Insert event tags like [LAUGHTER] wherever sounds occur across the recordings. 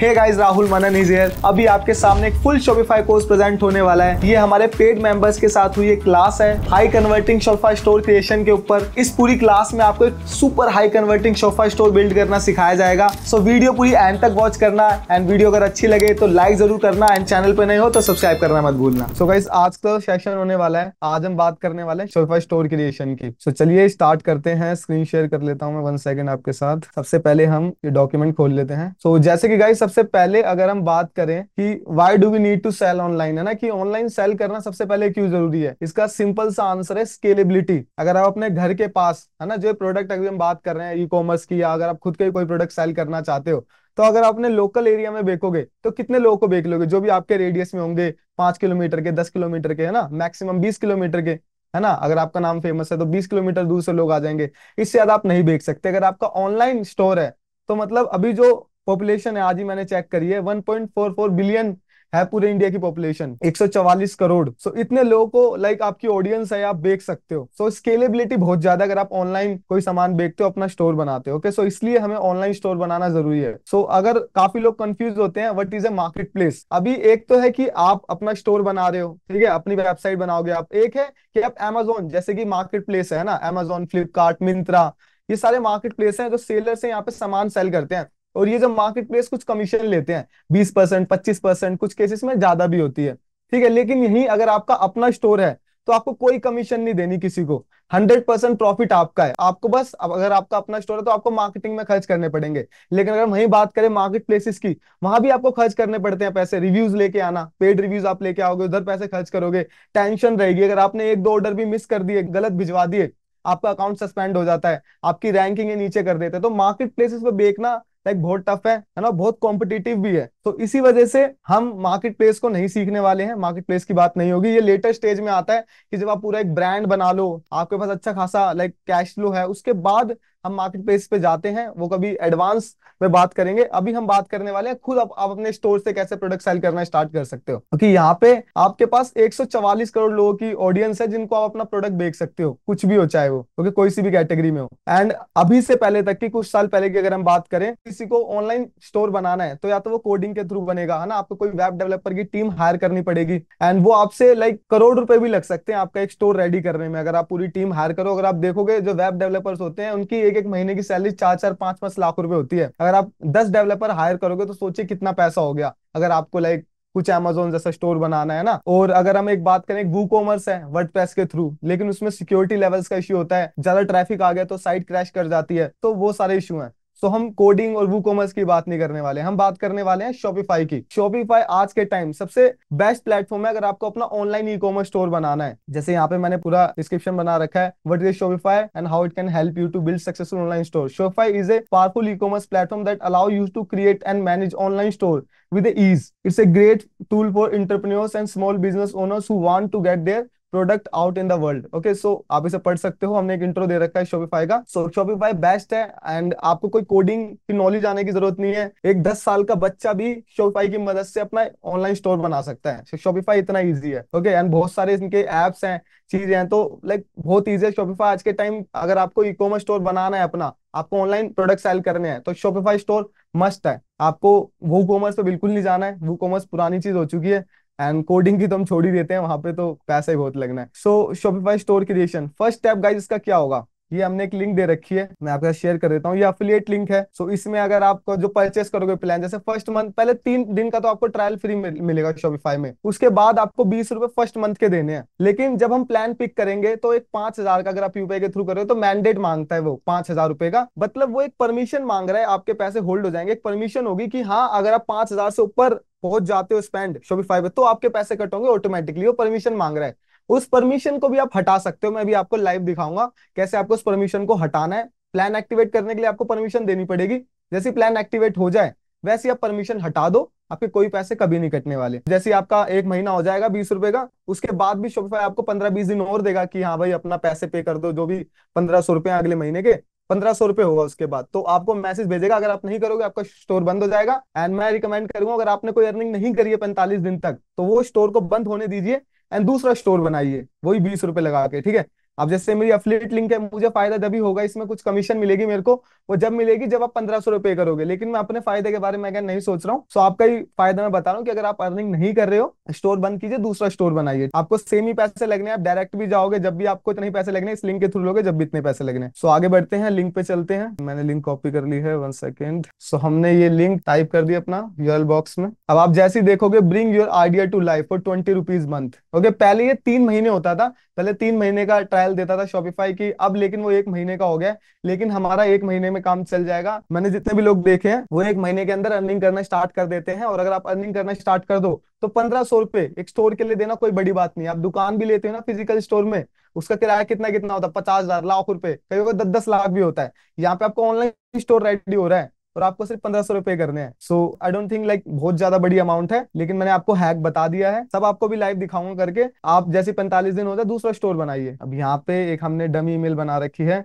Hey guys Rahul Manan is here अभी आपके सामने एक फुल शॉपिफाई कोर्स प्रेजेंट होने वाला है ये हमारे पेड मेंबर्स के साथ हुई एक क्लास है high converting Shopify store creation के ऊपर इस पूरी क्लास में आपको एक super high converting Shopify store build करना सिखाया जाएगा सो वीडियो पूरी एंड तक वॉच करना एंड वीडियो अगर अच्छी लगे तो लाइक जरूर करना एंड चैनल पर नहीं हो तो सब्सक्राइब करना मत भूलना सो so गाइज आज का सेशन होने वाला है आज हम बात करने वाले शॉपिफाई स्टोर क्रिएशन की सो so चलिए स्टार्ट करते हैं स्क्रीन शेयर कर लेता हूँ मैं वन सेकेंड आपके साथ सबसे पहले हम ये डॉक्यूमेंट खोल लेते हैं सो जैसे की गाइस सबसे पहले अगर हम बात करें कि why do we need to sell online है ना कि ऑनलाइन सेल करना सबसे पहले क्यों जरूरी है इसका सिंपल सा आंसर है स्केलेबिलिटी अगर आप अपने घर के पास है ना जो प्रोडक्ट अभी हम बात कर रहे हैं ई कॉमर्स की या अगर आप खुद का कोई प्रोडक्ट सेल करना चाहते हो तो अगर आप अपने लोकल एरिया में बेचोगे तो कितने लोगों को बेच लोगे जो भी आपके रेडियस में होंगे पांच किलोमीटर के दस किलोमीटर के है ना मैक्सिमम बीस किलोमीटर के है ना अगर आपका नाम फेमस है तो बीस किलोमीटर दूर से लोग आ जाएंगे इससे ज्यादा आप नहीं बेच सकते अगर आपका ऑनलाइन स्टोर है तो मतलब अभी जो पॉपुलेशन है आज ही मैंने चेक करी है 1.44 बिलियन है पूरे इंडिया की पॉपुलेशन 144 करोड़ सो so, इतने लोगों को लाइक like, आपकी ऑडियंस है आप बेच सकते हो सो so, स्केलेबिलिटी बहुत ज्यादा अगर आप ऑनलाइन कोई सामान बेचते हो अपना स्टोर बनाते हो ओके सो इसलिए हमें ऑनलाइन स्टोर बनाना जरूरी है सो so, अगर काफी लोग कंफ्यूज होते हैं what is a market place अभी एक तो है कि आप अपना स्टोर बना रहे हो ठीक है अपनी वेबसाइट बनाओगे आप एक है कि आप एमेजोन जैसे कि मार्केट प्लेस है ना एमेजोन फ्लिपकार्ट मिंत्रा ये सारे मार्केट प्लेस है जो सेलर से यहाँ पे सामान सेल करते हैं और ये जब मार्केट प्लेस कुछ कमीशन लेते हैं बीस परसेंट पच्चीस परसेंट कुछ केसेस में ज्यादा भी होती है ठीक है लेकिन यही अगर आपका अपना स्टोर है तो आपको कोई कमीशन नहीं देनी किसी को हंड्रेड परसेंट प्रॉफिट आपका है आपको बस अगर आपका अपना स्टोर है तो आपको मार्केटिंग में खर्च करने पड़ेंगे लेकिन अगर वही बात करें मार्केट प्लेसेस की वहां भी आपको खर्च करने पड़ते हैं पैसे रिव्यूज लेके आना पेड रिव्यूज आप लेके आओगे उधर पैसे खर्च करोगे टेंशन रहेगी अगर आपने एक दो ऑर्डर भी मिस कर दिए गलत भिजवा दिए आपका अकाउंट सस्पेंड हो जाता है आपकी रैंकिंग नीचे कर देते हैं तो मार्केट प्लेसेस पर देखना लाइक बहुत टफ है है ना बहुत कॉम्पिटिटिव भी है तो इसी वजह से हम मार्केट प्लेस को नहीं सीखने वाले हैं मार्केट प्लेस की बात नहीं होगी ये लेटर स्टेज में आता है कि जब आप पूरा एक ब्रांड बना लो आपके पास अच्छा खासा लाइक कैश फ्लो है उसके बाद हम मार्केट प्लेस पे जाते हैं वो कभी एडवांस में बात करेंगे अभी हम बात करने वाले हैं खुद आप, आप अपने स्टोर से कैसे प्रोडक्ट सेल करना स्टार्ट कर सकते हो क्योंकि okay, यहाँ पे आपके पास 144 करोड़ लोगों की ऑडियंस है जिनको आप अपना प्रोडक्ट बेच सकते हो कुछ भी हो चाहे वो क्योंकि okay, कोई सी भी कैटेगरी में हो एंड अभी से पहले तक की कुछ साल पहले की अगर हम बात करें किसी को ऑनलाइन स्टोर बनाना है तो या तो वो कोडिंग के थ्रू बनेगा है ना आपको कोई वेब डेवलपर की टीम हायर करनी पड़ेगी एंड वो आपसे लाइक करोड़ रुपए भी लग सकते हैं आपका एक स्टोर रेडी करने में अगर आप पूरी टीम हायर करो अगर आप देखोगे जो वेब डेवलपर्स होते हैं उनकी एक एक महीने की सैलरी चार चार पांच पांच लाख रुपए होती है अगर आप दस डेवलपर हायर करोगे तो सोचिए कितना पैसा हो गया अगर आपको लाइक कुछ अमेजोन जैसा स्टोर बनाना है ना और अगर हम एक बात करें वू कॉमर्स है वर्ड के थ्रू लेकिन उसमें सिक्योरिटी लेवल्स का इश्यू होता है ज्यादा ट्रैफिक आ गया तो साइट क्रैश कर जाती है तो वो सारे इशू हैं तो हम कोडिंग और वो कॉमर्स की बात नहीं करने वाले हम बात करने वाले हैं शॉपिफाई की शॉपिफाई आज के टाइम सबसे बेस्ट प्लेटफॉर्म है अगर आपको अपना ऑनलाइन ई कॉमर्स स्टोर बनाना है जैसे यहाँ पे मैंने पूरा डिस्क्रिप्शन बना रखा है what is Shopify and how it can help you to build successful online store Shopify is a powerful ecommerce platform that allow you to create and manage online store with ease it's a great tool for entrepreneurs and small business owners who want to get their product out in the world okay so आप इसे पढ़ सकते हो हमने एक intro दे रखा है शोपिफाई का सो शोपिफाई बेस्ट है एंड आपको कोई कोडिंग की नॉलेज आने की जरूरत नहीं है एक दस साल का बच्चा भी शोपिफाई की मदद से अपना ऑनलाइन स्टोर बना सकता है शोपिफाई इतना ईजी है ओके एंड बहुत सारे इनके एप्स हैं चीजें हैं तो लाइक बहुत ईजी है शोपिफाई आज के टाइम अगर आपको ई कॉमर्स स्टोर बनाना है अपना आपको ऑनलाइन प्रोडक्ट सेल करने हैं तो शोपिफाई स्टोर मस्ट है आपको वो कॉमर्स पे बिल्कुल नहीं जाना है वो कॉमर्स पुरानी चीज हो चुकी है एंड कोडिंग की तो हम छोड़ ही देते हैं वहां पे तो पैसा ही बहुत लगना है so Shopify store creation first step guys इसका क्या होगा ये हमने एक लिंक दे रखी है मैं आपके साथ शेयर कर देता हूँ ये अफिलियट लिंक है सो इसमें अगर आपको जो परचेस करोगे प्लान जैसे फर्स्ट मंथ पहले तीन दिन का तो आपको ट्रायल फ्री मिलेगा शॉपिफाई में उसके बाद आपको बीस रुपए फर्स्ट मंथ के देने हैं लेकिन जब हम प्लान पिक करेंगे तो एक पांच हजार का अगर आप यूपीआई के थ्रू कर रहे हो तो मैंडेट मांगता है वो पांच हजार रुपए का मतलब वो एक परमिशन मांग रहा है आपके पैसे होल्ड हो जाएंगे एक परमिशन होगी कि हाँ अगर आप पांच हजार से ऊपर पहुंच जाते हो स्पेंड शॉपिफाई पे तो आपके पैसे कट होंगे ऑटोमेटिकली वो परमिशन मांग रहा है उस परमिशन को भी आप हटा सकते हो मैं अभी आपको लाइव दिखाऊंगा कैसे आपको उस परमिशन को हटाना है प्लान एक्टिवेट करने के लिए आपको परमिशन देनी पड़ेगी जैसे प्लान एक्टिवेट हो जाए वैसे आप परमिशन हटा दो आपके कोई पैसे कभी नहीं कटने वाले जैसे आपका एक महीना हो जाएगा बीस रुपए का उसके बाद भी शोपिफाई आपको पंद्रह बीस दिन और देगा कि हाँ भाई अपना पैसे पे कर दो जो भी पंद्रह सौ रुपए अगले महीने के पंद्रह सौ रुपए होगा उसके बाद तो आपको मैसेज भेजेगा अगर आप नहीं करोगे आपका स्टोर बंद हो जाएगा एंड मैं रिकमेंड करूंगा अगर आपने कोई अर्निंग नहीं करी है पैंतालीस दिन तक तो वो स्टोर को बंद होने दीजिए एंड दूसरा स्टोर बनाइए वही बीस रुपए लगा के ठीक है अब जैसे मेरी अफिलिएट लिंक है मुझे फायदा तभी होगा इसमें कुछ कमीशन मिलेगी मेरे को वो जब मिलेगी जब आप पंद्रह सौ रुपए करोगे लेकिन मैं अपने फायदे के बारे में अगर नहीं सोच रहा हूँ सो तो आपका ही फायदा मैं बता रहा हूँ कि अगर आप अर्निंग नहीं कर रहे हो स्टोर बंद कीजिए दूसरा स्टोर बनाइए आपको सेम ही पैसे लगने आप डायरेक्ट भी जाओगे जब भी आपको इतने पैसे लगने इस लिंक के थ्रू लोगे जब भी इतने पैसे लगने सो आगे बढ़ते हैं लिंक पे चलते हैं मैंने लिंक कॉपी कर ली है वन सेकेंड सो हमने ये लिंक टाइप कर दी अपना यूएल बॉक्स में अब आप जैसे ही देखोगे bring your idea to life for twenty rupees month okay पहले ये तीन महीने होता था पहले तीन महीने का ट्रायल देता था शॉपिफाई की अब लेकिन वो एक महीने का हो गया लेकिन हमारा एक महीने में काम चल जाएगा मैंने जितने भी लोग देखे हैं वो एक महीने के अंदर अर्निंग करना स्टार्ट कर देते हैं और अगर आप अर्निंग करना स्टार्ट कर दो तो पंद्रह सौ रुपए एक स्टोर के लिए देना कोई बड़ी बात नहीं आप दुकान भी लेते हो ना फिजिकल स्टोर में उसका किराया कितना कितना होता है पचास हजार लाख रुपए कई बार दस दस लाख भी होता है यहाँ पे आपको ऑनलाइन स्टोर रेडी हो रहा है और आपको सिर्फ पंद्रह सौ रुपए करने हैं so I don't think like बहुत ज्यादा बड़ी अमाउंट है लेकिन मैंने आपको हैक बता दिया है सब आपको भी लाइव दिखाऊंगा करके आप जैसे पैंतालीस दिन होता है दूसरा स्टोर बनाइए अब यहाँ पे एक हमने डमी ईमेल बना रखी है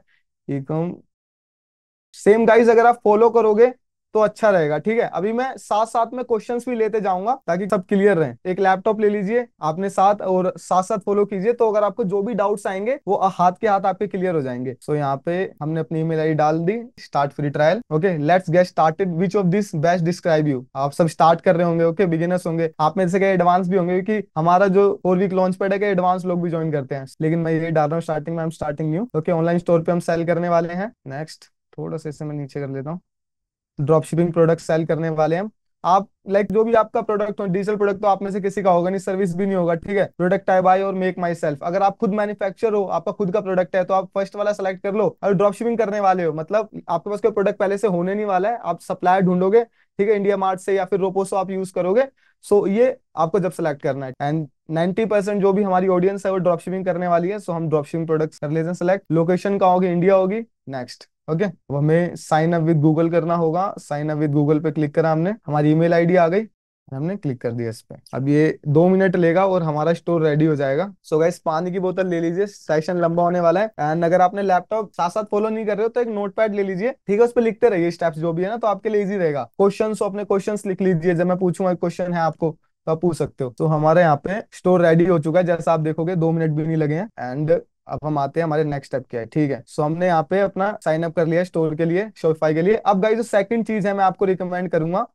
एकदम सेम गाइज अगर आप फॉलो करोगे तो अच्छा रहेगा ठीक है अभी मैं साथ साथ में क्वेश्चंस भी लेते जाऊंगा ताकि सब क्लियर रहे एक लैपटॉप ले लीजिए आपने साथ और साथ साथ फॉलो कीजिए तो अगर आपको जो भी डाउट्स आएंगे वो हाथ के हाथ आपके क्लियर हो जाएंगे सो so, यहाँ पे हमने अपनी ईमेल आई डाल दी start free trial okay let's get started which of this best describe you आप सब स्टार्ट कर रहे होंगे ओके okay? बिगिनर्स होंगे आप में से कई एडवांस भी होंगे क्योंकि हमारा जो फोर वीक लॉन्च पेड है एडवांस लोग भी ज्वाइन करते हैं लेकिन मैं ये डाल रहा हूँ स्टार्टिंग में हम starting new okay online store पे हम सेल करने वाले हैं नेक्स्ट थोड़ा सा इसे मैं नीचे कर लेता हूँ ड्रॉप शिपिंग प्रोडक्ट सेल करने वाले हैं आप लाइक like, जो भी आपका प्रोडक्ट हो डिजिटल प्रोडक्ट तो आप में से किसी का होगा नहीं सर्विस भी नहीं होगा ठीक है प्रोडक्ट आई बाई और मेक माई सेल्फ अगर आप खुद मैन्युफैक्चर हो आपका खुद का प्रोडक्ट है तो आप फर्स्ट वाला सेलेक्ट कर लो और ड्रॉप शिपिंग करने वाले हो मतलब आपके पास कोई प्रोडक्ट पहले से होने नहीं वाला है आप सप्लायर ढूंढोगे ठीक है इंडिया मार्ट से या फिर रोपोसो आप यूज करोगे सो so, ये आपको जब सेलेक्ट करना है एंड नाइनटी परसेंट जो भी हमारी ऑडियंस है वो ड्रॉप शिपिंग करने वाली है सो so हम ड्रॉप शिपिंग प्रोडक्ट कर लेते हैं सेलेक्ट लोकेशन कहा होगी इंडिया होगी नेक्स्ट ओके अब हमें साइन अप विद गूगल करना होगा साइन अप विद गूगल पे क्लिक करा हमने हमारी ईमेल आईडी आ गई हमने क्लिक कर दिया इस पे अब ये दो मिनट लेगा और हमारा स्टोर रेडी हो जाएगा सो so गाइस पानी की बोतल ले लीजिए सेशन लंबा होने वाला है एंड अगर आपने लैपटॉप साथ साथ फॉलो नहीं कर रहे हो तो एक नोट पैड ले लीजिए ठीक है उस पर लिखते रहिए स्टेप्स जो भी है ना तो आपके लिए इजी रहेगा क्वेश्चन अपने क्वेश्चन लिख लीजिए जब मैं पूछूंगा क्वेश्चन है आपको तो आप पूछ सकते हो तो हमारे यहाँ पे स्टोर रेडी हो चुका है जैसा आप देखोगे दो मिनट भी नहीं लगे हैं एंड अब हम आते हैं हमारे नेक्स्ट स्टेप क्या है ठीक है सो हमने यहाँ पे अपना साइन अप कर लिया स्टोर के लिए शोफाई के लिए अब गाइज जो सेकंड चीज है मैं आपको रिकमेंड करूंगा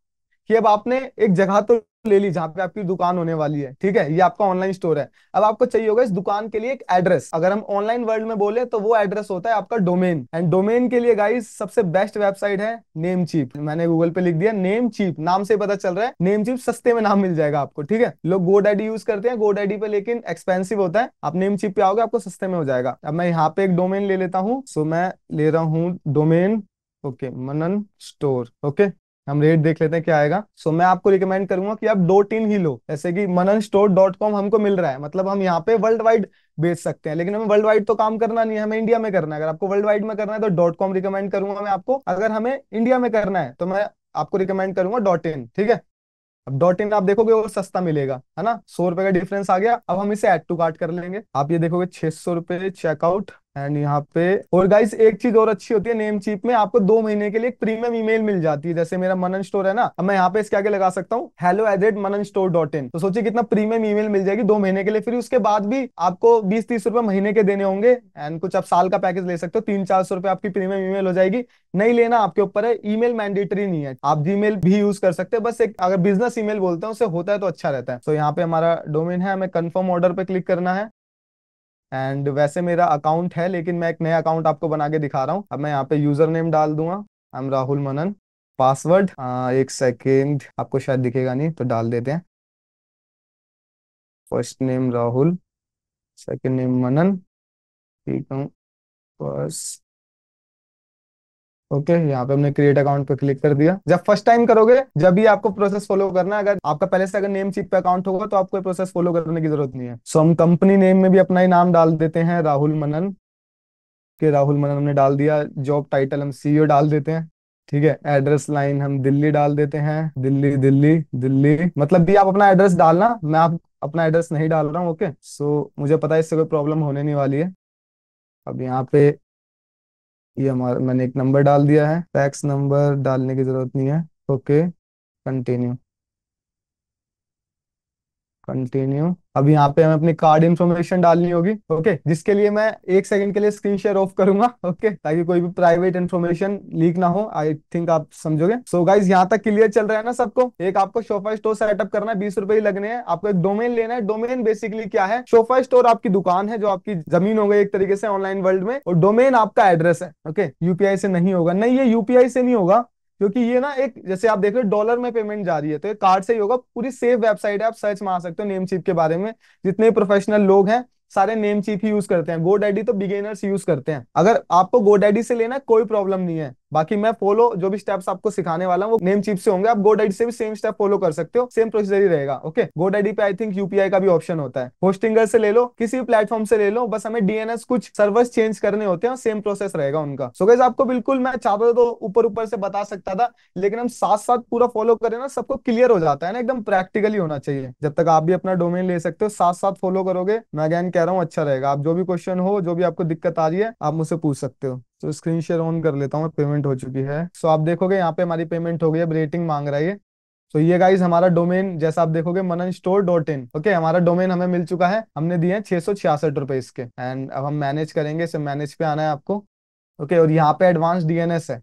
कि अब आपने एक जगह तो ले ली जहां पे आपकी दुकान होने वाली है ठीक है ये आपका ऑनलाइन स्टोर है अब आपको चाहिए होगा इस दुकान के लिए एक एड्रेस अगर हम ऑनलाइन वर्ल्ड में बोले तो वो एड्रेस होता है आपका डोमेन एंड डोमेन के लिए गाइस सबसे बेस्ट वेबसाइट है नेम चीप मैंने गूगल पे लिख दिया नेम चीप नाम से पता चल रहा है नेम चीप सस्ते में नाम मिल जाएगा आपको ठीक है लोग गोड आईडी यूज करते हैं गोड आईडी पे लेकिन एक्सपेंसिव होता है आप नेम चीप पे आओगे आपको सस्ते में हो जाएगा अब मैं यहाँ पे एक डोमेन ले लेता हूँ सो मैं ले रहा हूँ domain okay Manan store okay हम रेट देख लेते हैं क्या आएगा सो so, मैं आपको रिकमेंड करूंगा कि आप दो टीन ही लो जैसे कि मनन स्टोर डॉट कॉम हमको मिल रहा है मतलब हम यहाँ पे वर्ल्ड वाइड बेच सकते हैं लेकिन हमें वर्ल्ड वाइड तो काम करना नहीं है हमें इंडिया में करना है अगर आपको वर्ल्ड वाइड में करना है तो डॉट कॉम रिकमेंड करूंगा मैं आपको अगर हमें इंडिया में करना है तो मैं आपको रिकमेंड करूंगा डॉट इन ठीक है अब डॉट इन आप देखोगे वो सस्ता मिलेगा है ना सौ रुपए का डिफरेंस आ गया अब हम इसे एड टू कार्ट कर लेंगे आप ये देखोगे छह सौ रुपए चेकआउट एंड यहाँ पे और गाइस एक चीज और अच्छी होती है नेम चीप में आपको दो महीने के लिए एक प्रीमियम ईमेल मिल जाती है जैसे मेरा मनन स्टोर है ना अब मैं यहाँ पे इसके आगे लगा सकता हूँ hello at rate Manan store dot in तो सोचिए कितना प्रीमियम ईमेल मिल जाएगी दो महीने के लिए फिर उसके बाद भी आपको बीस तीस रुपए महीने के देने होंगे एंड कुछ आप साल का पैकेज ले सकते हो तीन चार सौ रुपए आपकी प्रीमियम ईमेल हो जाएगी नहीं लेना आपके ऊपर है ईमेल मैंडेटरी नहीं है आप मेल भी यूज कर सकते हैं बस एक अगर बिजनेस ईमेल बोलते हैं उसे होता है तो अच्छा रहता है तो यहाँ पे हमारा डोमेन है हमें कंफर्म ऑर्डर पे क्लिक करना है एंड वैसे मेरा अकाउंट है लेकिन मैं एक नया अकाउंट आपको बना के दिखा रहा हूँ अब मैं यहाँ पे यूजर नेम डाल दूंगा I am Rahul Manan password एक सेकेंड आपको शायद दिखेगा नहीं तो डाल देते हैं first name Rahul second name Manan ठीक हूँ फर्स्ट ओके okay, यहाँ पे हमने क्रिएट अकाउंट पे क्लिक कर दिया जब फर्स्ट टाइम करोगे जब भी आपको प्रोसेस फॉलो करना अगर आपका पहले से अगर नेम चीप पे अकाउंट होगा तो आपको प्रोसेस फॉलो करने की जरूरत नहीं है सो so, हम कंपनी नेम में भी अपना ही नाम डाल देते हैं राहुल मनन के राहुल मनन हमने डाल दिया जॉब टाइटल हम सीईओ e डाल देते हैं ठीक है एड्रेस लाइन हम दिल्ली डाल देते हैं दिल्ली दिल्ली दिल्ली मतलब भी आप अपना एड्रेस डालना मैं आप अपना एड्रेस नहीं डाल रहा हूँ ओके सो मुझे पता है इससे कोई प्रॉब्लम होने नहीं वाली है अब यहाँ पे ये हमारा मैंने एक नंबर डाल दिया है टैक्स नंबर डालने की जरूरत नहीं है ओके कंटिन्यू कंटिन्यू अब यहाँ पे हमें अपनी कार्ड इन्फॉर्मेशन डालनी होगी ओके जिसके लिए मैं एक सेकंड के लिए स्क्रीन शेयर ऑफ करूंगा ओके ताकि कोई भी प्राइवेट इन्फॉर्मेशन लीक ना हो आई थिंक आप समझोगे सो गाइज यहाँ तक क्लियर चल रहा है ना सबको एक आपको शोफा स्टोर सेटअप करना है बीस रुपए लगने हैं आपको एक डोमेन लेना है डोमेन बेसिकली क्या है शोफा स्टोर आपकी दुकान है जो आपकी जमीन हो गई एक तरीके से ऑनलाइन वर्ल्ड में और डोमेन आपका एड्रेस है ओके यूपीआई से नहीं होगा नहीं ये यूपीआई से नहीं होगा क्योंकि ये ना एक जैसे आप देख रहे हो डॉलर में पेमेंट जा रही है तो ये कार्ड से ही होगा पूरी सेफ वेबसाइट है आप सर्च मार सकते हो नेम चीप के बारे में जितने प्रोफेशनल लोग हैं सारे नेम चीप ही यूज करते हैं डैडी तो बिगेनर्स यूज करते हैं अगर आपको डैडी से लेना कोई प्रॉब्लम नहीं है बाकी मैं फॉलो जो भी स्टेप्स आपको सिखाने वाला हूँ वो नेम चिप से होंगे आप गोड आईडी से भी सेम स्टेप फॉलो कर सकते हो सेम प्रोसीजर ही रहेगा ओके गोड आईडी पे आई थिंक यूपीआई का भी ऑप्शन होता है होस्टिंगर से ले लो किसी भी प्लेटफॉर्म से ले लो बस हमें डीएनएस कुछ सर्वर्स चेंज करने होते हैं सेम प्रोसेस रहेगा उनका सो so आपको बिल्कुल मैं चाहता तो ऊपर ऊपर से बता सकता था लेकिन हम साथ साथ पूरा फॉलो करें ना सबको क्लियर हो जाता है ना एकदम प्रैक्टिकली होना चाहिए जब तक आप भी अपना डोमेन ले सकते हो साथ साथ फॉलो करोगे मैं अगेन कह रहा हूँ अच्छा रहेगा आप जो भी क्वेश्चन हो जो भी आपको दिक्कत आ रही है आप मुझसे पूछ सकते हो तो स्क्रीन शेयर ऑन कर लेता हूँ पेमेंट हो चुकी है सो आप देखोगे यहाँ पे हमारी पेमेंट हो गई है रेटिंग मांग रहा है तो ये गाइज हमारा डोमेन जैसा आप देखोगे Manan store dot in okay हमारा डोमेन हमें मिल चुका है हमने दिए हैं सौ छियासठ रुपए इसके एंड अब हम मैनेज करेंगे इसे मैनेज पे आना है आपको ओके और यहाँ पे एडवांस डीएनएस है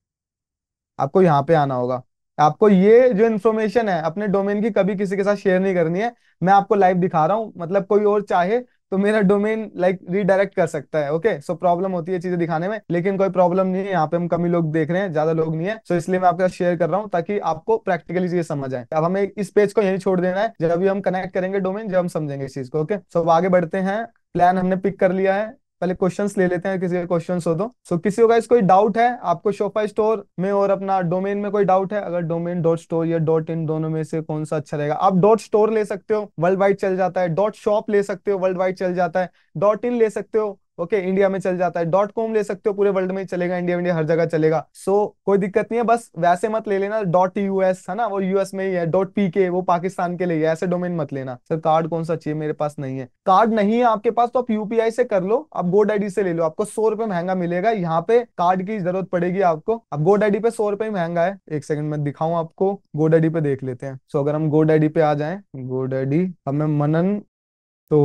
आपको यहाँ पे आना होगा आपको ये जो इन्फॉर्मेशन है अपने डोमेन की कभी किसी के साथ शेयर नहीं करनी है मैं आपको लाइव दिखा रहा हूँ मतलब कोई और चाहे तो मेरा डोमेन लाइक रिडायरेक्ट कर सकता है ओके सो प्रॉब्लम होती है चीजें दिखाने में लेकिन कोई प्रॉब्लम नहीं है यहाँ पे हम कमी लोग देख रहे हैं ज्यादा लोग नहीं है सो so इसलिए मैं आपके साथ शेयर कर रहा हूँ ताकि आपको प्रैक्टिकली चीजें समझ आए अब हमें इस पेज को यही छोड़ देना है जब भी हम कनेक्ट करेंगे डोमेन जब हम समझेंगे इस चीज को ओके सो so आगे बढ़ते हैं प्लान हमने पिक कर लिया है पहले क्वेश्चंस ले लेते हैं किसी के क्वेश्चंस हो तो सो so, किसी का कोई डाउट है आपको शोफा स्टोर में और अपना डोमेन में कोई डाउट है अगर डोमेन डॉट स्टोर या डॉट इन दोनों में से कौन सा अच्छा रहेगा आप डॉट स्टोर ले सकते हो वर्ल्ड वाइड चल जाता है डॉट शॉप ले सकते हो वर्ल्ड वाइड चल जाता है डॉट इन ले सकते हो ओके okay, इंडिया में चल जाता है डॉट कॉम ले सकते हो पूरे वर्ल्ड में चलेगा इंडिया इंडिया हर जगह चलेगा सो so, कोई दिक्कत नहीं है बस वैसे मत ले लेना डॉट यूएस है ना वो यूएस में ही है डॉट पी के वो पाकिस्तान के लिए ऐसे डोमेन मत लेना सर कार्ड कौन सा चाहिए मेरे पास नहीं है कार्ड नहीं है आपके पास तो आप यूपीआई से कर लो आप गोड आईडी से ले लो आपको सौ रुपए महंगा मिलेगा यहाँ पे कार्ड की जरूरत पड़ेगी आपको अब गोड आईडी पे सौ रुपए महंगा है एक सेकंड में दिखाऊं आपको गोड आईडी पे देख लेते हैं सो अगर हम गोड आईडी पे आ जाए गोड आईडी हमें मनन तो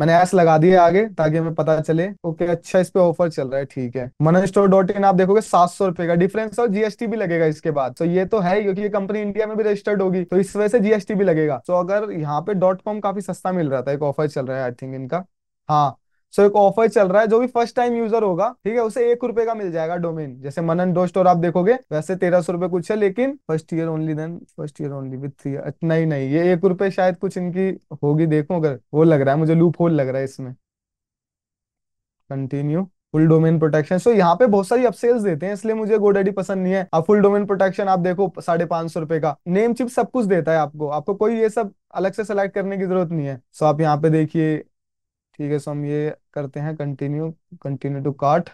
मैंने एस लगा दिया आगे ताकि हमें पता चले ओके अच्छा इस पे ऑफर चल रहा है ठीक है मन स्टोर डॉट इन आप देखोगे सात सौ रुपए का डिफरेंस और जीएसटी भी लगेगा इसके बाद तो ये तो है क्योंकि ये कंपनी इंडिया में भी रजिस्टर्ड होगी तो इस वजह से जीएसटी भी लगेगा तो अगर यहाँ पे डॉट कॉम काफी सस्ता मिल रहा था एक ऑफर चल रहा है आई थिंक इनका हाँ सो एक ऑफर चल रहा है जो भी फर्स्ट टाइम यूजर होगा ठीक है उसे एक रुपए का मिल जाएगा डोमेन जैसे मनन डो स्टोर आप देखोगे वैसे तेरह सौ रुपए कुछ है लेकिन first year only then first year only with three नहीं नहीं ये एक रुपए शायद कुछ इनकी होगी देखो अगर वो लग रहा है मुझे लूप होल लग रहा है इसमें continue full domain protection so यहाँ पे बहुत सारी अपसेल्स देते हैं इसलिए मुझे गोडेडी पसंद नहीं है अब फुल डोमेन प्रोटेक्शन आप देखो साढ़े पांच सौ रुपए का नेम चिप सब कुछ देता है आपको आपको कोई ये सब अलग से सेलेक्ट करने की जरूरत नहीं है सो so, आप यहाँ पे देखिए ठीक है सो हम ये करते हैं कंटिन्यू कंटिन्यू टू काट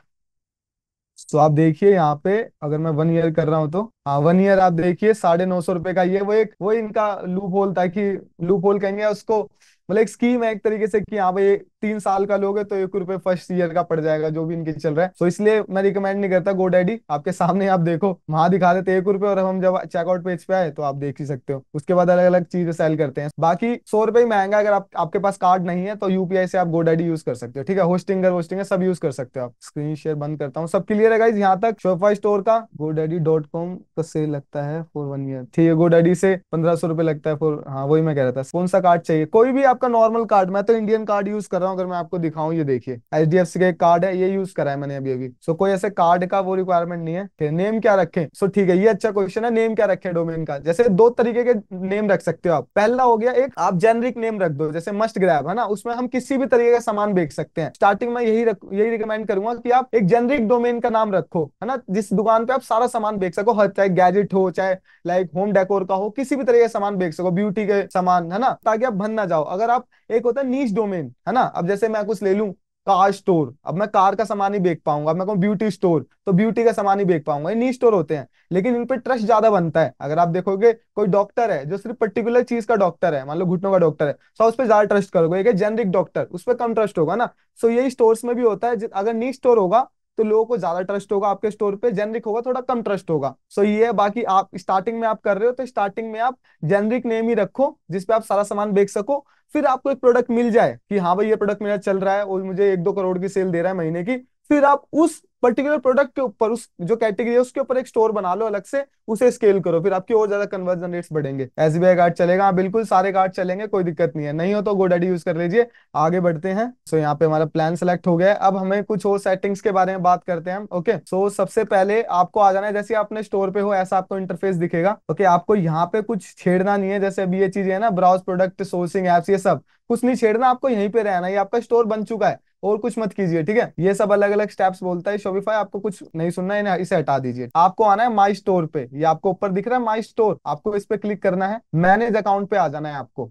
तो आप देखिए यहाँ पे अगर मैं वन ईयर कर रहा हूँ तो हाँ वन ईयर आप देखिए साढ़े नौ सौ रुपए का ये वो एक वो इनका लूप होल था कि लूप होल कहेंगे उसको मतलब एक स्कीम है एक तरीके से कि हाँ भाई तीन साल का लोग है तो एक रुपए फर्स्ट ईयर का पड़ जाएगा जो भी इनके चल रहा है तो so, इसलिए मैं रिकमेंड नहीं करता गो डैडी आपके सामने आप देखो वहां दिखा देते एक रुपए और हम जब चेकआउट पेज पे आए तो आप देख ही सकते हो उसके बाद अलग अलग चीजें सेल करते हैं बाकी सौ रुपए महंगा अगर आप, आपके पास कार्ड नहीं है तो यूपीआई से आप गो डैडी यूज कर सकते हो ठीक है होस्टिंग होस्टिंग सब यूज कर सकते हो आप स्क्रीन शेयर बंद करता हूँ सब क्लियर है यहाँ तक शोफा स्टोर का गो डैडी डॉट कॉम का सेल लगता है फोर वन ईयर ठीक है गो डैडी से पंद्रह सौ रुपए लगता है फोर हाँ वही मैं कह रहा था कौन सा कार्ड चाहिए कोई भी आप आपका नॉर्मल कार्ड मैं तो इंडियन कार्ड यूज कर रहा हूँ अगर मैं आपको दिखाऊं ये देखिए एच डी का कार्ड है ये यूज करा है मैंने अभी अभी सो कोई ऐसे कार्ड का वो रिक्वायरमेंट नहीं है फिर नेम क्या रखें सो ठीक है ये अच्छा क्वेश्चन है नेम क्या रखें डोमेन का जैसे दो तरीके के नेम रख सकते हो आप पहला हो गया एक आप जेनरिक नेम रख दो जैसे मस्ट ग्रैब है ना उसमें हम किसी भी तरीके का सामान बेच सकते हैं स्टार्टिंग में यही रख, यही रिकमेंड करूंगा कि आप एक जेनरिक डोमेन का नाम रखो है ना जिस दुकान पे आप सारा सामान बेच सको हर चाहे गैजेट हो चाहे लाइक होम डेकोर का हो किसी भी तरीके का सामान बेच सको ब्यूटी के सामान है ना ताकि आप भन ना जाओ अगर अगर आप एक होता है नीच डोमेन है ना अब जैसे मैं कुछ ले लूँ कार स्टोर अब मैं कार का सामान ही बेच पाऊंगा मैं कहूँ ब्यूटी स्टोर तो ब्यूटी का सामान ही बेच पाऊंगा ये नी स्टोर होते हैं लेकिन इन पर ट्रस्ट ज्यादा बनता है अगर आप देखोगे कोई डॉक्टर है जो सिर्फ पर्टिकुलर चीज का डॉक्टर है मान लो घुटनों का डॉक्टर है सो तो उस पर ज्यादा ट्रस्ट करोगे एक जेनरिक डॉक्टर उस पर कम ट्रस्ट होगा ना सो यही स्टोर में भी होता है अगर नी स्टोर होगा तो लोगों को ज्यादा ट्रस्ट होगा आपके स्टोर पे जेनरिक होगा थोड़ा कम ट्रस्ट होगा सो so ये है बाकी आप स्टार्टिंग में आप कर रहे हो तो स्टार्टिंग में आप जेनरिक नेम ही रखो जिसपे आप सारा सामान बेच सको फिर आपको एक प्रोडक्ट मिल जाए कि हाँ भाई ये प्रोडक्ट मेरा चल रहा है और मुझे एक दो करोड़ की सेल दे रहा है महीने की फिर आप उस पर्टिकुलर प्रोडक्ट के ऊपर उस जो कैटेगरी है उसके ऊपर एक स्टोर बना लो अलग से उसे स्केल करो फिर आपके और ज्यादा कन्वर्जन रेट्स बढ़ेंगे एस बी कार्ड चलेगा हाँ बिल्कुल सारे कार्ड चलेंगे कोई दिक्कत नहीं है नहीं हो तो गोडाडी यूज कर लीजिए आगे बढ़ते हैं सो यहाँ पे हमारा प्लान सेलेक्ट हो गया है अब हमें कुछ और सेटिंग्स के बारे में बात करते हैं ओके सो so, सबसे पहले आपको आ जाना है जैसे आपने स्टोर पे हो ऐसा आपको इंटरफेस दिखेगा ओके आपको यहाँ पे कुछ छेड़ना नहीं है जैसे अभी ये चीजें है ना ब्राउज प्रोडक्ट सोर्सिंग एप्स ये सब कुछ नहीं छेड़ना आपको यहीं पे रहना ये आपका स्टोर बन चुका है और कुछ मत कीजिए ठीक है ये सब अलग अलग स्टेप्स बोलता है शोबीफाई आपको कुछ नहीं सुनना है इसे हटा दीजिए आपको आना है माई स्टोर पे ये आपको ऊपर दिख रहा है माई स्टोर आपको इस पे क्लिक करना है मैनेज अकाउंट पे आ जाना है आपको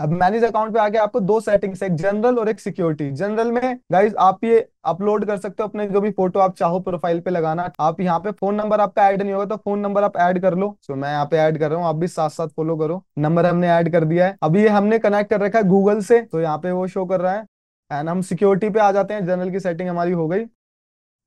अब मैनेज अकाउंट पे आके आपको दो सेटिंग्स एक जनरल और एक सिक्योरिटी जनरल में गाइज आप ये अपलोड कर सकते हो अपने जो भी फोटो आप चाहो प्रोफाइल पे लगाना आप यहाँ पे फोन नंबर आपका ऐड नहीं होगा तो फोन नंबर आप ऐड कर लो सो मैं यहाँ पे ऐड कर रहा हूँ आप भी साथ साथ फॉलो करो नंबर हमने ऐड कर दिया है अभी ये हमने कनेक्ट कर रखा है गूगल से तो यहाँ पे वो शो कर रहा है एंड हम सिक्योरिटी पे आ जाते हैं जनरल की सेटिंग हमारी हो गई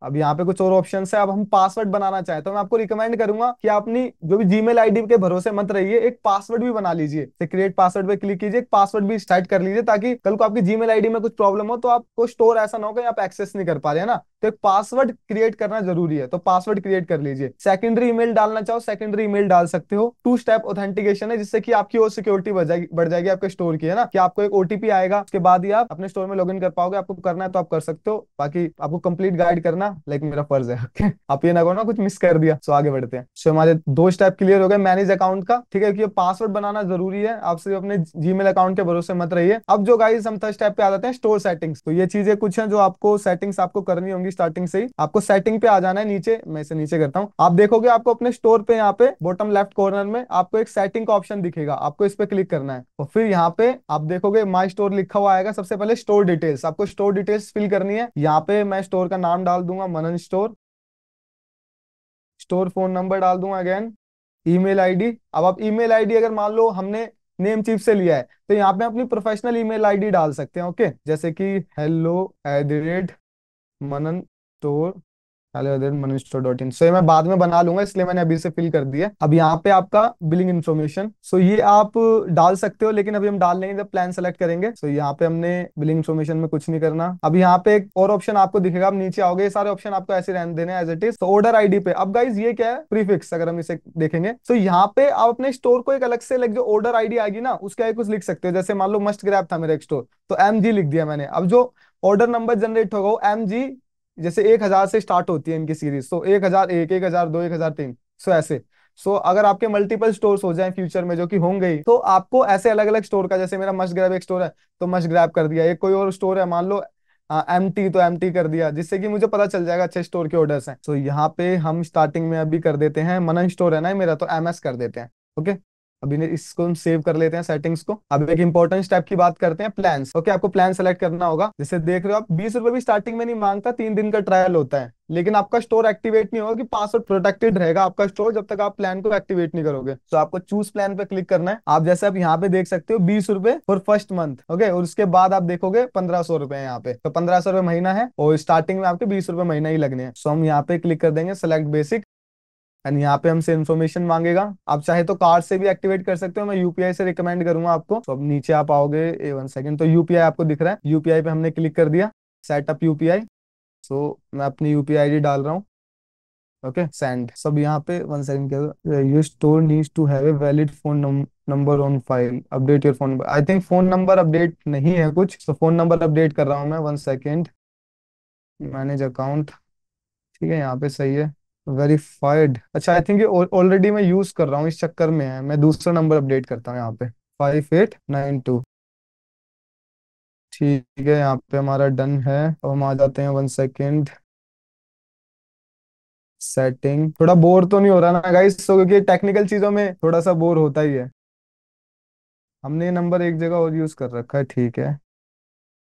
अब यहाँ पे कुछ और ऑप्शन है अब हम पासवर्ड बनाना चाहे तो मैं आपको रिकमेंड करूंगा कि आप अपनी जो भी जीमेल आईडी के भरोसे मत रहिए एक पासवर्ड भी बना लीजिए तो क्रिएट पासवर्ड पे क्लिक कीजिए एक पासवर्ड भी स्टार्ट कर लीजिए ताकि कल को आपकी जीमेल आईडी में कुछ प्रॉब्लम हो तो आपको स्टोर ऐसा ना हो कि आप एक्सेस नहीं कर पा रहे ना तो एक पासवर्ड क्रिएट करना जरूरी है तो पासवर्ड क्रिएट कर लीजिए सेकेंडरी ईमेल डालना चाहो सेकेंडरी ईमेल डाल सकते हो टू स्टेप ऑथेंटिकेशन है जिससे कि आपकी और सिक्योरिटी बढ़ जाएगी आपके स्टोर की है ना कि आपको एक ओटीपी आएगा उसके बाद ही आप अपने स्टोर में लॉग कर पाओगे आपको करना है तो आप कर सकते हो बाकी आपको कंप्लीट गाइड करना ना लाइक मेरा फर्ज है ओके आप ये ना करो ना कुछ मिस कर दिया सो आगे बढ़ते हैं सो हमारे दो स्टेप क्लियर हो गए मैनेज अकाउंट का ठीक है क्योंकि पासवर्ड बनाना जरूरी है आप सिर्फ अपने जीमेल अकाउंट के भरोसे मत रहिए अब जो गाइज हम थर्ड स्टेप पे आ जाते हैं स्टोर सेटिंग्स तो ये चीजें कुछ है जो आपको सेटिंग्स आपको करनी होंगी स्टार्टिंग से ही आपको सेटिंग पे आ जाना है नीचे मैं इसे नीचे करता हूँ आप देखोगे आपको अपने स्टोर पे यहाँ पे बॉटम लेफ्ट कॉर्नर में आपको एक सेटिंग का ऑप्शन दिखेगा आपको इस पे क्लिक करना है और फिर यहाँ पे आप देखोगे माई स्टोर लिखा हुआ आएगा सबसे पहले स्टोर डिटेल्स आपको स्टोर डिटेल्स फिल करनी है यहाँ पे मैं स्टोर का नाम डाल दूंगा दूंगा Manan store store phone number डाल दूंगा अगेन ईमेल आईडी अब आप ईमेल आईडी अगर मान लो हमने नेम चिप से लिया है तो यहाँ पे अपनी प्रोफेशनल ईमेल आईडी डाल सकते हैं ओके जैसे कि hello at the rate Manan store so so, ये मैं बाद में बना लूंगा इसलिए मैंने अभी से फिल कर दिया अब यहाँ पे आपका बिलिंग इन्फॉर्मेशन सो so, ये आप डाल सकते हो लेकिन अभी हम डाल नहीं प्लान सेलेक्ट करेंगे सो so, यहाँ पे हमने बिलिंग इन्फॉर्मेशन में कुछ नहीं करना अब यहाँ पे एक और ऑप्शन आपको दिखेगा आप नीचे आओगे सारे ऑप्शन आपको ऐसे रहने देने एज इट इज तो ऑर्डर आईडी पे अब गाइज ये क्या है प्रीफिक्स अगर हम इसे देखेंगे तो so, यहाँ पे आप अपने स्टोर को एक अलग से लाइक जो ऑर्डर आईडी आएगी ना उसके कुछ लिख सकते हो जैसे मान लो मस्ट ग्रैप था मेरा एक स्टोर तो एम लिख दिया मैंने अब जो ऑर्डर नंबर जनरेट होगा वो एम जी जैसे एक हजार से स्टार्ट होती है इनकी सीरीज तो एक हजार एक एक हजार दो एक हजार तीन सो ऐसे सो so, अगर आपके मल्टीपल स्टोर्स हो जाए फ्यूचर में जो कि होंगे तो आपको ऐसे अलग अलग स्टोर का जैसे मेरा मस्ट ग्रैब एक स्टोर है तो मस्ट ग्रैब कर दिया एक कोई और स्टोर है मान लो एम टी तो एम टी कर दिया जिससे कि मुझे पता चल जाएगा अच्छे स्टोर के ऑर्डर्स हैं सो so, यहाँ पे हम स्टार्टिंग में अभी कर देते हैं मनन स्टोर है ना मेरा तो एम एस कर देते हैं ओके अभी इसको हम सेव कर लेते हैं सेटिंग्स को अब एक इंपॉर्टेंट स्टेप की बात करते हैं प्लान ओके okay, आपको प्लान सेलेक्ट करना होगा जैसे देख रहे हो आप बीस रुपए भी स्टार्टिंग में नहीं मांगता तीन दिन का ट्रायल होता है लेकिन आपका स्टोर एक्टिवेट नहीं होगा कि पासवर्ड प्रोटेक्टेड रहेगा आपका स्टोर जब तक आप प्लान को एक्टिवेट नहीं करोगे तो आपको चूज प्लान पे क्लिक करना है आप जैसे आप यहाँ पे देख सकते हो बीस रुपए फॉर फर्स्ट मंथ ओके और उसके बाद आप देखोगे पंद्रह सौ रुपए यहाँ पे तो पंद्रह सौ रुपए महीना है और स्टार्टिंग में आपके बीस रुपए महीना ही लगने हैं सो हम यहाँ पे क्लिक कर देंगे सेलेक्ट बेसिक एंड यहाँ पे हमसे इन्फॉर्मेशन मांगेगा आप चाहे तो कार्ड से भी एक्टिवेट कर सकते हो मैं यूपीआई से रिकमेंड करूंगा आपको तो अब नीचे आप आओगे ए वन सेकेंड तो यूपीआई आपको दिख रहा है यूपीआई पे हमने क्लिक कर दिया सेटअप यूपीआई सो मैं अपनी यूपीआई डी डाल रहा हूँ ओके सेंड सब यहाँ पे one second you store needs to have a valid phone number on file update your phone number I think phone number update नहीं है कुछ तो फोन नंबर अपडेट कर रहा हूँ मैं वन सेकेंड मैनेज अकाउंट ठीक है यहाँ पे सही है वेरीफाइड अच्छा आई थिंक ये ऑलरेडी मैं यूज कर रहा हूँ इस चक्कर में है मैं दूसरा नंबर अपडेट करता हूँ यहाँ पे फाइव एट नाइन टू ठीक है यहाँ पे हमारा डन है अब हम आ जाते हैं वन सेकेंड सेटिंग थोड़ा बोर तो नहीं हो रहा ना गाइस सो क्योंकि टेक्निकल चीजों में थोड़ा सा बोर होता ही है हमने ये नंबर एक जगह और यूज कर रखा है ठीक है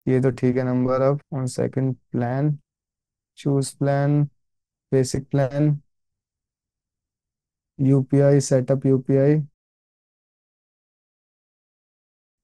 ये तो ठीक है नंबर अब one second plan choose plan basic plan UPI setup UPI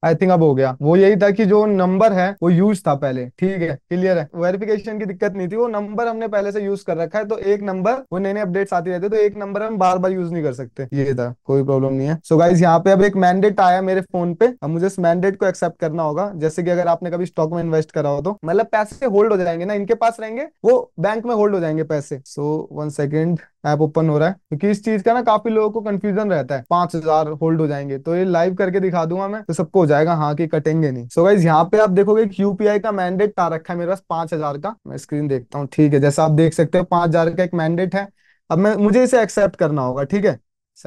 I think अब हो गया वो यही था कि जो नंबर है वो यूज था पहले ठीक है क्लियर है वेरिफिकेशन की दिक्कत नहीं थी वो नंबर हमने पहले से यूज कर रखा है तो एक नंबर वो नए नए अपडेट्स आते रहते तो एक नंबर हम बार बार यूज नहीं कर सकते ये था कोई प्रॉब्लम नहीं है सो so गाइज यहाँ पे अब एक मैंडेट आया मेरे फोन पे अब मुझे इस मैंडेट को एक्सेप्ट करना होगा जैसे कि अगर आपने कभी स्टॉक में इन्वेस्ट करा हो तो मतलब पैसे होल्ड हो जाएंगे ना इनके पास रहेंगे वो बैंक में होल्ड हो जाएंगे पैसे so one second app open हो रहा है क्योंकि इस चीज का ना काफी लोगों को कंफ्यूजन रहता है पांच हजार होल्ड हो जाएंगे तो ये लाइव करके दिखा दूंगा मैं तो सबको जाएगा हाँ कि कटेंगे नहीं सो गाइज यहाँ पे आप देखोगे यूपीआई का मैंडेट आ रखा है मेरे पास पांच हजार का मैं स्क्रीन देखता हूँ ठीक है जैसा आप देख सकते हो पांच हजार का एक मैंडेट है अब मैं मुझे इसे एक्सेप्ट करना होगा ठीक है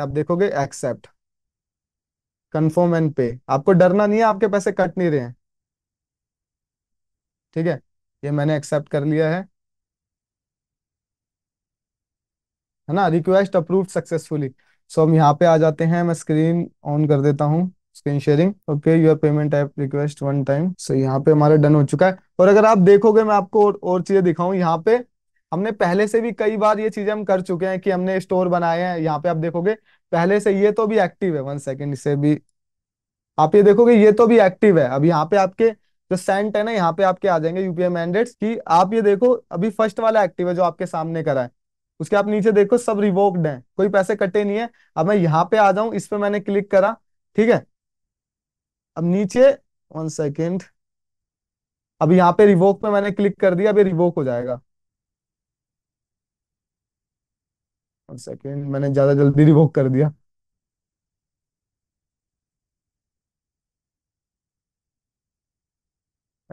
आप देखोगे एक्सेप्ट कन्फर्म एंड पे आपको डरना नहीं है आपके पैसे कट नहीं रहे हैं ठीक है ये मैंने एक्सेप्ट कर लिया है है ना रिक्वेस्ट अप्रूव्ड सक्सेसफुली सो हम यहाँ पे आ जाते हैं मैं स्क्रीन ऑन कर देता हूं screen sharing okay your payment app request one time so यहाँ पे हमारा डन हो चुका है और अगर आप देखोगे मैं आपको और, और चीजें दिखाऊं यहाँ पे हमने पहले से भी कई बार ये चीजें हम कर चुके हैं कि हमने स्टोर बनाए हैं यहाँ पे आप देखोगे पहले से ये तो भी एक्टिव है वन सेकेंड इसे भी आप ये देखोगे ये तो भी एक्टिव है अब यहाँ पे आपके जो सेंट है ना यहाँ पे आपके आ जाएंगे यूपीआई मैंडेट्स की आप ये देखो अभी फर्स्ट वाला एक्टिव है जो आपके सामने करा है उसके आप नीचे देखो सब रिवोक्ड है कोई पैसे कटे नहीं है अब मैं यहाँ पे आ जाऊं इस पे मैंने क्लिक करा ठीक है अब नीचे वन सेकेंड अब यहां पे रिवोक पे मैंने क्लिक कर दिया अभी रिवोक हो जाएगा वन सेकेंड मैंने ज्यादा जल्दी रिवोक कर दिया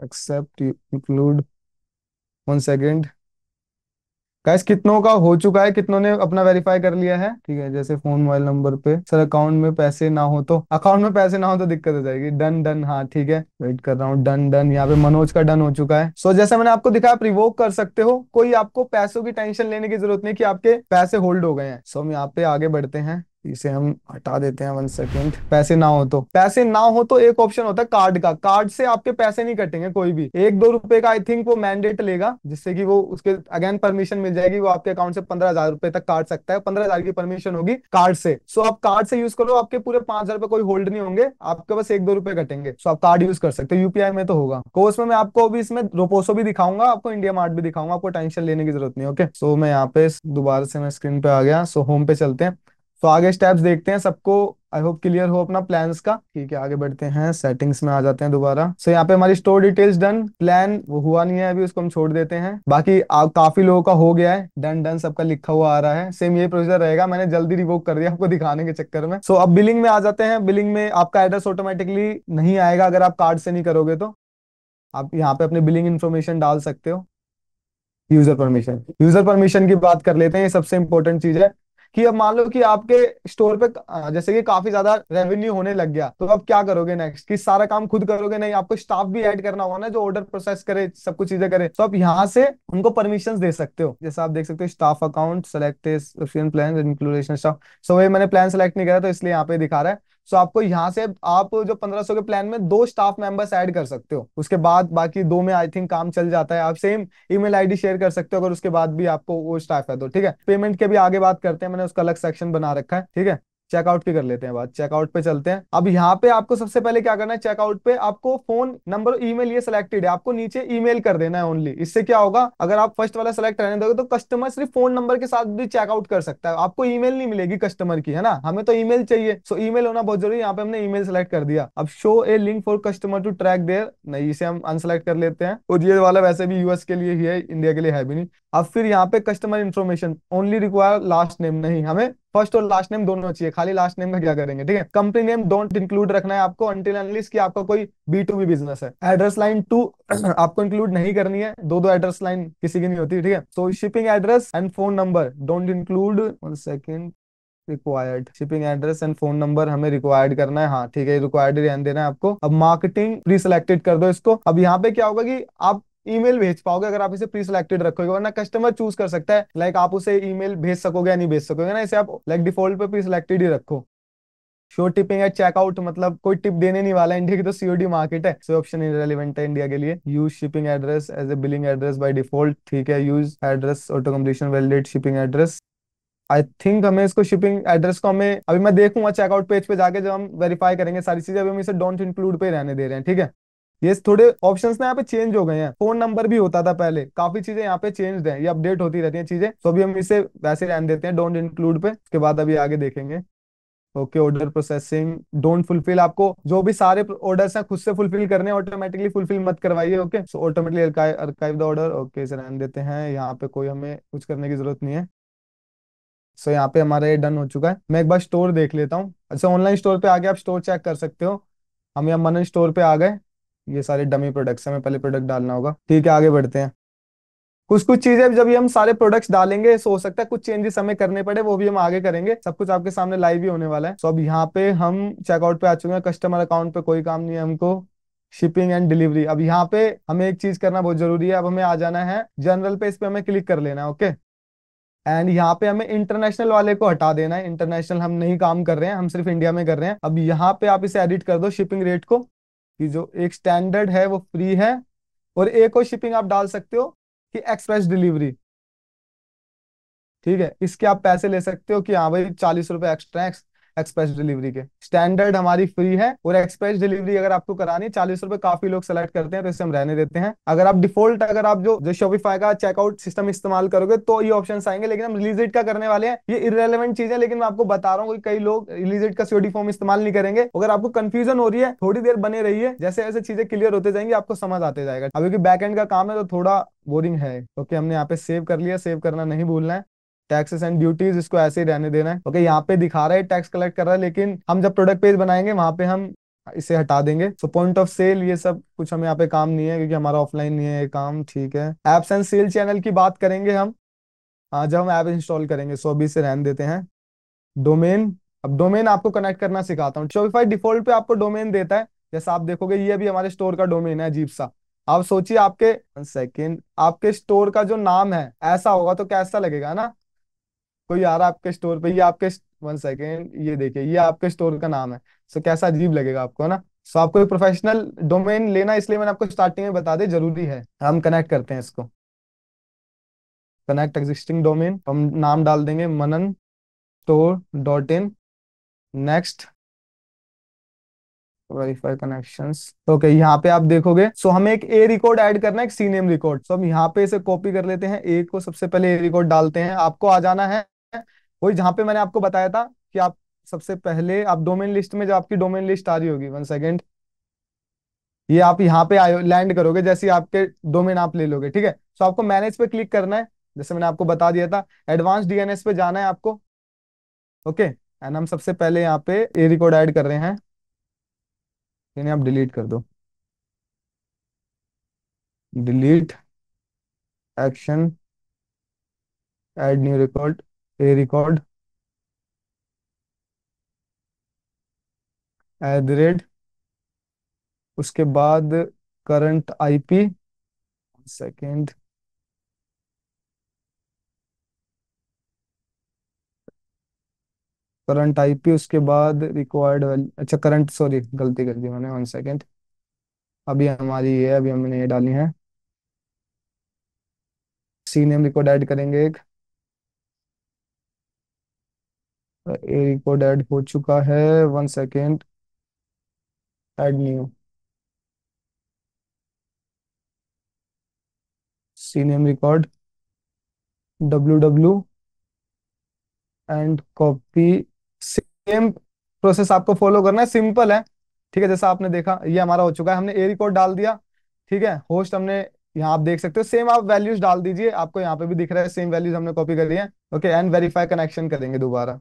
accept include one second guys कितनों का हो चुका है कितनों ने अपना वेरीफाई कर लिया है ठीक है जैसे फोन मोबाइल नंबर पे सर अकाउंट में पैसे ना हो तो अकाउंट में पैसे ना हो तो दिक्कत हो जाएगी डन डन हाँ ठीक है वेट कर रहा हूँ डन डन यहाँ पे मनोज का डन हो चुका है सो so, जैसे मैंने आपको दिखाया आप रिवोक कर सकते हो कोई आपको पैसों की टेंशन लेने की जरूरत नहीं की आपके पैसे होल्ड हो गए हैं सो so, हम यहाँ पे आगे बढ़ते हैं इसे हम हटा देते हैं वन सेकेंड पैसे ना हो तो पैसे ना हो तो एक ऑप्शन होता है कार्ड का कार्ड से आपके पैसे नहीं कटेंगे कोई भी एक दो रुपए का आई थिंक वो मैंडेट लेगा जिससे कि वो उसके अगेन परमिशन मिल जाएगी वो आपके अकाउंट से पंद्रह हजार रुपए तक काट सकता है पंद्रह हजार की परमिशन होगी कार्ड से सो आप कार्ड से यूज करो आपके पूरे पांच हजार कोई होल्ड नहीं होंगे आपके बस एक दो रुपए कटेंगे सो आप कार्ड यूज कर सकते हो यूपीआई में तो होगा कोर्स में मैं आपको अभी इसमें रोपोसो भी दिखाऊंगा आपको इंडिया मार्ट भी दिखाऊंगा आपको टेंशन लेने की जरूरत नहीं ओके सो मैं यहाँ पे दोबारा से मैं स्क्रीन पे आ गया सो होम पे चलते हैं तो आगे स्टेप्स देखते हैं सबको आई होप क्लियर हो अपना प्लान का ठीक है आगे बढ़ते हैं सेटिंग्स में आ जाते हैं दोबारा सो so, यहाँ पे हमारी स्टोर डिटेल्स डन प्लान वो हुआ नहीं है अभी उसको हम छोड़ देते हैं बाकी आप काफी लोगों का हो गया है डन डन सबका लिखा हुआ आ रहा है सेम ये प्रोसीजर रहेगा मैंने जल्दी रिवोक कर दिया आपको दिखाने के चक्कर में सो so, अब बिलिंग में आ जाते हैं बिलिंग में आपका एड्रेस ऑटोमेटिकली नहीं आएगा अगर आप कार्ड से नहीं करोगे तो आप यहाँ पे अपनी बिलिंग इन्फॉर्मेशन डाल सकते हो यूजर परमिशन यूजर परमिशन की बात कर लेते हैं ये सबसे इंपॉर्टेंट चीज है कि अब मान लो कि आपके स्टोर पे जैसे कि काफी ज्यादा रेवेन्यू होने लग गया तो अब क्या करोगे नेक्स्ट कि सारा काम खुद करोगे नहीं आपको स्टाफ भी ऐड करना होगा ना जो ऑर्डर प्रोसेस करे सब कुछ चीजें करे तो आप यहाँ से उनको परमिशन दे सकते हो जैसे आप देख सकते हो staff account select plan inclusion staff so वही मैंने प्लान सेलेक्ट नहीं करा तो इसलिए यहाँ पे दिखा रहा है सो आपको यहाँ से आप जो 1500 के प्लान में दो स्टाफ मेंबर्स ऐड कर सकते हो उसके बाद बाकी दो में आई थिंक काम चल जाता है आप सेम ईमेल आईडी शेयर कर सकते हो अगर उसके बाद भी आपको वो स्टाफ है तो ठीक है पेमेंट के भी आगे बात करते हैं मैंने उसका अलग सेक्शन बना रखा है ठीक है चेकआउट की कर लेते हैं बात चेकआउट पे चलते हैं अब यहाँ पे आपको सबसे पहले क्या करना है चेकआउट पे आपको फोन नंबर ईमेल ये सिलेक्टेड है आपको नीचे ईमेल कर देना है ओनली इससे क्या होगा अगर आप फर्स्ट वाला सिलेक्ट रहने दोगे तो कस्टमर सिर्फ फोन नंबर के साथ भी चेकआउट कर सकता है आपको ईमेल नहीं मिलेगी कस्टमर की है ना हमें तो ईमेल चाहिए सो ईमेल होना बहुत जरूरी यहाँ पे हमने ईमेल सेलेक्ट कर दिया अब show a link for customer to track their नहीं इसे हम अनसेलेक्ट कर लेते हैं और ये वाला वैसे भी यूएस के लिए ही है इंडिया के लिए है भी नहीं अब फिर यहाँ पे customer information only require last name नहीं हमें फर्स्ट और लास्ट नेम दोनों चाहिए खाली लास्ट नेम में क्या करेंगे ठीक है कंपनी नेम डोंट इंक्लूड रखना है आपको अंटिल की आपका कोई बी टू बी बिजनेस है एड्रेस लाइन टू आपको इंक्लूड नहीं करनी है दो दो एड्रेस लाइन किसी की नहीं होती ठीक है so shipping address and phone number don't include one second required shipping address and phone number हमें रिक्वायर्ड करना है हाँ ठीक है रिक्वायर्ड ध्यान देना है आपको अब मार्केटिंग प्री सिलेक्टेड कर दो इसको अब यहाँ पे क्या होगा कि आप ईमेल भेज पाओगे अगर आप इसे प्री सिलेक्टेड रखोगे वरना कस्टमर चूज कर सकता है लाइक आप उसे ईमेल भेज सकोगे या नहीं भेज सकोगे ना इसे आप लाइक डिफॉल्ट पे प्री सिलेक्टेड ही रखो शो टिपिंग है चेकआउट मतलब कोई टिप देने नहीं वाला इंडिया की तो सीओडी मार्केट है सो ऑप्शन इनरेलीवेंट है इंडिया के लिए use shipping address as a billing address by default ठीक है use address auto completion validate shipping address I think हमें इसको शिपिंग एड्रेस को हमें अभी मैं देखूंगा चेकआउट पेज पे जाके जब हम वेरीफाई करेंगे सारी चीजें अभी हम इसे डोंट इंक्लूड पे रहने दे रहे हैं ठीक है ये थोड़े ऑप्शन ना यहाँ पे चेंज हो गए हैं फोन नंबर भी होता था पहले काफी चीजें यहाँ पे चेंज है ये अपडेट होती रहती हैं चीजें तो अभी हम इसे वैसे रहने देते हैं डोंट इंक्लूड पे उसके बाद अभी आगे देखेंगे okay order processing don't fulfill आपको जो भी सारे ऑर्डर्स हैं खुद से फुलफिल करने ऑटोमेटिकली फुलफिल मत करवाइए okay so automatically the order okay इसे रहने देते हैं यहाँ पे कोई हमें कुछ करने की जरूरत नहीं है सो so, यहाँ पे हमारा ये डन हो चुका है मैं एक बार स्टोर देख लेता हूँ अच्छा ऑनलाइन स्टोर पे आगे आप स्टोर चेक कर सकते हो हम यहाँ मनन स्टोर पे आ गए ये सारे डमी प्रोडक्ट्स हमें पहले प्रोडक्ट डालना होगा ठीक है आगे बढ़ते हैं कुछ कुछ चीजें जब हम सारे प्रोडक्ट्स डालेंगे सो हो सकता है कुछ चेंजेस हमें करने पड़े वो भी हम आगे करेंगे सब कुछ आपके सामने लाइव ही होने वाला है सो अब यहाँ पे हम चेकआउट पे आ चुके हैं कस्टमर अकाउंट पे कोई काम नहीं है हमको शिपिंग एंड डिलीवरी अब यहाँ पे हमें एक चीज करना बहुत जरूरी है अब हमें आ जाना है जनरल पे इस पे हमें क्लिक कर लेना है ओके एंड यहाँ पे हमें इंटरनेशनल वाले को हटा देना है इंटरनेशनल हम नहीं काम कर रहे हैं हम सिर्फ इंडिया में कर रहे हैं अब यहाँ पे आप इसे एडिट कर दो शिपिंग रेट को कि जो एक स्टैंडर्ड है वो फ्री है और एक और शिपिंग आप डाल सकते हो कि एक्सप्रेस डिलीवरी ठीक है इसके आप पैसे ले सकते हो कि हाँ भाई चालीस रुपए एक्स्ट्रा एक्स एक्सप्रेस डिलीवरी के स्टैंडर्ड हमारी फ्री है और एक्सप्रेस डिलीवरी अगर आपको करानी है चालीस रुपए काफी लोग सेलेक्ट करते हैं तो इसे हम रहने देते हैं अगर आप डिफॉल्ट अगर आप जो जो शॉपिफाई का चेकआउट सिस्टम इस्तेमाल करोगे तो ये ऑप्शन आएंगे लेकिन हम रिलीजिट का करने वाले हैं ये इरेलीवेंट चीज है लेकिन मैं आपको बता रहा हूँ कई लोग रिलीजिट का सीओडी फॉर्म इस्तेमाल नहीं करेंगे अगर आपको कंफ्यूजन हो रही है थोड़ी देर बने रही है जैसे जैसे चीजें क्लियर होते जाएंगे आपको समझ आते जाएगा अभी बैक एंड का काम है तो थोड़ा बोरिंग है ओके हमने यहाँ पे सेव कर लिया सेव करना नहीं भूलना है टैक्सेस एंड ड्यूटीज इसको ऐसे ही रहने देना है ओके यहाँ पे दिखा रहा है टैक्स कलेक्ट कर रहा है लेकिन हम जब प्रोडक्ट पेज बनाएंगे वहां पे हम इसे हटा देंगे सो पॉइंट ऑफ सेल ये सब कुछ हमें यहाँ पे काम नहीं है क्योंकि हमारा ऑफलाइन नहीं है ये काम ठीक है एप्स एंड सेल चैनल की बात करेंगे हम हाँ जब हम ऐप इंस्टॉल करेंगे सो अभी से रहने देते हैं डोमेन अब डोमेन आपको कनेक्ट करना सिखाता हूँ शॉपिफाई डिफॉल्ट पे आपको डोमेन देता है जैसा आप देखोगे ये अभी हमारे स्टोर का डोमेन है अजीब सा आप सोचिए आपके सेकेंड आपके स्टोर का जो नाम है ऐसा होगा तो कैसा लगेगा ना कोई आ रहा आपके स्टोर पे ये आपके वन सेकेंड ये देखिए ये आपके स्टोर का नाम है सो कैसा अजीब लगेगा आपको है ना सो आपको प्रोफेशनल डोमेन लेना इसलिए मैंने आपको स्टार्टिंग में बता दे जरूरी है हम कनेक्ट करते हैं इसको कनेक्ट एग्जिस्टिंग डोमेन हम नाम डाल देंगे Manan store dot in next verify connection okay यहाँ पे आप देखोगे सो so, हमें एक ए रिकॉर्ड ऐड करना है एक सी नेम रिकॉर्ड सो हम यहाँ पे इसे कॉपी कर लेते हैं ए को सबसे पहले ए रिकॉर्ड डालते हैं आपको आ जाना है है वही जहां पे मैंने आपको बताया था कि आप सबसे पहले आप डोमेन लिस्ट में जो आपकी डोमेन लिस्ट आ रही होगी वन सेकेंड ये आप यहाँ पे आयो लैंड करोगे जैसे आपके डोमेन आप ले लोगे ठीक है सो आपको मैनेज पे क्लिक करना है जैसे मैंने आपको बता दिया था एडवांस डीएनएस पे जाना है आपको ओके एंड हम सबसे पहले यहाँ पे ए रिकॉर्ड ऐड कर रहे हैं यानी आप डिलीट कर दो delete action add new record a record at the rate उसके बाद current IP second current IP उसके बाद रिक्वायर्ड अच्छा करंट सॉरी गलती कर दी मैंने वन सेकेंड अभी हमारी ये अभी हमने ये डाली है सी नेम रिकॉर्ड ऐड करेंगे एक ए रिकॉर्ड ऐड हो चुका है one second add new C name record W W and copy same process आपको फॉलो करना है सिंपल है ठीक है जैसा आपने देखा ये हमारा हो चुका है हमने ए रिकॉर्ड डाल दिया ठीक है होस्ट हमने यहाँ आप देख सकते हो सेम आप वैल्यूज डाल दीजिए आपको यहाँ पे भी दिख रहा है सेम वैल्यूज हमने कॉपी करी है ओके एंड वेरीफाई कनेक्शन करेंगे दोबारा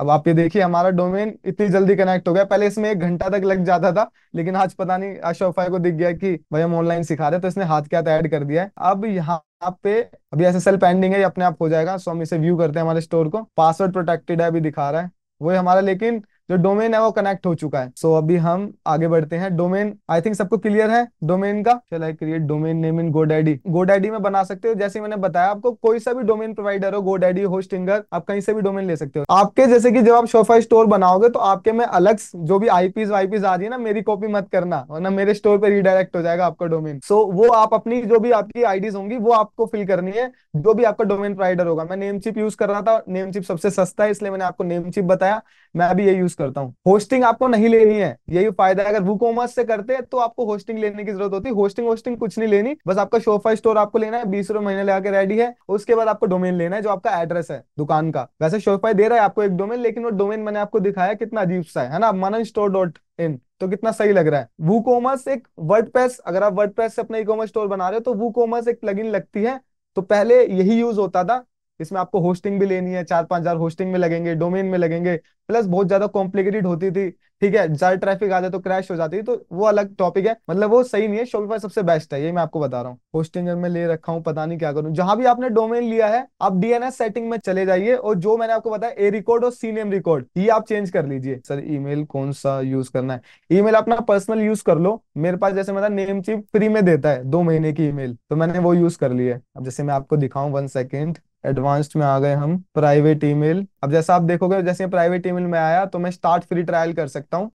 अब आप ये देखिए हमारा डोमेन इतनी जल्दी कनेक्ट हो गया पहले इसमें एक घंटा तक लग जाता था लेकिन आज पता नहीं अशोफाई को दिख गया कि भाई हम ऑनलाइन सिखा रहे तो इसने हाथ के हाथ ऐड कर दिया है अब यहाँ पे अभी एस एस पेंडिंग है ये अपने आप हो जाएगा सो हम इसे व्यू करते हैं हमारे स्टोर को पासवर्ड प्रोटेक्टेड है अभी दिखा रहा है वो हमारा लेकिन जो डोमेन है वो कनेक्ट हो चुका है सो so, अभी हम आगे बढ़ते हैं डोमेन आई थिंक सबको क्लियर है डोमेन का चल I create domain name in GoDaddy GoDaddy में बना सकते हो जैसे मैंने बताया आपको कोई सा भी डोमेन प्रोवाइडर हो गोडैडी होस्टिंगर आप कहीं से भी डोमेन ले सकते हो आपके जैसे कि जब आप शोफाई स्टोर बनाओगे तो आपके में अलग जो भी आईपीज वाईपीज आ रही है ना मेरी कॉपी मत करना वरना मेरे स्टोर पर रिडायरेक्ट हो जाएगा आपका डोमेन सो वो आप अपनी जो भी आपकी आईडीज होंगी वो आपको फिल करनी है जो भी आपका डोमेन प्रोवाइडर होगा मैं नेम चिप यूज कर रहा था नेम चिप सबसे सस्ता है इसलिए मैंने आपको नेम चिप बताया मैं भी ये यूज करता हूँ होस्टिंग आपको नहीं लेनी है यही फायदा है अगर वो कॉमर्स से करते हैं तो आपको होस्टिंग लेने की जरूरत होती है होस्टिंग होस्टिंग कुछ नहीं लेनी बस आपका शोफा स्टोर आपको लेना है बीस रुपए महीने लगा के रेडी है उसके बाद आपको डोमेन लेना है जो आपका एड्रेस है दुकान का वैसे शोफा दे रहा है आपको एक डोमेन लेकिन वो डोमेन मैंने आपको दिखाया कितना अजीब सा है ना मनन स्टोर डॉट इन तो कितना सही लग रहा है वू कॉमर्स एक वर्ड अगर आप वर्ड से अपना ई कॉमर्स स्टोर बना रहे हो तो वू कॉमर्स एक प्लगइन लगती है तो पहले यही यूज होता था इसमें आपको होस्टिंग भी लेनी है चार पांच हजार होस्टिंग में लगेंगे डोमेन में लगेंगे प्लस बहुत ज्यादा कॉम्प्लिकेटेड होती थी ठीक है ज्यादा ट्रैफिक आ जाए तो क्रैश हो जाती है तो वो अलग टॉपिक है मतलब वो सही नहीं है शॉपिफाई सबसे बेस्ट है ये मैं आपको बता रहा हूँ होस्टिंग में ले रखा हूँ पता नहीं क्या करूँ जहां भी आपने डोमेन लिया है आप डीएनएस सेटिंग में चले जाइए और जो मैंने आपको बताया ए रिकॉर्ड और सी नेम रिकॉर्ड ये आप चेंज कर लीजिए सर ई कौन सा यूज करना है ई अपना पर्सनल यूज कर लो मेरे पास जैसे मतलब नेम चिप फ्री में देता है दो महीने की ई तो मैंने वो यूज कर ली है अब जैसे मैं आपको दिखाऊं वन सेकेंड एडवांस्ड में आ गए हम प्राइवेट ईमेल अब जैसा आप देखोगे जैसे प्राइवेट ईमेल में आया तो मैं स्टार्ट फ्री ट्रायल कर सकता हूँ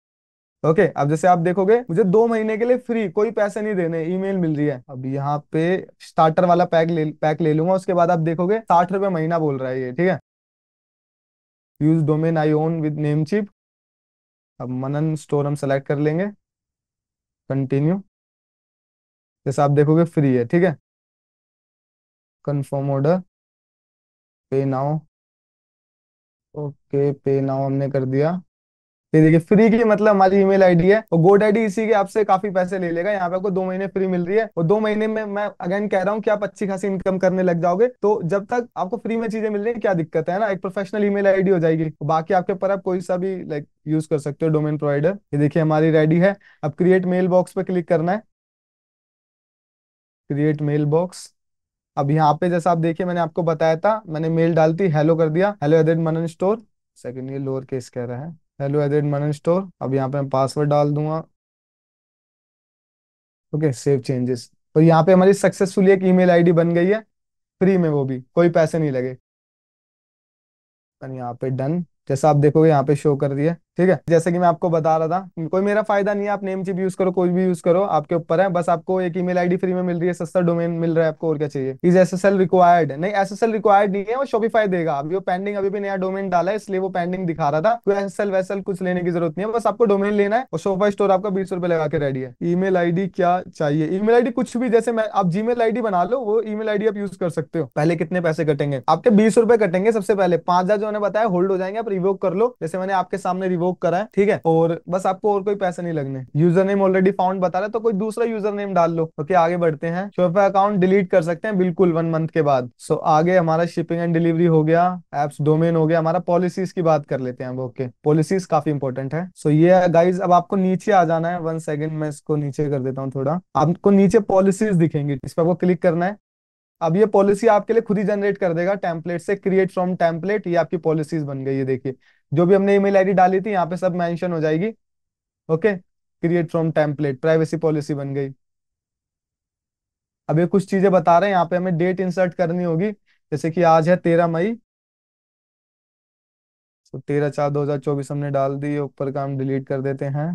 ओके अब जैसे आप देखोगे मुझे दो महीने के लिए फ्री कोई पैसे नहीं देने ईमेल मिल रही है अब यहाँ पे स्टार्टर वाला पैक ले पैक ले लूंगा उसके बाद आप देखोगे साठ रुपए महीना बोल रहा है ये ठीक है use domain I own with name cheap अब मनन स्टोर हम सेलेक्ट कर लेंगे कंटिन्यू जैसे आप देखोगे फ्री है ठीक है confirm order pay now okay pay now हमने कर दिया ये देखिए फ्री की मतलब हमारी ईमेल आईडी है और गोड आईडी इसी के आपसे काफी पैसे ले लेगा यहाँ पे आपको दो महीने फ्री मिल रही है और दो महीने में मैं अगेन कह रहा हूँ कि आप अच्छी खासी इनकम करने लग जाओगे तो जब तक आपको फ्री में चीजें मिल रही है क्या दिक्कत है ना एक प्रोफेशनल ईमेल आईडी हो जाएगी बाकी आपके पर आप कोई सा भी लाइक यूज कर सकते हो डोमेन प्रोवाइडर ये देखिए हमारी रेडी है अब क्रिएट मेल बॉक्स पे क्लिक करना है क्रिएट मेल बॉक्स अब यहाँ पे जैसा आप देखिए मैंने आपको बताया था मैंने मेल डालती हेलो कर दिया hello added Manan store second ये लोअर केस कह रहा है हेलो एडेड मनन स्टोर अब यहाँ पे मैं पासवर्ड डाल दूंगा ओके सेव चेंजेस और यहाँ पे हमारी सक्सेसफुली एक ईमेल आईडी बन गई है फ्री में वो भी कोई पैसे नहीं लगे यहाँ पे डन जैसा आप देखोगे यहाँ पे शो कर दिया ठीक है जैसे कि मैं आपको बता रहा था कोई मेरा फायदा नहीं है आप नेम चिप यूज करो कोई भी यूज करो आपके ऊपर है बस आपको एक ईमेल आईडी फ्री में मिल रही है सस्ता डोमेन मिल रहा है आपको और क्या चाहिए is S S L required नहीं एस एस एल रिक्वायर्ड नहीं है वो शॉपिफाई देगा अभी वो पेंडिंग अभी भी नया डोमेन डाला है इसलिए वो पेंडिंग दिखा रहा था कोई एस एस एल वैसल कुछ लेने की जरूरत नहीं है बस आपको डोमेन लेना है और शोफा स्टोर आपका बीस रुपए लगा के रेडी है ई मेल आई डी क्या चाहिए ई मेल आई डी कुछ भी जैसे मैं आप जी मेल आई डी बना लो वो ई मेल आई डी आप यूज कर सकते हो पहले कितने पैसे कटेंगे आपके बीस रुपए कटेंगे सबसे पहले पांच हजार जो मैंने बताया होल्ड हो जाएंगे आप रिवोक कर लो जैसे मैंने आपके सामने रिवोक करा है ठीक है और बस आपको और कोई पैसे नहीं लगने यूजर नेम ऑलरेडी फाउंड बता रहे तो कोई दूसरा यूजर नेम डाल लो ओके आगे बढ़ते हैं शोफा अकाउंट डिलीट कर सकते हैं बिल्कुल वन मंथ के बाद सो आगे हमारा शिपिंग एंड डिलीवरी हो गया एप्स डोमेन हो गया हमारा पॉलिसीज की बात कर लेते हैं ओके पॉलिसीज काफी इंपॉर्टेंट है सो ये गाइज अब आपको नीचे आ जाना है वन सेकेंड मैं इसको नीचे कर देता हूँ थोड़ा आपको नीचे पॉलिसीज दिखेंगी इस पर आपको क्लिक करना है अब ये पॉलिसी आपके लिए खुद ही जनरेट कर देगा टेम्पलेट से क्रिएट फ्रॉम टेम्पलेट ये आपकी पॉलिसीज बन गई है देखिए जो भी हमने ईमेल आईडी डाली थी यहाँ पे सब मेंशन हो जाएगी okay create from template privacy policy बन गई अब ये कुछ चीजें बता रहे हैं यहाँ पे हमें डेट इंसर्ट करनी होगी जैसे कि आज है तेरह मई तो तेरह चार दो हजार चौबीस हमने डाल दी ऊपर का हम डिलीट कर देते हैं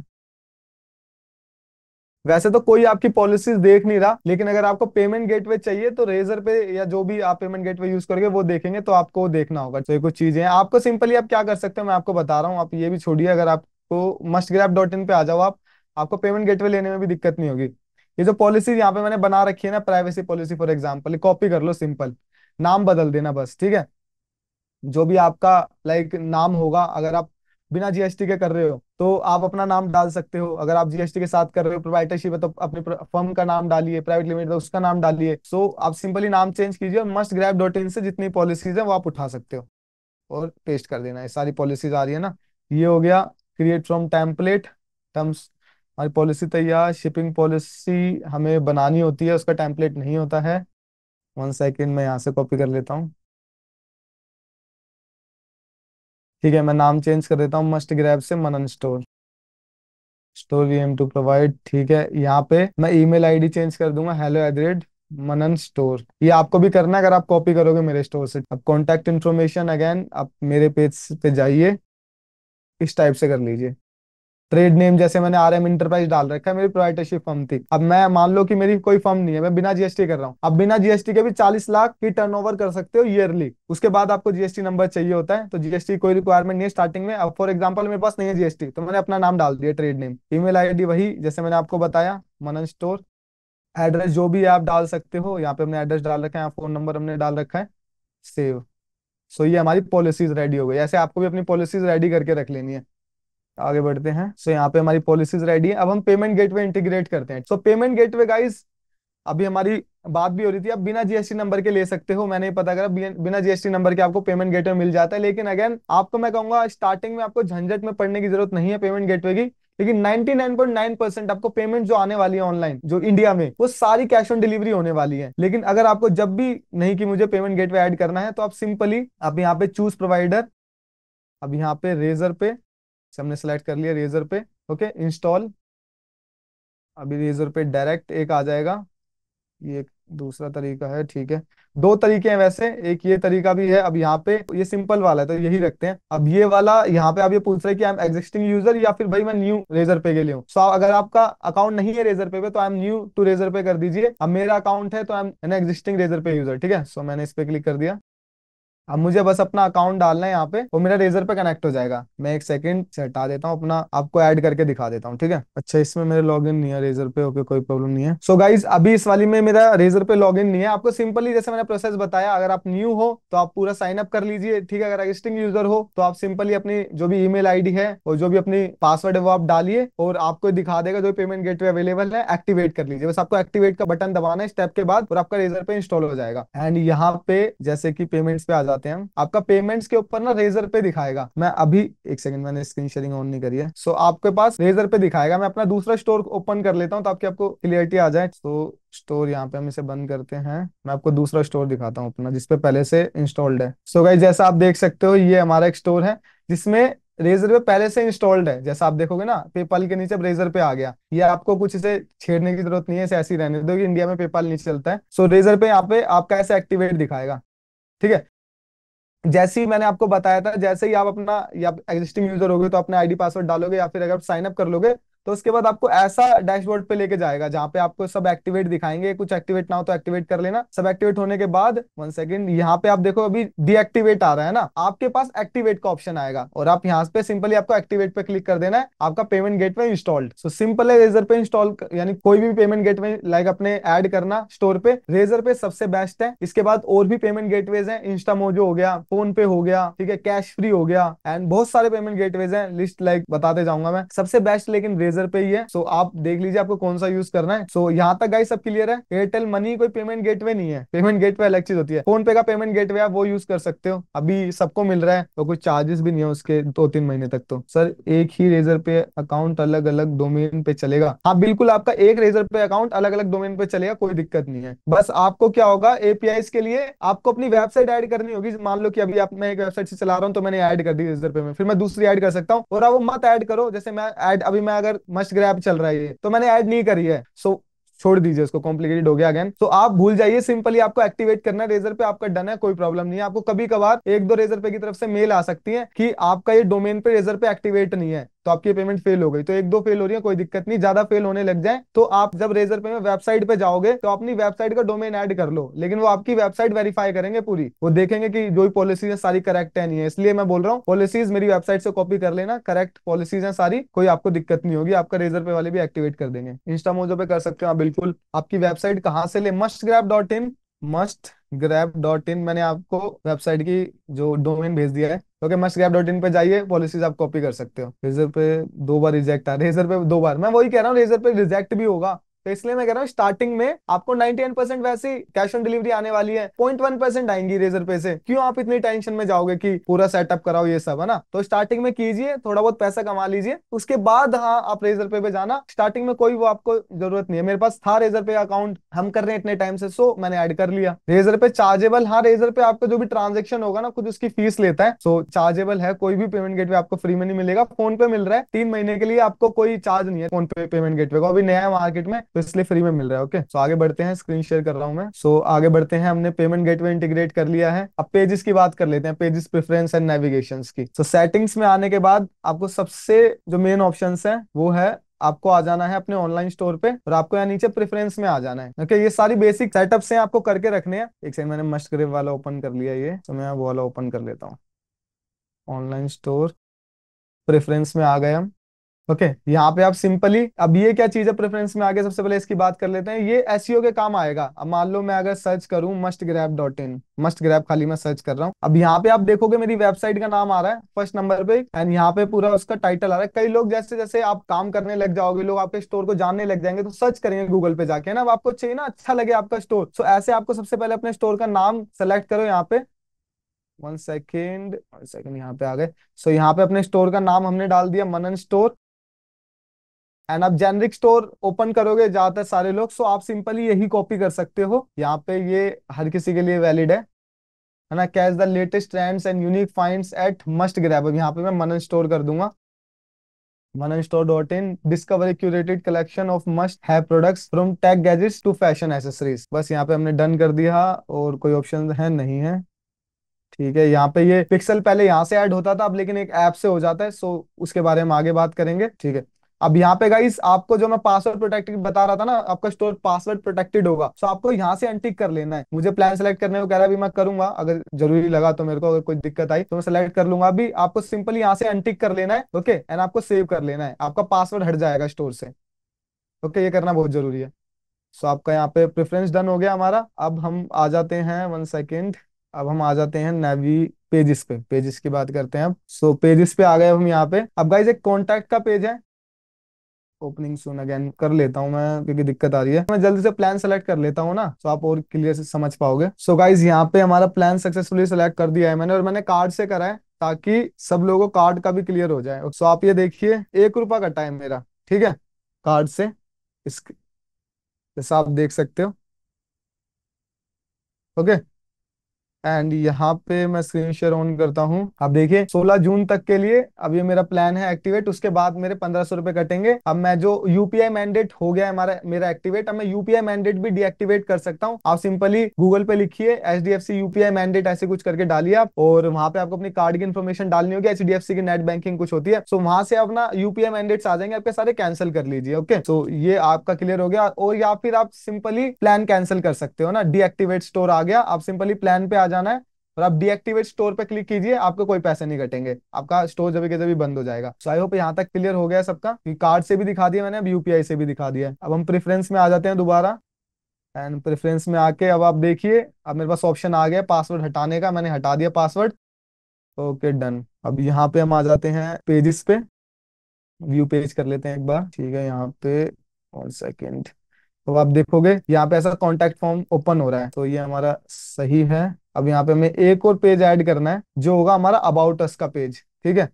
वैसे तो कोई आपकी पॉलिसीज देख नहीं रहा लेकिन अगर आपको पेमेंट गेटवे चाहिए तो रेजर पे या जो भी आप पेमेंट गेटवे यूज करोगे वो देखेंगे तो आपको देखना होगा तो ये कुछ चीजें हैं आपको सिंपली आप क्या कर सकते हो मैं आपको बता रहा हूँ आप ये भी छोड़िए अगर आपको मस्ट ग्रैप डॉट इन पे आ जाओ आप आपको पेमेंट गेटवे लेने में भी दिक्कत नहीं होगी ये जो पॉलिसी यहाँ पे मैंने बना रखी है ना privacy policy for example copy कर लो सिंपल नाम बदल देना बस ठीक है जो भी आपका लाइक नाम होगा अगर आप बिना जीएसटी के कर रहे हो तो आप अपना नाम डाल सकते हो अगर आप जीएसटी के साथ कर रहे हो प्रोवाइटरशिप है तो अपने फर्म का नाम डालिए प्राइवेट लिमिटेड है उसका नाम डालिए सो so, आप सिंपली नाम चेंज कीजिए और मस्ट ग्रैप डॉट इन से जितनी पॉलिसीज है वो आप उठा सकते हो और पेस्ट कर देना है सारी पॉलिसीज आ रही है ना ये हो गया क्रिएट फ्रॉम टेम्पलेट टर्म्स हमारी पॉलिसी तैयार शिपिंग पॉलिसी हमें बनानी होती है उसका टेम्पलेट नहीं होता है वन सेकेंड मैं यहाँ से कॉपी कर लेता हूँ ठीक है मैं नाम चेंज कर देता हूँ मस्ट ग्रैब से Manan store store we aim to provide ठीक है यहाँ पे मैं ईमेल आईडी चेंज कर दूंगा hello at the Manan store ये आपको भी करना है अगर आप कॉपी करोगे मेरे स्टोर से अब कॉन्टेक्ट इन्फॉर्मेशन अगेन आप मेरे पेज पे जाइए इस टाइप से कर लीजिए ट्रेड नेम जैसे मैंने आर एम इंटरप्राइज डाल रखा है मेरी प्रोवाइटरशिप फर्म थी अब मैं मान लो कि मेरी कोई फर्म नहीं है मैं बिना जीएसटी कर रहा हूँ अब बिना जीएसटी के भी चालीस लाख की टर्नओवर कर सकते हो ईयरली उसके बाद आपको जीएसटी नंबर चाहिए होता है तो जीएसटी कोई रिक्वायरमेंट नहीं है स्टार्टिंग में अब फॉर एग्जाम्पल मेरे पास नहीं है जीएसटी तो मैंने अपना नाम डाल दिया ट्रेड नेम ईमेल आईडी वही जैसे मैंने आपको बताया मनन स्टोर एड्रेस जो भी आप डाल सकते हो यहाँ पे हमने एड्रेस डाल रखा है यहाँ फोन नंबर हमने डाल रखा है सेव सो ये हमारी पॉलिसीज रेडी हो गई ऐसे आपको भी अपनी पॉलिसीज रेडी करके रख लेनी है आगे बढ़ते हैं सो so, यहाँ पे हमारी पॉलिसीज रेडी है अब हम पेमेंट गेटवे इंटीग्रेट करते हैं सो पेमेंट गेटवे गाइस अभी हमारी बात भी हो रही थी आप बिना जीएसटी नंबर के ले सकते हो मैंने पता करा बिना जीएसटी नंबर के आपको पेमेंट गेटवे मिल जाता है लेकिन अगेन आपको तो मैं कहूंगा स्टार्टिंग में आपको झंझट में पड़ने की जरूरत नहीं है पेमेंट गेटवे की लेकिन 99.9 परसेंट आपको पेमेंट जो आने वाली है ऑनलाइन जो इंडिया में वो सारी कैश ऑन डिलीवरी होने वाली है लेकिन अगर आपको जब भी नहीं कि मुझे पेमेंट गेटवे ऐड करना है तो आप सिंपली आप यहाँ पे चूज प्रोवाइडर अब यहाँ पे रेजर पे से हमने सेलेक्ट कर लिया रेजर पे ओके इंस्टॉल अभी रेजर पे डायरेक्ट एक आ जाएगा ये एक दूसरा तरीका है ठीक है दो तरीके हैं वैसे एक ये तरीका भी है अब यहाँ पे ये सिंपल वाला है तो यही रखते हैं अब ये वाला यहाँ पे आप ये पूछ रहे हैं कि आई एम एग्जिस्टिंग यूजर या फिर भाई मैं न्यू रेजर पे के लिए हूँ सो अगर आपका अकाउंट नहीं है रेजर पे पे तो I am new to Razorpay कर दीजिए अब मेरा अकाउंट है तो I am an existing Razorpay user ठीक है सो मैंने इस पे क्लिक कर दिया अब मुझे बस अपना अकाउंट डालना है यहाँ पे वो मेरा रेजर पे कनेक्ट हो जाएगा मैं एक सेकंड से हटा देता हूँ अपना आपको ऐड करके दिखा देता हूँ ठीक है अच्छा इसमें मेरे लॉगिन नहीं है रेजर पे ओके कोई प्रॉब्लम नहीं है सो so गाइज अभी इस वाली में मेरा रेजर पे लॉगिन नहीं है आपको सिंपली जैसे मैंने प्रोसेस बताया अगर आप न्यू हो तो आप पूरा साइन अप कर लीजिए ठीक है अगर रजिस्टिंग यूजर हो तो आप सिंपली अपनी जो भी ई मेल है और जो भी अपनी पासवर्ड है वो आप डालिए और आपको दिखा देगा जो पेमेंट गेट अवेलेबल है एक्टिवेट कर लीजिए बस आपको एक्टिवेट का बटन दबाना है स्टेप के बाद और आपका रेजर पे इंस्टॉल हो जाएगा एंड यहाँ पे जैसे की पेमेंट्स पे आ जाता आते हैं आपका पेमेंट्स के ऊपर ना रेजर पे दिखाएगा मैं अभी एक सेकंड मैंने स्क्रीन शेयरिंग ऑन नहीं करी है सो आपके पास रेजर पे दिखाएगा मैं अपना दूसरा स्टोर ओपन कर लेता हूँ ताकि आपको क्लियरिटी आ जाए तो स्टोर यहाँ पे हम इसे बंद करते हैं मैं आपको दूसरा स्टोर दिखाता हूँ अपना जिसपे पहले से इंस्टॉल्ड है सो so, गाइज जैसा आप देख सकते हो ये हमारा एक स्टोर है जिसमें रेजर पे पहले से इंस्टॉल्ड है जैसा आप देखोगे ना पेपाल के नीचे रेजर पे आ गया ये आपको कुछ इसे छेड़ने की जरूरत नहीं है इसे ऐसे ही रहने दो इंडिया में पेपाल नीचे चलता है सो so, रेजर पे यहाँ पे आपका ऐसे एक्टिवेट दिखाएगा ठीक है जैसे ही मैंने आपको बताया था जैसे ही आप अपना या एग्जिस्टिंग यूजर होगे तो अपना आईडी पासवर्ड डालोगे या फिर अगर साइन अप कर लोगे तो उसके बाद आपको ऐसा डैशबोर्ड पे लेके जाएगा जहाँ पे आपको सब एक्टिवेट दिखाएंगे कुछ एक्टिवेट ना हो तो एक्टिवेट कर लेना सब एक्टिवेट होने के बाद वन सेकेंड यहाँ पे आप देखो अभी डीएक्टिवेट आ रहा है ना आपके पास एक्टिवेट का ऑप्शन आएगा और आप यहाँ पे सिंपली आपको एक्टिवेट पे क्लिक कर देना है आपका payment gateway installed so simple है रेजर पे इंस्टॉल यानी कोई भी पेमेंट में लाइक अपने एड करना स्टोर पे रेजर पे सबसे बेस्ट है इसके बाद और भी पेमेंट गेटवेज हैं इंस्टामोजो हो गया फोन पे हो गया ठीक है कैश फ्री हो गया एंड बहुत सारे पेमेंट गेटवेज हैं लिस्ट लाइक बताते जाऊंगा मैं सबसे बेस्ट लेकिन रेजर एडवाइजर पे ही है सो आप देख लीजिए आपको कौन सा यूज करना है सो यहाँ तक गाइस सब क्लियर है एयरटेल मनी कोई पेमेंट गेटवे नहीं है पेमेंट गेटवे अलग चीज होती है फोन पे का पेमेंट गेटवे आप वो यूज कर सकते हो अभी सबको मिल रहा है तो कुछ चार्जेस भी नहीं है उसके दो तीन महीने तक तो सर एक ही रेजर पे अकाउंट अलग अलग डोमेन पे चलेगा हाँ बिल्कुल आपका एक रेजर पे अकाउंट अलग अलग डोमेन पे चलेगा कोई दिक्कत नहीं है बस आपको क्या होगा एपीआई के लिए आपको अपनी वेबसाइट एड करनी होगी मान लो कि अभी आप मैं एक वेबसाइट से चला रहा हूँ तो मैंने एड कर दी रेजर पे में फिर मैं दूसरी एड कर सकता हूँ और अब वो मत एड करो जैसे मैं एड अभी मैं अगर मस्ट ग्रैप चल रहा है ये तो मैंने ऐड नहीं करी है सो छोड़ दीजिए उसको कॉम्प्लिकेटेड हो गया अगेन तो आप भूल जाइए सिंपली आपको एक्टिवेट करना है रेजर पे आपका डन है कोई प्रॉब्लम नहीं है आपको कभी कभार एक दो रेजर पे की तरफ से मेल आ सकती है कि आपका ये डोमेन पे रेजर पे एक्टिवेट नहीं है तो आपकी पेमेंट फेल हो गई तो एक दो फेल हो रही है कोई दिक्कत नहीं ज्यादा फेल होने लग जाए तो आप जब रेजर पे में वेबसाइट पे जाओगे तो अपनी वेबसाइट का डोमेन ऐड कर लो लेकिन वो आपकी वेबसाइट वेरीफाई करेंगे पूरी वो देखेंगे कि जो भी पॉलिसीज है सारी करेक्ट है नहीं है इसलिए मैं बोल रहा हूँ पॉलिसीज मेरी वेबसाइट से कॉपी कर लेना करेक्ट पॉलिसीज है सारी कोई आपको दिक्कत नहीं होगी आपका रेजर पे वाले भी एक्टिवेट कर देंगे इंस्टा मोजो पे कर सकते हो आप बिल्कुल आपकी वेबसाइट कहाँ से ले must grab dot in must grab dot in मैंने आपको वेबसाइट की जो डोमेन भेज दिया है okay must grab dot in पे जाइए पॉलिसीज आप कॉपी कर सकते हो रेजर पे दो बार रिजेक्ट आ रेजर पे दो बार मैं वही कह रहा हूँ रेजर पे रिजेक्ट भी होगा तो इसलिए मैं कह रहा हूँ स्टार्टिंग में आपको परसेंट वैसे कैश ऑन डिलीवरी आने वाली है 0.1% आएंगी रेजर पे से क्यों आप इतनी टेंशन में जाओगे कि पूरा सेटअप कराओ ये सब है ना तो स्टार्टिंग में कीजिए थोड़ा बहुत पैसा कमा लीजिए उसके बाद हाँ आप रेजर पे पे जाना स्टार्टिंग में कोई वो आपको जरूरत नहीं है मेरे पास था रेजर पे अकाउंट हम कर रहे हैं इतने टाइम से सो मैंने एड कर लिया रेजर पे चार्जेबल हाँ रेजर पे आपका जो भी ट्रांजेक्शन होगा ना कुछ उसकी फीस लेता है सो चार्जेबल है कोई भी पेमेंट गेटवे आपको फ्री में नहीं मिलेगा फोन पे मिल रहा है तीन महीने के लिए आपको कोई चार्ज नहीं है फोन पे पेमेंट गेटवे का अभी नया मार्केट में तो इसलिए फ्री में मिल रहा है ओके सो आगे बढ़ते हैं स्क्रीन शेयर कर रहा हूँ मैं सो आगे बढ़ते हैं हमने पेमेंट गेटवे इंटीग्रेट कर लिया है अब पेजेस की बात कर लेते हैं पेजेस प्रेफरेंस एंड नेविगेशन की सो सेटिंग्स में आने के बाद आपको सबसे जो मेन ऑप्शन है वो है आपको आ जाना है अपने ऑनलाइन स्टोर पे और आपको यहाँ नीचे प्रेफरेंस में आ जाना है ओके ये सारी बेसिक सेटअप से आपको करके रखने हैं एक सेकंड मैंने मस्करेब वाला ओपन कर लिया ये तो मैं वो वाला ओपन कर लेता हूँ ऑनलाइन स्टोर प्रेफरेंस में आ गए हम ओके okay, यहाँ पे आप सिंपली अब ये क्या चीज है प्रेफरेंस में आगे सबसे पहले इसकी बात कर लेते हैं ये एस e के काम आएगा अब मान लो मैं अगर सर्च करूं must grab dot in must grab खाली मैं सर्च कर रहा हूँ अब यहाँ पे आप देखोगे मेरी वेबसाइट का नाम आ रहा है फर्स्ट नंबर पे एंड यहाँ पे पूरा उसका टाइटल आ रहा है कई लोग जैसे जैसे आप काम करने लग जाओगे लोग आपके स्टोर को जानने लग जाएंगे तो सर्च करेंगे गूगल पे जाके ना अब आपको चाहिए ना अच्छा लगे आपका स्टोर सो ऐसे आपको सबसे पहले अपने स्टोर का नाम सेलेक्ट करो यहाँ पे वन सेकेंड वन सेकेंड यहाँ पे आ गए सो so, यहाँ पे अपने स्टोर का नाम हमने डाल दिया मनन स्टोर एंड आप जेनरिक स्टोर ओपन करोगे ज्यादातर सारे लोग सो आप सिंपली यही कॉपी कर सकते हो यहाँ पे ये हर किसी के लिए वैलिड है है ना catch the latest trends and unique finds at must grab यहाँ पे मैं मनन स्टोर कर दूंगा Manan store dot in discover curated collection of must have products from tech gadgets to fashion accessories बस यहाँ पे हमने डन कर दिया और कोई ऑप्शन है नहीं है ठीक है यहाँ पे ये पिक्सल पहले यहाँ से ऐड होता था अब लेकिन एक ऐप से हो जाता है सो उसके बारे में आगे बात करेंगे ठीक है अब यहाँ पे गाइस आपको जो मैं पासवर्ड प्रोटेक्टेड बता रहा था ना आपका स्टोर पासवर्ड प्रोटेक्टेड होगा सो आपको यहाँ से एंटिक कर लेना है मुझे प्लान सेलेक्ट करने को कह रहा भी मैं करूंगा अगर जरूरी लगा तो मेरे को अगर कोई दिक्कत आई तो मैं सेलेक्ट कर लूंगा अभी आपको सिंपली यहाँ से एंटिक कर लेना है ओके एंड आपको सेव कर लेना है आपका पासवर्ड हट जाएगा स्टोर से ओके ये करना बहुत जरूरी है सो आपका यहाँ पे प्रेफरेंस डन हो गया हमारा अब हम आ जाते हैं वन सेकेंड अब हम आ जाते हैं नेवी पेजिस पे पेजिस की बात करते हैं अब सो पेजिस पे आ गए हम यहाँ पे अब गाइज एक कॉन्टेक्ट का पेज है ओपनिंग सुन अगेन कर लेता हूँ मैं क्योंकि दिक्कत आ रही है मैं जल्दी से प्लान सेलेक्ट कर लेता हूँ ना तो आप और क्लियर से समझ पाओगे सो so गाइज यहाँ पे हमारा प्लान सक्सेसफुली सेलेक्ट कर दिया है मैंने और मैंने कार्ड से करा है ताकि सब लोगों कार्ड का भी क्लियर हो जाए सो so आप ये देखिए एक रुपया का टाइम मेरा ठीक है कार्ड से इस जैसा आप देख सकते हो ओके okay? एंड यहाँ पे मैं स्क्रीन शेयर ऑन करता हूँ आप देखिए 16 जून तक के लिए अब ये मेरा प्लान है एक्टिवेट उसके बाद मेरे पंद्रह सौ रुपए कटेंगे अब मैं जो यूपीआई मैंडेट हो गया है हमारा मेरा एक्टिवेट अब मैं यूपीआई मैंडेट भी डीएक्टिवेट कर सकता हूँ आप सिंपली गूगल पे लिखिए H D F C UPI mandate ऐसे कुछ करके डालिए आप और वहां पे आपको अपनी कार्ड की इन्फॉर्मेशन डालनी होगी एच डी एफ सी की नेट बैंकिंग कुछ होती है सो वहां से अपना यूपीआई मैंडेट आ जाएंगे आपके सारे कैंसिल कर लीजिए ओके सो ये आपका क्लियर हो गया और या फिर आप सिंपली प्लान कैंसिल कर सकते हो ना डीएक्टिवेट स्टोर आ गया आप सिंपली प्लान पे आ जाना है और आप डीएक्टिवेट स्टोर पे क्लिक कीजिए आपको कोई पैसे नहीं कटेंगे आपका स्टोर जब के जब बंद हो जाएगा सो आई होप यहाँ तक क्लियर हो गया है सबका क्योंकि कार्ड से भी दिखा दिया मैंने अब यूपीआई से भी दिखा दिया अब हम प्रेफरेंस में आ जाते हैं दोबारा एंड प्रेफरेंस में आके अब आप देखिए अब मेरे पास ऑप्शन आ गया पासवर्ड हटाने का मैंने हटा दिया पासवर्ड ओके डन अब यहाँ पे हम आ जाते हैं पेजेस पे व्यू पेज कर लेते हैं एक बार ठीक है यहाँ पे वन सेकेंड तो आप देखोगे यहाँ पे ऐसा कॉन्टेक्ट फॉर्म ओपन हो रहा है तो ये हमारा सही है अब यहाँ पे हमें एक और पेज ऐड करना है जो होगा हमारा अबाउट अस का पेज ठीक है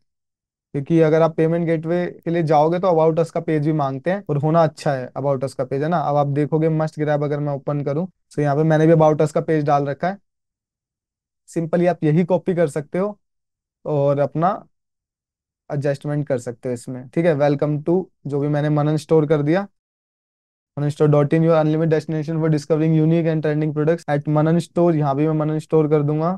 क्योंकि अगर आप पेमेंट गेटवे के लिए जाओगे तो अबाउट अस का पेज भी मांगते हैं और होना अच्छा है अबाउट अस का पेज है ना अब आप देखोगे मस्ट ग्रैब अगर मैं ओपन करूँ तो यहाँ पे मैंने भी अबाउट अस का पेज डाल रखा है सिंपली आप यही कॉपी कर सकते हो और अपना एडजस्टमेंट कर सकते हो इसमें ठीक है वेलकम टू जो भी मैंने मनन स्टोर कर दिया Manan your unlimited destination for discovering unique and trending products at Manan store यहाँ भी मैं मनन स्टोर कर दूंगा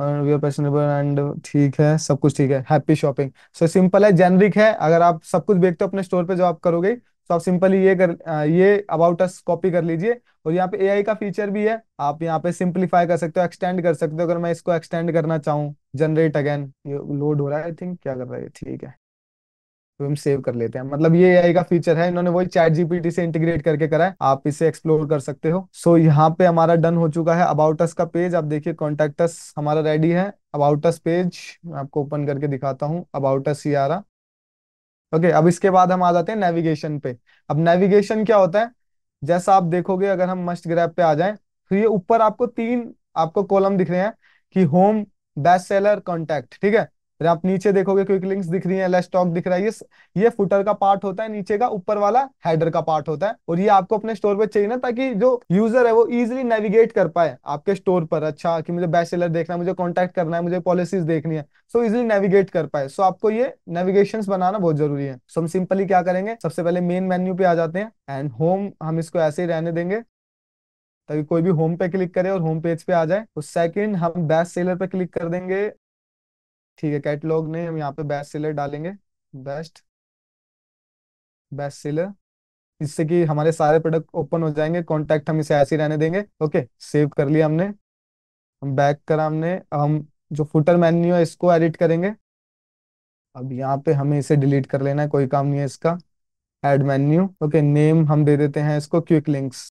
एंड ठीक है सब कुछ ठीक है हैप्पी शॉपिंग सो सिंपल है जेनरिक है अगर आप सब कुछ देखते हो अपने स्टोर पे जो आप करोगे तो आप सिंपली ये कर ये अबाउट अस कॉपी कर लीजिए और यहाँ पे एआई का फीचर भी है आप यहाँ पे सिंपलीफाई कर सकते हो एक्सटेंड कर सकते हो अगर मैं इसको एक्सटेंड करना चाहूँ जनरेट अगेन ये लोड हो रहा है आई थिंक क्या कर रहा है ठीक है तो हम सेव कर लेते हैं मतलब ये एआई का फीचर है इन्होंने वही चैट जीपीटी से इंटीग्रेट करके करा है आप इसे एक्सप्लोर कर सकते हो सो so, यहाँ पे हमारा डन हो चुका है अबाउट अस का पेज आप देखिए कॉन्टेक्ट अस हमारा रेडी है अबाउट अस पेज मैं आपको ओपन करके दिखाता हूँ अबाउट अस आ रहा ओके अब इसके बाद हम आ जाते हैं नेविगेशन पे अब नेविगेशन क्या होता है जैसा आप देखोगे अगर हम मस्ट ग्रैप पे आ जाए तो ये ऊपर आपको तीन आपको कॉलम दिख रहे हैं कि होम बेस्ट सेलर कॉन्टैक्ट ठीक है फिर आप नीचे देखोगे क्विक लिंक्स दिख रही है लेस स्टॉक दिख रहा है ये ये फुटर का पार्ट होता है नीचे का ऊपर वाला हेडर का पार्ट होता है और ये आपको अपने स्टोर पे चाहिए ना ताकि जो यूजर है वो इजिली नेविगेट कर पाए आपके स्टोर पर अच्छा कि मुझे बेस्ट सेलर देखना है मुझे कॉन्टैक्ट करना है मुझे पॉलिसीज देखनी है सो इजिली नेविगेट कर पाए सो आपको ये नेविगेशन बनाना बहुत जरूरी है सो हम सिंपली क्या करेंगे सबसे पहले मेन मेन्यू पे आ जाते हैं एंड होम हम इसको ऐसे ही रहने देंगे ताकि कोई भी होम पे क्लिक करे और होम पेज पे आ जाए तो सेकंड हम बेस्ट सेलर पे क्लिक कर देंगे ठीक है कैटलॉग ने हम यहाँ पे बेस्ट सेलर डालेंगे बेस्ट बेस्ट सेलर इससे कि हमारे सारे प्रोडक्ट ओपन हो जाएंगे कॉन्टेक्ट हम इसे ऐसे ही रहने देंगे ओके सेव कर लिया हमने हम बैक करा हमने हम जो फुटर मैन्यू है इसको एडिट करेंगे अब यहाँ पे हमें इसे डिलीट कर लेना है कोई काम नहीं है इसका एड मैन्यू ओके नेम हम दे देते हैं इसको क्विक लिंक्स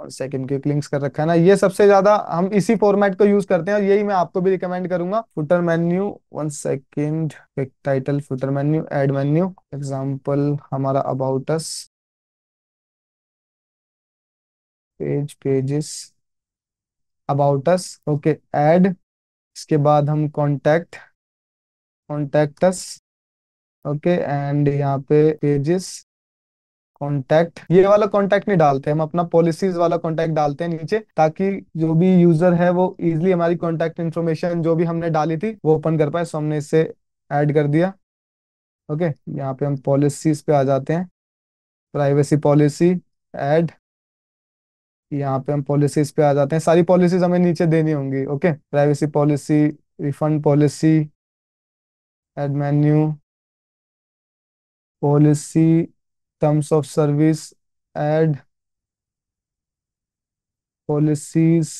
और सेकंड क्विक लिंक्स कर रखा है ना ये सबसे ज्यादा हम इसी फॉर्मेट को यूज करते हैं और यही मैं आपको भी रिकमेंड करूंगा footer menu one second quick title footer menu add menu example हमारा about us page pages about us okay add इसके बाद हम contact contact us okay and यहाँ पे पेजेस कॉन्टैक्ट ये वाला कॉन्टैक्ट नहीं डालते हम अपना पॉलिसीज वाला कॉन्टैक्ट डालते हैं नीचे ताकि जो भी यूजर है वो इजिली हमारी कॉन्टैक्ट इन्फॉर्मेशन जो भी हमने डाली थी वो ओपन कर पाए सो हमने इससे ऐड कर दिया ओके okay, यहाँ पे हम पॉलिसीज पे आ जाते हैं प्राइवेसी पॉलिसी एड यहाँ पे हम पॉलिसीज पे आ जाते हैं सारी पॉलिसीज हमें नीचे देनी होंगी okay privacy policy refund policy add menu policy terms of service add policies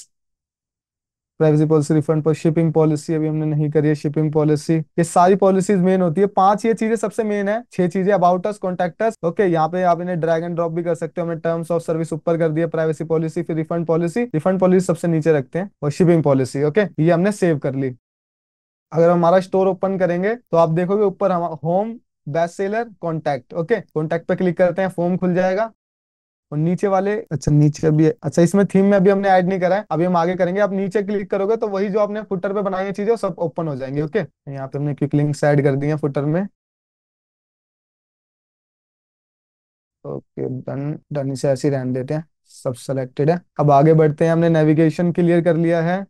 privacy policy refund पर शिपिंग पॉलिसी अभी हमने नहीं करी है शिपिंग पॉलिसी ये सारी पॉलिसीज मेन होती है पांच ये चीजें सबसे मेन है छह चीजें अबाउट अस कॉन्टेक्टर्स ओके यहाँ पे आप इन्हें ड्रैग एंड ड्रॉप भी कर सकते हो हमने टर्म्स ऑफ सर्विस ऊपर कर दिया प्राइवेसी पॉलिसी फिर रिफंड पॉलिसी रिफंड पॉलिसी सबसे नीचे रखते हैं और शिपिंग पॉलिसी ओके ये हमने सेव कर ली अगर हमारा स्टोर ओपन करेंगे तो आप देखोगे ऊपर हम home best seller contact okay contact पे क्लिक करते हैं फॉर्म खुल जाएगा और नीचे वाले अच्छा नीचे अभी अच्छा इसमें थीम में अभी हमने ऐड नहीं करा है अभी हम आगे करेंगे आप नीचे क्लिक करोगे तो वही जो आपने फुटर पे बनाई चीजें सब ओपन हो जाएंगे ओके यहाँ पे हमने क्विक लिंक्स ऐड कर दिए फुटर में ओके डन डन से ऐसे रहने देते हैं सब सेलेक्टेड है अब आगे बढ़ते हैं हमने नेविगेशन क्लियर कर लिया है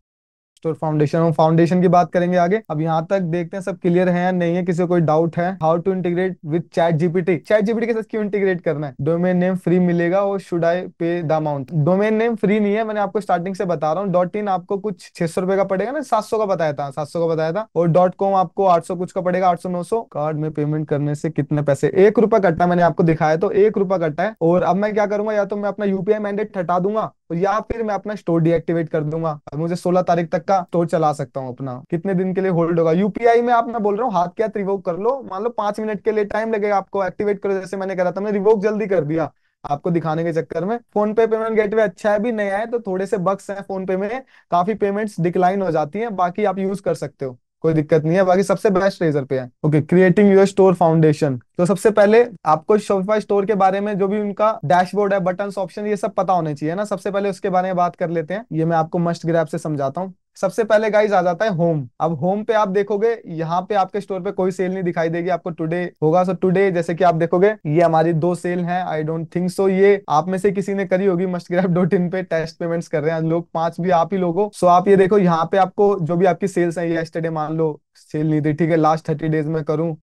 स्टोर फाउंडेशन हम फाउंडेशन की बात करेंगे आगे अब यहाँ तक देखते हैं सब क्लियर है या नहीं है किसी कोई डाउट है how to integrate with ChatGPT ChatGPT के साथ क्यों इंटीग्रेट करना है डोमेन नेम फ्री मिलेगा और should I pay the amount domain name free नहीं है मैंने आपको स्टार्टिंग से बता रहा हूँ डॉट इन आपको कुछ छह सौ रुपए का पड़ेगा ना सात सौ का बताया था सात सौ का बताया था और डॉट कॉम आपको आठ सौ कुछ का पड़ेगा आठ सौ नौ सौ कार्ड में पेमेंट करने से कितने पैसे एक रुपया कटना मैंने आपको दिखाया तो एक रुपया कटा है और अब मैं क्या करूंगा या तो मैं अपना यूपीआई मैंडेट हटा दूंगा और या फिर मैं अपना स्टोर डीएक्टिवेट कर दूंगा मुझे सोलह तारीख तक का तो चला सकता हूँ अपना कितने दिन के लिए होल्ड होगा यूपीआई में आप मैं बोल रहा हूँ हाथ क्या रिवोक कर लो मान लो पांच मिनट के लिए टाइम लगेगा आपको एक्टिवेट करो जैसे मैंने करा था मैंने रिवोक जल्दी कर दिया आपको दिखाने के चक्कर में फोन पे पेमेंट गेटवे अच्छा है भी नया है तो थोड़े से बक्स हैं फोन पे में काफी पेमेंट्स डिक्लाइन हो जाती हैं बाकी आप यूज कर सकते हो कोई दिक्कत नहीं है बाकी सबसे बेस्ट रेजर पे है okay creating your store foundation तो सबसे पहले आपको शॉपिफाई स्टोर के बारे में जो भी उनका डैशबोर्ड है बटन ऑप्शन ये सब पता होने चाहिए ना सबसे पहले उसके बारे में बात कर लेते हैं ये मैं आपको मस्ट ग्रैप से समझाता हूँ सबसे पहले गाइज आ जाता है होम अब होम पे आप देखोगे यहाँ पे आपके स्टोर पे कोई सेल नहीं दिखाई देगी आपको टुडे होगा सो टुडे जैसे कि आप देखोगे ये हमारी दो सेल है आई डोंट थिंक सो ये आप में से किसी ने करी होगी मस्ट ग्रैप डॉट इन पे टेस्ट पेमेंट्स कर रहे हैं लोग पांच भी आप ही लोगों सो आप ये देखो यहाँ पे आपको जो भी आपकी सेल्स है ये मान लो सेल नहीं थी ठीक है लास्ट थर्टी डेज में करूँ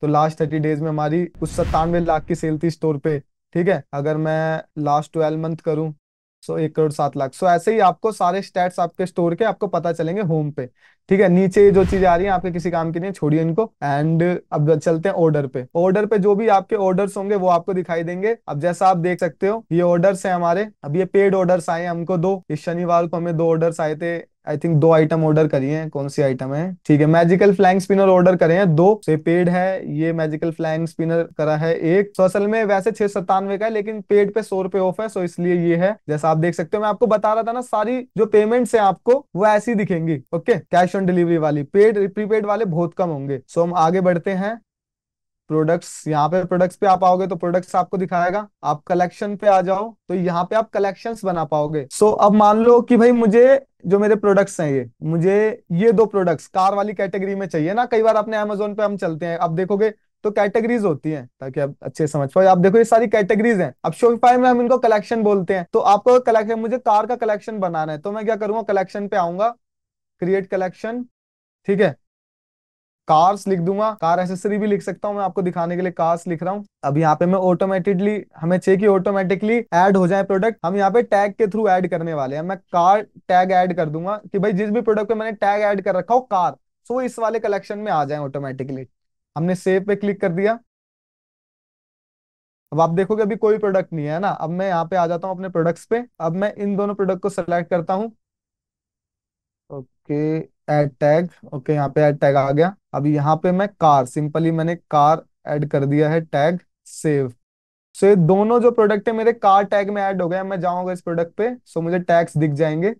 तो लास्ट थर्टी डेज में हमारी उस सत्तानवे लाख की सेल थी स्टोर पे ठीक है अगर मैं लास्ट ट्वेल्व मंथ करूँ सो एक करोड़ सात लाख सो ऐसे ही आपको सारे स्टैट्स आपके स्टोर के आपको पता चलेंगे होम पे ठीक है नीचे जो चीजें आ रही हैं आपके किसी काम की नहीं छोड़िए इनको एंड अब चलते हैं ऑर्डर पे ऑर्डर पे जो भी आपके ऑर्डर्स होंगे वो आपको दिखाई देंगे अब जैसा आप देख सकते हो ये ऑर्डर्स हैं हमारे अब ये पेड ऑर्डर्स आए हमको दो इस शनिवार को हमें दो ऑर्डर्स आए थे आई थिंक दो आइटम ऑर्डर करिए कौन सी आइटम है ठीक है मैजिकल फ्लैंग स्पिनर ऑर्डर करे हैं दो से पेड है ये मैजिकल फ्लैंग स्पिनर करा है एक तो असल में वैसे छह सत्तानवे का है लेकिन पेड पे सौ रुपए ऑफ है सो इसलिए ये है जैसा आप देख सकते हो मैं आपको बता रहा था ना सारी जो पेमेंट है आपको वो ऐसी दिखेंगी ओके कैश ऑन डिलीवरी वाली पेड प्रीपेड वाले बहुत कम होंगे सो हम आगे बढ़ते हैं प्रोडक्ट्स यहाँ पे प्रोडक्ट्स पे आप आओगे तो प्रोडक्ट्स आपको दिखाएगा आप कलेक्शन पे आ जाओ तो यहाँ पे आप कलेक्शंस बना पाओगे सो so, अब मान लो कि भाई मुझे जो मेरे प्रोडक्ट्स हैं ये मुझे ये दो प्रोडक्ट्स कार वाली कैटेगरी में चाहिए ना कई बार अपने अमेजोन पे हम चलते हैं आप देखोगे तो कैटेगरीज होती हैं ताकि आप अच्छे समझ पाओ आप देखो ये सारी कैटेगरीज हैं अब शोफाई में हम इनको कलेक्शन बोलते हैं तो आपको कलेक्शन मुझे कार का कलेक्शन बनाना है तो मैं क्या करूंगा कलेक्शन पे आऊंगा क्रिएट कलेक्शन ठीक है कार्स लिख दूंगा कार एसेसरी भी लिख सकता हूँ मैं आपको दिखाने के लिए कार्स लिख रहा हूँ अब यहाँ पे मैं ऑटोमेटिकली हमें चाहिए कि ऑटोमेटिकली ऐड हो जाए प्रोडक्ट हम यहाँ पे टैग के थ्रू ऐड करने वाले हैं मैं कार टैग ऐड कर दूंगा कि भाई जिस भी प्रोडक्ट पे मैंने टैग ऐड कर रखा हो कार सो इस वाले कलेक्शन में आ जाए ऑटोमेटिकली हमने सेव पे क्लिक कर दिया अब आप देखोगे अभी कोई प्रोडक्ट नहीं है ना अब मैं यहाँ पे आ जाता हूँ अपने प्रोडक्ट्स पे अब मैं इन दोनों प्रोडक्ट को सिलेक्ट करता हूँ ओके एड टैग ओके यहाँ पे एड टैग आ गया अब यहाँ पे मैं कार सिंपली मैंने कार एड कर दिया है टैग सेव सो ये दोनों जो प्रोडक्ट है मेरे कार टैग में एड हो गया मैं जाऊंगा इस प्रोडक्ट पे सो मुझे टैग्स दिख जाएंगे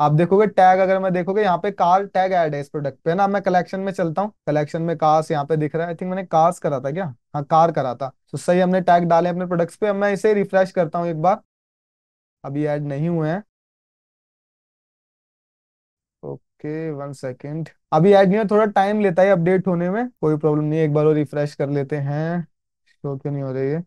आप देखोगे टैग अगर मैं देखोगे यहाँ पे कार टैग ऐड है इस प्रोडक्ट पे ना मैं कलेक्शन में चलता हूँ कलेक्शन में कार्स यहाँ पे दिख रहा है आई थिंक मैंने कार्स करा था क्या हाँ कार करा था तो सही हमने टैग डाले अपने प्रोडक्ट्स पे अब मैं इसे रिफ्रेश करता हूँ एक बार अभी ऐड नहीं हुए हैं ओके वन सेकेंड अभी नहीं थोड़ा टाइम लेता है अपडेट होने में कोई प्रॉब्लम नहीं एक बार वो रिफ्रेश कर लेते हैं शो क्यों नहीं हो रही है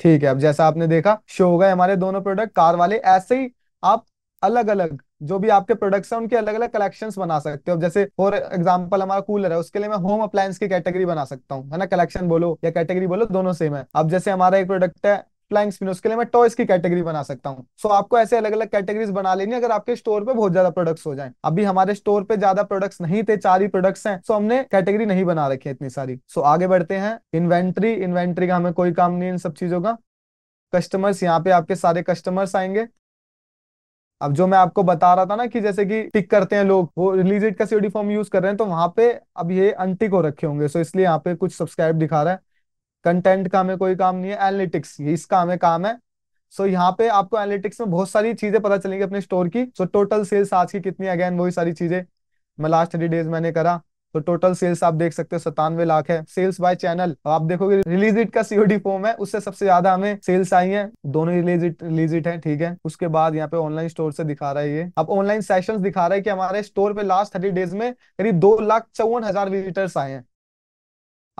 ठीक है अब जैसा आपने देखा शो हो गए हमारे दोनों प्रोडक्ट कार वाले ऐसे ही आप अलग अलग जो भी आपके प्रोडक्ट्स हैं उनके अलग अलग कलेक्शंस बना सकते हो जैसे फॉर एग्जांपल हमारा कूलर है उसके लिए मैं होम अप्लायंस की कैटेगरी बना सकता हूँ है ना कलेक्शन बोलो या कैटेगरी बोलो दोनों सेम है अब जैसे हमारा एक प्रोडक्ट है फ्लाइंग स्पिनर्स उसके लिए मैं टॉयस की कैटेगरी बना सकता हूँ सो so, आपको ऐसे अलग अलग कैटेगरीज बना लेनी अगर आपके स्टोर पे बहुत ज्यादा प्रोडक्ट्स हो जाए अभी हमारे स्टोर पे ज्यादा प्रोडक्ट्स नहीं थे चार ही प्रोडक्ट्स हैं सो so, हमने कैटेगरी नहीं बना रखी है इतनी सारी सो so, आगे बढ़ते हैं इन्वेंट्री इन्वेंट्री का हमें कोई काम नहीं इन सब चीजों का कस्टमर्स यहाँ पे आपके सारे कस्टमर्स आएंगे अब जो मैं आपको बता रहा था ना कि जैसे कि टिक करते हैं लोग वो रिलीज का सीओडी फॉर्म यूज कर रहे हैं तो वहां पे अब ये अनटिक हो रखे होंगे सो इसलिए यहाँ पे कुछ सब्सक्राइब दिखा रहा है कंटेंट का हमें कोई काम नहीं है एनालिटिक्स इसका हमें काम है सो so, यहाँ पे आपको एनालिटिक्स में बहुत सारी चीजें पता चलेंगी अपने स्टोर की सो टोटल सेल्स आज की कितनी अगेन वही सारी चीजें मैं लास्ट थ्री डेज मैंने करा तो टोटल सेल्स आप देख सकते हो सतानवे लाख है सेल्स बाय चैनल आप देखोगे रिलीज इट का सीओडी फॉर्म है उससे सबसे ज्यादा हमें सेल्स आई है दोनों रिलीज इट रिलीज इट है ठीक है उसके बाद यहाँ पे ऑनलाइन स्टोर से दिखा रहा है ये अब ऑनलाइन सेशन दिखा रहा है कि हमारे स्टोर पे लास्ट थर्टी डेज में करीब दो लाख चौवन हजार विजिटर्स आए हैं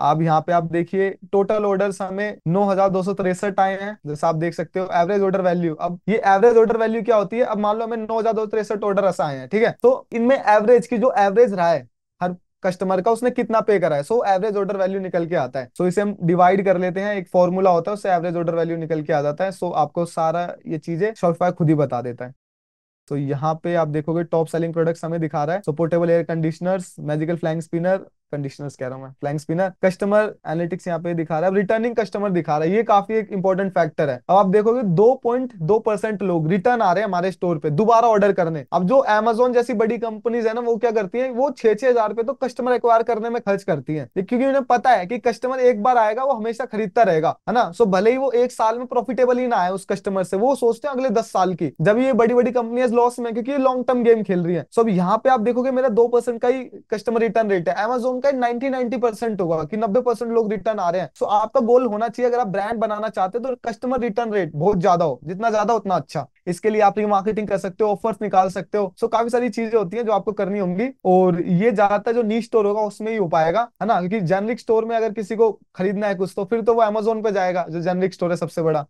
आप यहाँ पे आप देखिए टोटल ऑर्डर हमें नौ हजार दो सौ तिरसठ आए हैं जैसे आप देख सकते हो एवरेज ऑर्डर वैल्यू अब ये एवरेज ऑर्डर वैल्यू क्या होती है अब मान लो हमें नौ हजार दो तिरसठ ऑर्डर ऐसा आए हैं ठीक है तो इनमें एवरेज की जो एवरेज रहा है हर कस्टमर का उसने कितना पे करा है सो एवरेज ऑर्डर वैल्यू निकल के आता है सो so, इसे हम डिवाइड कर लेते हैं एक फॉर्मूला होता है उससे एवरेज ऑर्डर वैल्यू निकल के आ जाता है सो so, आपको सारा ये चीजें शॉपिफाई खुद ही बता देता है तो so, यहाँ पे आप देखोगे टॉप सेलिंग प्रोडक्ट्स हमें दिखा रहा है supportable air conditioners magical flying spinner conditioners कह रहा हूँ मैं फ्लैंग स्पिनर कस्टमर एनालिटिक्स यहाँ पे दिखा रहा है रिटर्निंग कस्टमर दिखा रहा है ये काफी एक इंपॉर्टेंट फैक्टर है अब आप देखोगे दो पॉइंट दो परसेंट लोग रिटर्न आ रहे हैं हमारे स्टोर पे दोबारा ऑर्डर करने अब जो एमेजोन जैसी बड़ी कंपनीज है ना वो क्या करती है वो छह छह हजार तो कस्टमर एक्वायर करने में खर्च करती है क्योंकि उन्हें पता है कि कस्टमर एक बार आएगा वो हमेशा खरीदता रहेगा है ना सो भले ही वो एक साल में प्रॉफिटेबल ही ना आए उस कस्टमर से वो सोचते हैं अगले दस साल की जब ये बड़ी बड़ी कंपनी लॉस में क्योंकि लॉन्ग टर्म गेम खेल रही है सो अब यहाँ पे आप देखोगे मेरा दो परसेंट का ही कस्टमर रिटर्न रेट है एमेजोन उनका 90 90 परसेंट होगा कि 90 परसेंट लोग रिटर्न आ रहे हैं सो so, आपका गोल होना चाहिए अगर आप ब्रांड बनाना चाहते हो तो कस्टमर रिटर्न रेट बहुत ज्यादा हो जितना ज्यादा उतना अच्छा इसके लिए आप मार्केटिंग कर सकते हो ऑफर्स निकाल सकते हो सो so, काफी सारी चीजें होती है जो आपको करनी होंगी और ये ज्यादातर जो नीच स्टोर होगा उसमें ही हो पाएगा है ना क्योंकि जेनरिक स्टोर में अगर किसी को खरीदना है कुछ तो फिर तो वो एमेजोन पे जाएगा जो जेनरिक स्टोर है सबसे बड़ा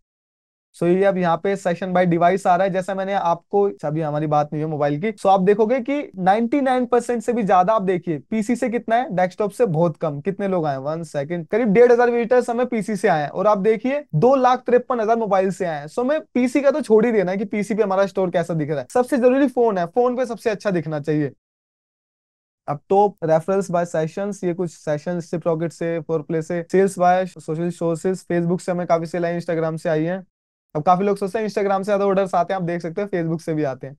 सो so, ये अब यहाँ पे सेशन बाय डिवाइस आ रहा है जैसा मैंने आपको अभी हमारी बात नहीं है मोबाइल की सो so, आप देखोगे कि 99 परसेंट से भी ज्यादा आप देखिए पीसी से कितना है डेस्कटॉप से बहुत कम कितने लोग आए वन सेकंड करीब डेढ़ हजार विजिटर्स हमें पीसी से आए और आप देखिए दो लाख तिरपन हजार मोबाइल से आए हैं सो so, हमें पीसी का तो छोड़ ही देना है कि पीसी पे हमारा स्टोर कैसा दिख रहा है सबसे जरूरी फोन है फोन पे सबसे अच्छा दिखना चाहिए अब टॉप रेफरेंस बाय सेशंस ये कुछ सेशन से प्रॉकेट से फोर प्ले से sales by social sources Facebook से हमें काफी सेल इंस्टाग्राम से आई है अब काफी लोग सोचते हैं इंस्टाग्राम से ज्यादा ऑर्डर आते हैं आप देख सकते हैं फेसबुक से भी आते हैं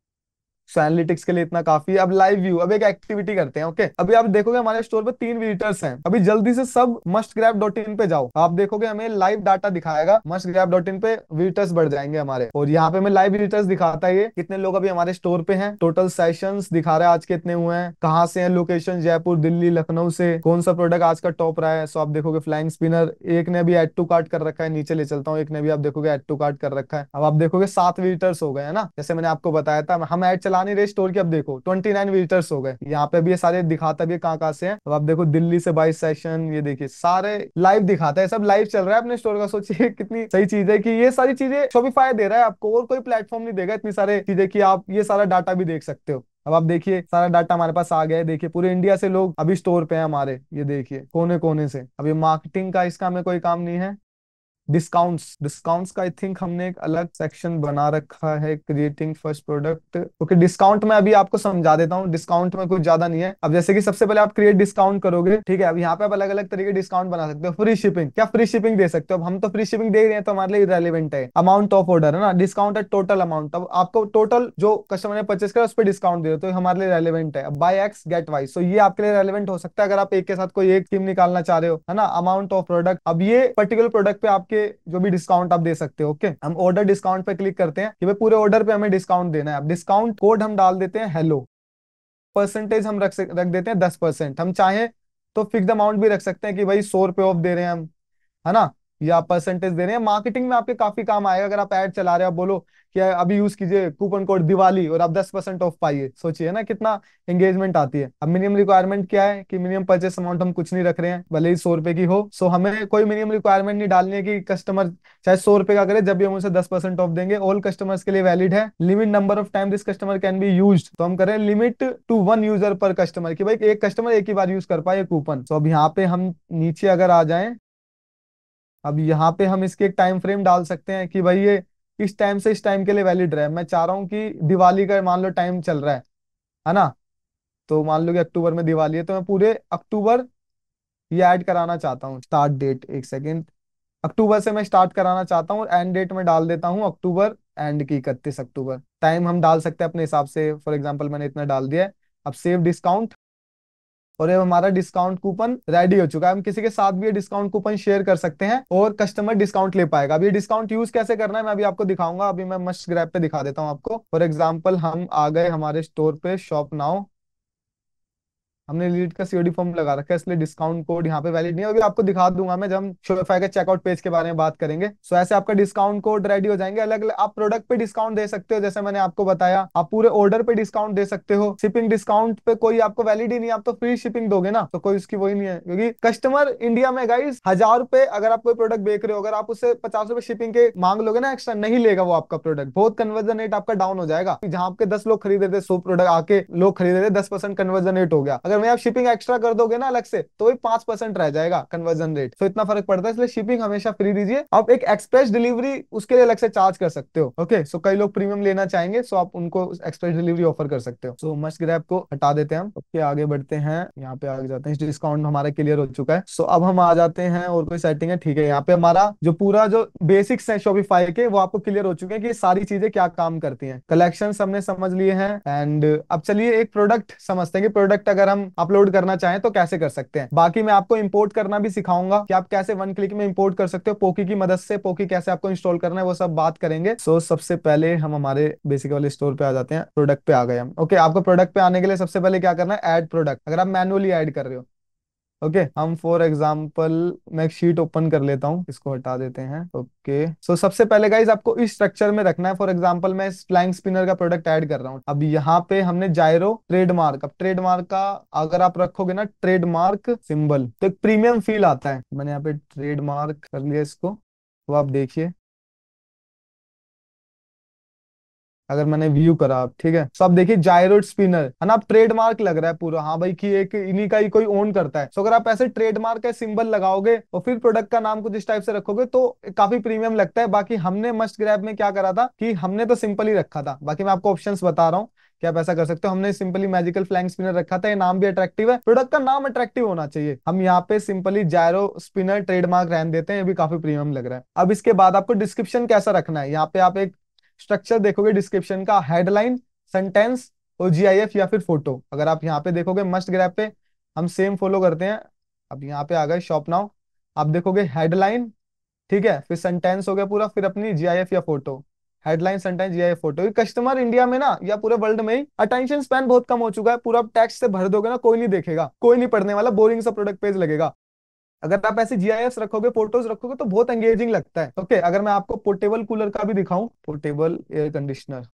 सो एनालिटिक्स के लिए इतना काफी है अब लाइव व्यू अब एक एक्टिविटी करते हैं ओके अभी आप देखोगे हमारे स्टोर पे तीन विजिटर्स हैं अभी जल्दी से सब मस्ट ग्रैप डॉट इन पे जाओ आप देखोगे हमें लाइव डाटा दिखाएगा मस्ट ग्रैप डॉट इन पे विजिटर्स बढ़ जाएंगे हमारे और यहाँ पे हमें लाइव विजिटर्स दिखाता है कितने लोग अभी हमारे स्टोर पे है टोटल सेशन दिखा रहे हैं आज कितने हुए हैं कहाँ से है लोकेशन जयपुर दिल्ली लखनऊ से कौन सा प्रोडक्ट आज का टॉप रहा है सो आप देखोगे फ्लाइंग स्पिनर एक ने अभी एड टू कार्ट कर रखा है नीचे ले चलता हूँ एक ने भी आप देखोगे एड टू कार्ट कर रखा है अब आप देखोगे सात विजिटर्स हो गए है ना जैसे मैंने आपको बताया था हम एड नहीं रहे स्टोर की अब देखो ट्वेंटी नाइन विजिटर्स हो गए यहाँ पे भी ये सारे दिखाता भी कहाँ कहाँ से है अब आप देखो दिल्ली से बाईस सेशन ये देखिए सारे लाइव दिखाता है सब लाइव चल रहा है अपने स्टोर का सोचिए [LAUGHS] कितनी सही चीज है की ये सारी चीजें फायदा दे रहा है आपको और कोई प्लेटफॉर्म नहीं देगा इतनी सारे चीजें की आप ये सारा डाटा भी देख सकते हो अब आप देखिए सारा डाटा हमारे पास आ गया है देखिए पूरे इंडिया से लोग अभी स्टोर पे हैं हमारे ये देखिए कोने कोने से अब ये मार्केटिंग का इसका हमें कोई काम नहीं है डिस्काउंट्स डिस्काउंट्स का आई थिंक हमने एक अलग सेक्शन बना रखा है creating first product okay discount में अभी आपको समझा देता हूँ डिस्काउंट में कुछ ज्यादा नहीं है अब जैसे कि सबसे पहले आप क्रिएट डिस्काउंट करोगे ठीक है अब यहाँ पे आप अलग अलग तरीके डिस्काउंट बना सकते हो फ्री शिपिंग क्या फ्री शिपिंग दे सकते हो अब हम तो फ्री शिपिंग दे रहे हैं तो हमारे लिए रेलिवेंट है अमाउंट ऑफ ऑर्डर है ना डिस्काउंट है टोटल अमाउंट अब आपको टोटल जो कस्टमर ने परचेस करा उस पर डिस्काउंट दे तो हमारे लिए रेलिवेंट है buy X get Y so ये आपके लिए रेलिवेंट हो सकता है अगर आप एक के साथ कोई एक स्कीम निकालना चाह रहे हो है ना अमाउंट ऑफ प्रोडक्ट अब ये पर्टिकुलर प्रोडक्ट पे आपके जो भी डिस्काउंट आप दे सकते हो ओके हम ऑर्डर डिस्काउंट पे क्लिक करते हैं कि भाई पूरे ऑर्डर पे हमें डिस्काउंट देना है अब डिस्काउंट कोड हम डाल देते हैं हेलो परसेंटेज हम रख रख देते हैं दस परसेंट हम चाहें तो फिक्स अमाउंट भी रख सकते हैं कि भाई सौ रुपए ऑफ दे रहे हैं हम है ना या परसेंटेज दे रहे हैं मार्केटिंग में आपके काफी काम आएगा अगर आप एड चला रहे हो बोलो कि अभी यूज कीजिए कूपन कोड दिवाली और आप दस परसेंट ऑफ पाइए सोचिए ना कितना एंगेजमेंट आती है अब मिनिमम रिक्वायरमेंट क्या है कि मिनिमम परचेस अमाउंट हम कुछ नहीं रख रहे हैं भले ही सौ रुपए की हो सो हमें कोई मिनिमम रिक्वायरमेंट नहीं डालनी है कि कस्टमर चाहे सौ रुपए का करे जब भी हम उसे दस परसेंट ऑफ देंगे ऑल कस्टमर्स के लिए वैलिड है limit number of time this customer can be use तो हम करें limit to one user per customer की भाई एक कस्टमर एक ही बार यूज कर पाए कूपन सो अब यहाँ पे हम नीचे अगर आ जाए अब यहाँ पे हम इसके एक टाइम फ्रेम डाल सकते हैं कि भाई ये इस टाइम से इस टाइम के लिए वैलिड रहे मैं चाह रहा हूँ कि दिवाली का मान लो टाइम चल रहा है है ना तो मान लो कि अक्टूबर में दिवाली है तो मैं पूरे अक्टूबर ये ऐड कराना चाहता हूँ स्टार्ट डेट एक सेकेंड अक्टूबर से मैं स्टार्ट कराना चाहता हूँ एंड डेट में डाल देता हूँ अक्टूबर एंड की इकतीस अक्टूबर टाइम हम डाल सकते हैं अपने हिसाब से फॉर एग्जाम्पल मैंने इतना डाल दिया अब सेव डिस्काउंट और ये हमारा डिस्काउंट कूपन रेडी हो चुका है हम किसी के साथ भी ये डिस्काउंट कूपन शेयर कर सकते हैं और कस्टमर डिस्काउंट ले पाएगा अभी डिस्काउंट यूज कैसे करना है मैं अभी आपको दिखाऊंगा अभी मैं मस्ट ग्रैप पे दिखा देता हूँ आपको फॉर एग्जाम्पल हम आ गए हमारे स्टोर पे शॉप नाउ हमने लीड का सीओडी फॉर्म लगा रखा है इसलिए डिस्काउंट कोड यहाँ पे वैलिड नहीं है अभी आपको दिखा दूंगा मैं जब शोफाई के चेकआउट पेज के बारे में बात करेंगे सो ऐसे आपका डिस्काउंट कोड रेडी हो जाएंगे अलग अलग आप प्रोडक्ट पे डिस्काउंट दे सकते हो जैसे मैंने आपको बताया आप पूरे ऑर्डर पे डिस्काउंट दे सकते हो शिपिंग डिस्काउंट पे कोई आपको वैलिड ही नहीं आप तो फ्री शिपिंग दोगे ना तो कोई उसकी वही नहीं है क्योंकि कस्टमर इंडिया में गाइस हजार रुपए अगर आप कोई प्रोडक्ट बेच रहे हो अगर आप उससे पचास रुपए शिपिंग के मांग लोगे ना एक्स्ट्रा नहीं लेगा वो आपका प्रोडक्ट बहुत कन्वर्जन रेट आपका डाउन हो जाएगा जहाँ आपके दस लोग खरीदे थे सो प्रोडक्ट आके लोग खरीदे थे दस परसेंट कन्वर्जन रेट हो गया अगर मैं आप शिपिंग एक्स्ट्रा कर दोगे ना अलग से तो भी पांच परसेंट रह जाएगा कन्वर्जन रेट तो इतना फर्क पड़ता है इसलिए शिपिंग हमेशा फ्री दीजिए आप एक एक्सप्रेस डिलीवरी उसके लिए अलग से चार्ज कर सकते हो ओके सो कई लोग प्रीमियम लेना चाहेंगे सो आप उनको एक्सप्रेस डिलीवरी ऑफर कर सकते हो सो मस्ट ग्रैप को हटा देते हैं हम ओके आगे बढ़ते हैं यहाँ पे आगे जाते हैं डिस्काउंट हमारा क्लियर हो चुका है सो अब हम आ जाते हैं और कोई सेटिंग है ठीक है यहाँ पे हमारा जो पूरा जो बेसिक्स है शॉपिफाई के वो आपको क्लियर हो चुके हैं कि सारी चीजें क्या काम करती है कलेक्शन हमने समझ लिए हैं एंड अब चलिए एक प्रोडक्ट समझते हैं कि प्रोडक्ट अगर हम हम अपलोड करना चाहें तो कैसे कर सकते हैं बाकी मैं आपको इम्पोर्ट करना भी सिखाऊंगा कि आप कैसे वन क्लिक में इम्पोर्ट कर सकते हो पोकी की मदद से पोकी कैसे आपको इंस्टॉल करना है वो सब बात करेंगे सो so, सबसे पहले हम हमारे बेसिक वाले स्टोर पे आ जाते हैं प्रोडक्ट पे आ गए हम ओके okay, आपको प्रोडक्ट पे आने के लिए सबसे पहले क्या करना है एड प्रोडक्ट अगर आप मैनुअली एड कर रहे हो ओके okay, हम फॉर एग्जाम्पल मैं एक शीट ओपन कर लेता हूँ इसको हटा देते हैं ओके okay. सो so, सबसे पहले गाइज आपको इस स्ट्रक्चर में रखना है फॉर एग्जाम्पल मैं फ्लैंग स्पिनर का प्रोडक्ट ऐड कर रहा हूँ अब यहाँ पे हमने जायरो ट्रेडमार्क अब ट्रेडमार्क का अगर आप रखोगे ना ट्रेडमार्क सिंबल तो एक प्रीमियम फील आता है मैंने यहाँ पे ट्रेडमार्क कर लिया इसको तो आप देखिए अगर मैंने व्यू करा आप ठीक है सब तो आप देखिए जायरोड स्पिनर है ना ट्रेडमार्क लग रहा है पूरा हाँ भाई कि एक इन्हीं का ही कोई ओन करता है सो अगर आप ऐसे ट्रेडमार्क का सिंबल लगाओगे और फिर प्रोडक्ट का नाम कुछ इस टाइप से रखोगे तो काफी प्रीमियम लगता है बाकी हमने मस्ट ग्रैप में क्या करा था कि हमने तो सिंपल ही रखा था बाकी मैं आपको ऑप्शन बता रहा हूँ क्या पैसा ऐसा कर सकते हो हमने सिंपली मैजिकल फ्लैंग स्पिनर रखा था ये नाम भी अट्रैक्टिव है प्रोडक्ट का नाम अट्रैक्टिव होना चाहिए हम यहाँ पे सिंपली जायरो स्पिनर ट्रेडमार्क रहने देते हैं ये भी काफी प्रीमियम लग रहा है अब इसके बाद आपको डिस्क्रिप्शन कैसा रखना है यहाँ पे आप एक स्ट्रक्चर देखोगे डिस्क्रिप्शन का हेडलाइन सेंटेंस और जीआईएफ या फिर फोटो अगर आप यहाँ पे देखोगे मस्ट ग्रैप पे हम सेम फॉलो करते हैं अब यहाँ पे आ गए शॉप नाउ आप देखोगे हेडलाइन ठीक है फिर सेंटेंस हो गया पूरा फिर अपनी जीआईएफ या photo headline sentence GIF photo customer India में ना या पूरे वर्ल्ड में ही अटेंशन स्पेन बहुत कम हो चुका है पूरा टेक्स्ट से भर दोगे ना कोई नहीं देखेगा कोई नहीं पढ़ने वाला बोरिंग सा प्रोडक्ट पेज लगेगा अगर आप ऐसे जीआईएफ रखोगे फोटोज रखोगे तो बहुत एंगेजिंग लगता है ओके okay, अगर मैं आपको पोर्टेबल कूलर का भी दिखाऊं पोर्टेबल एयर कंडीशनर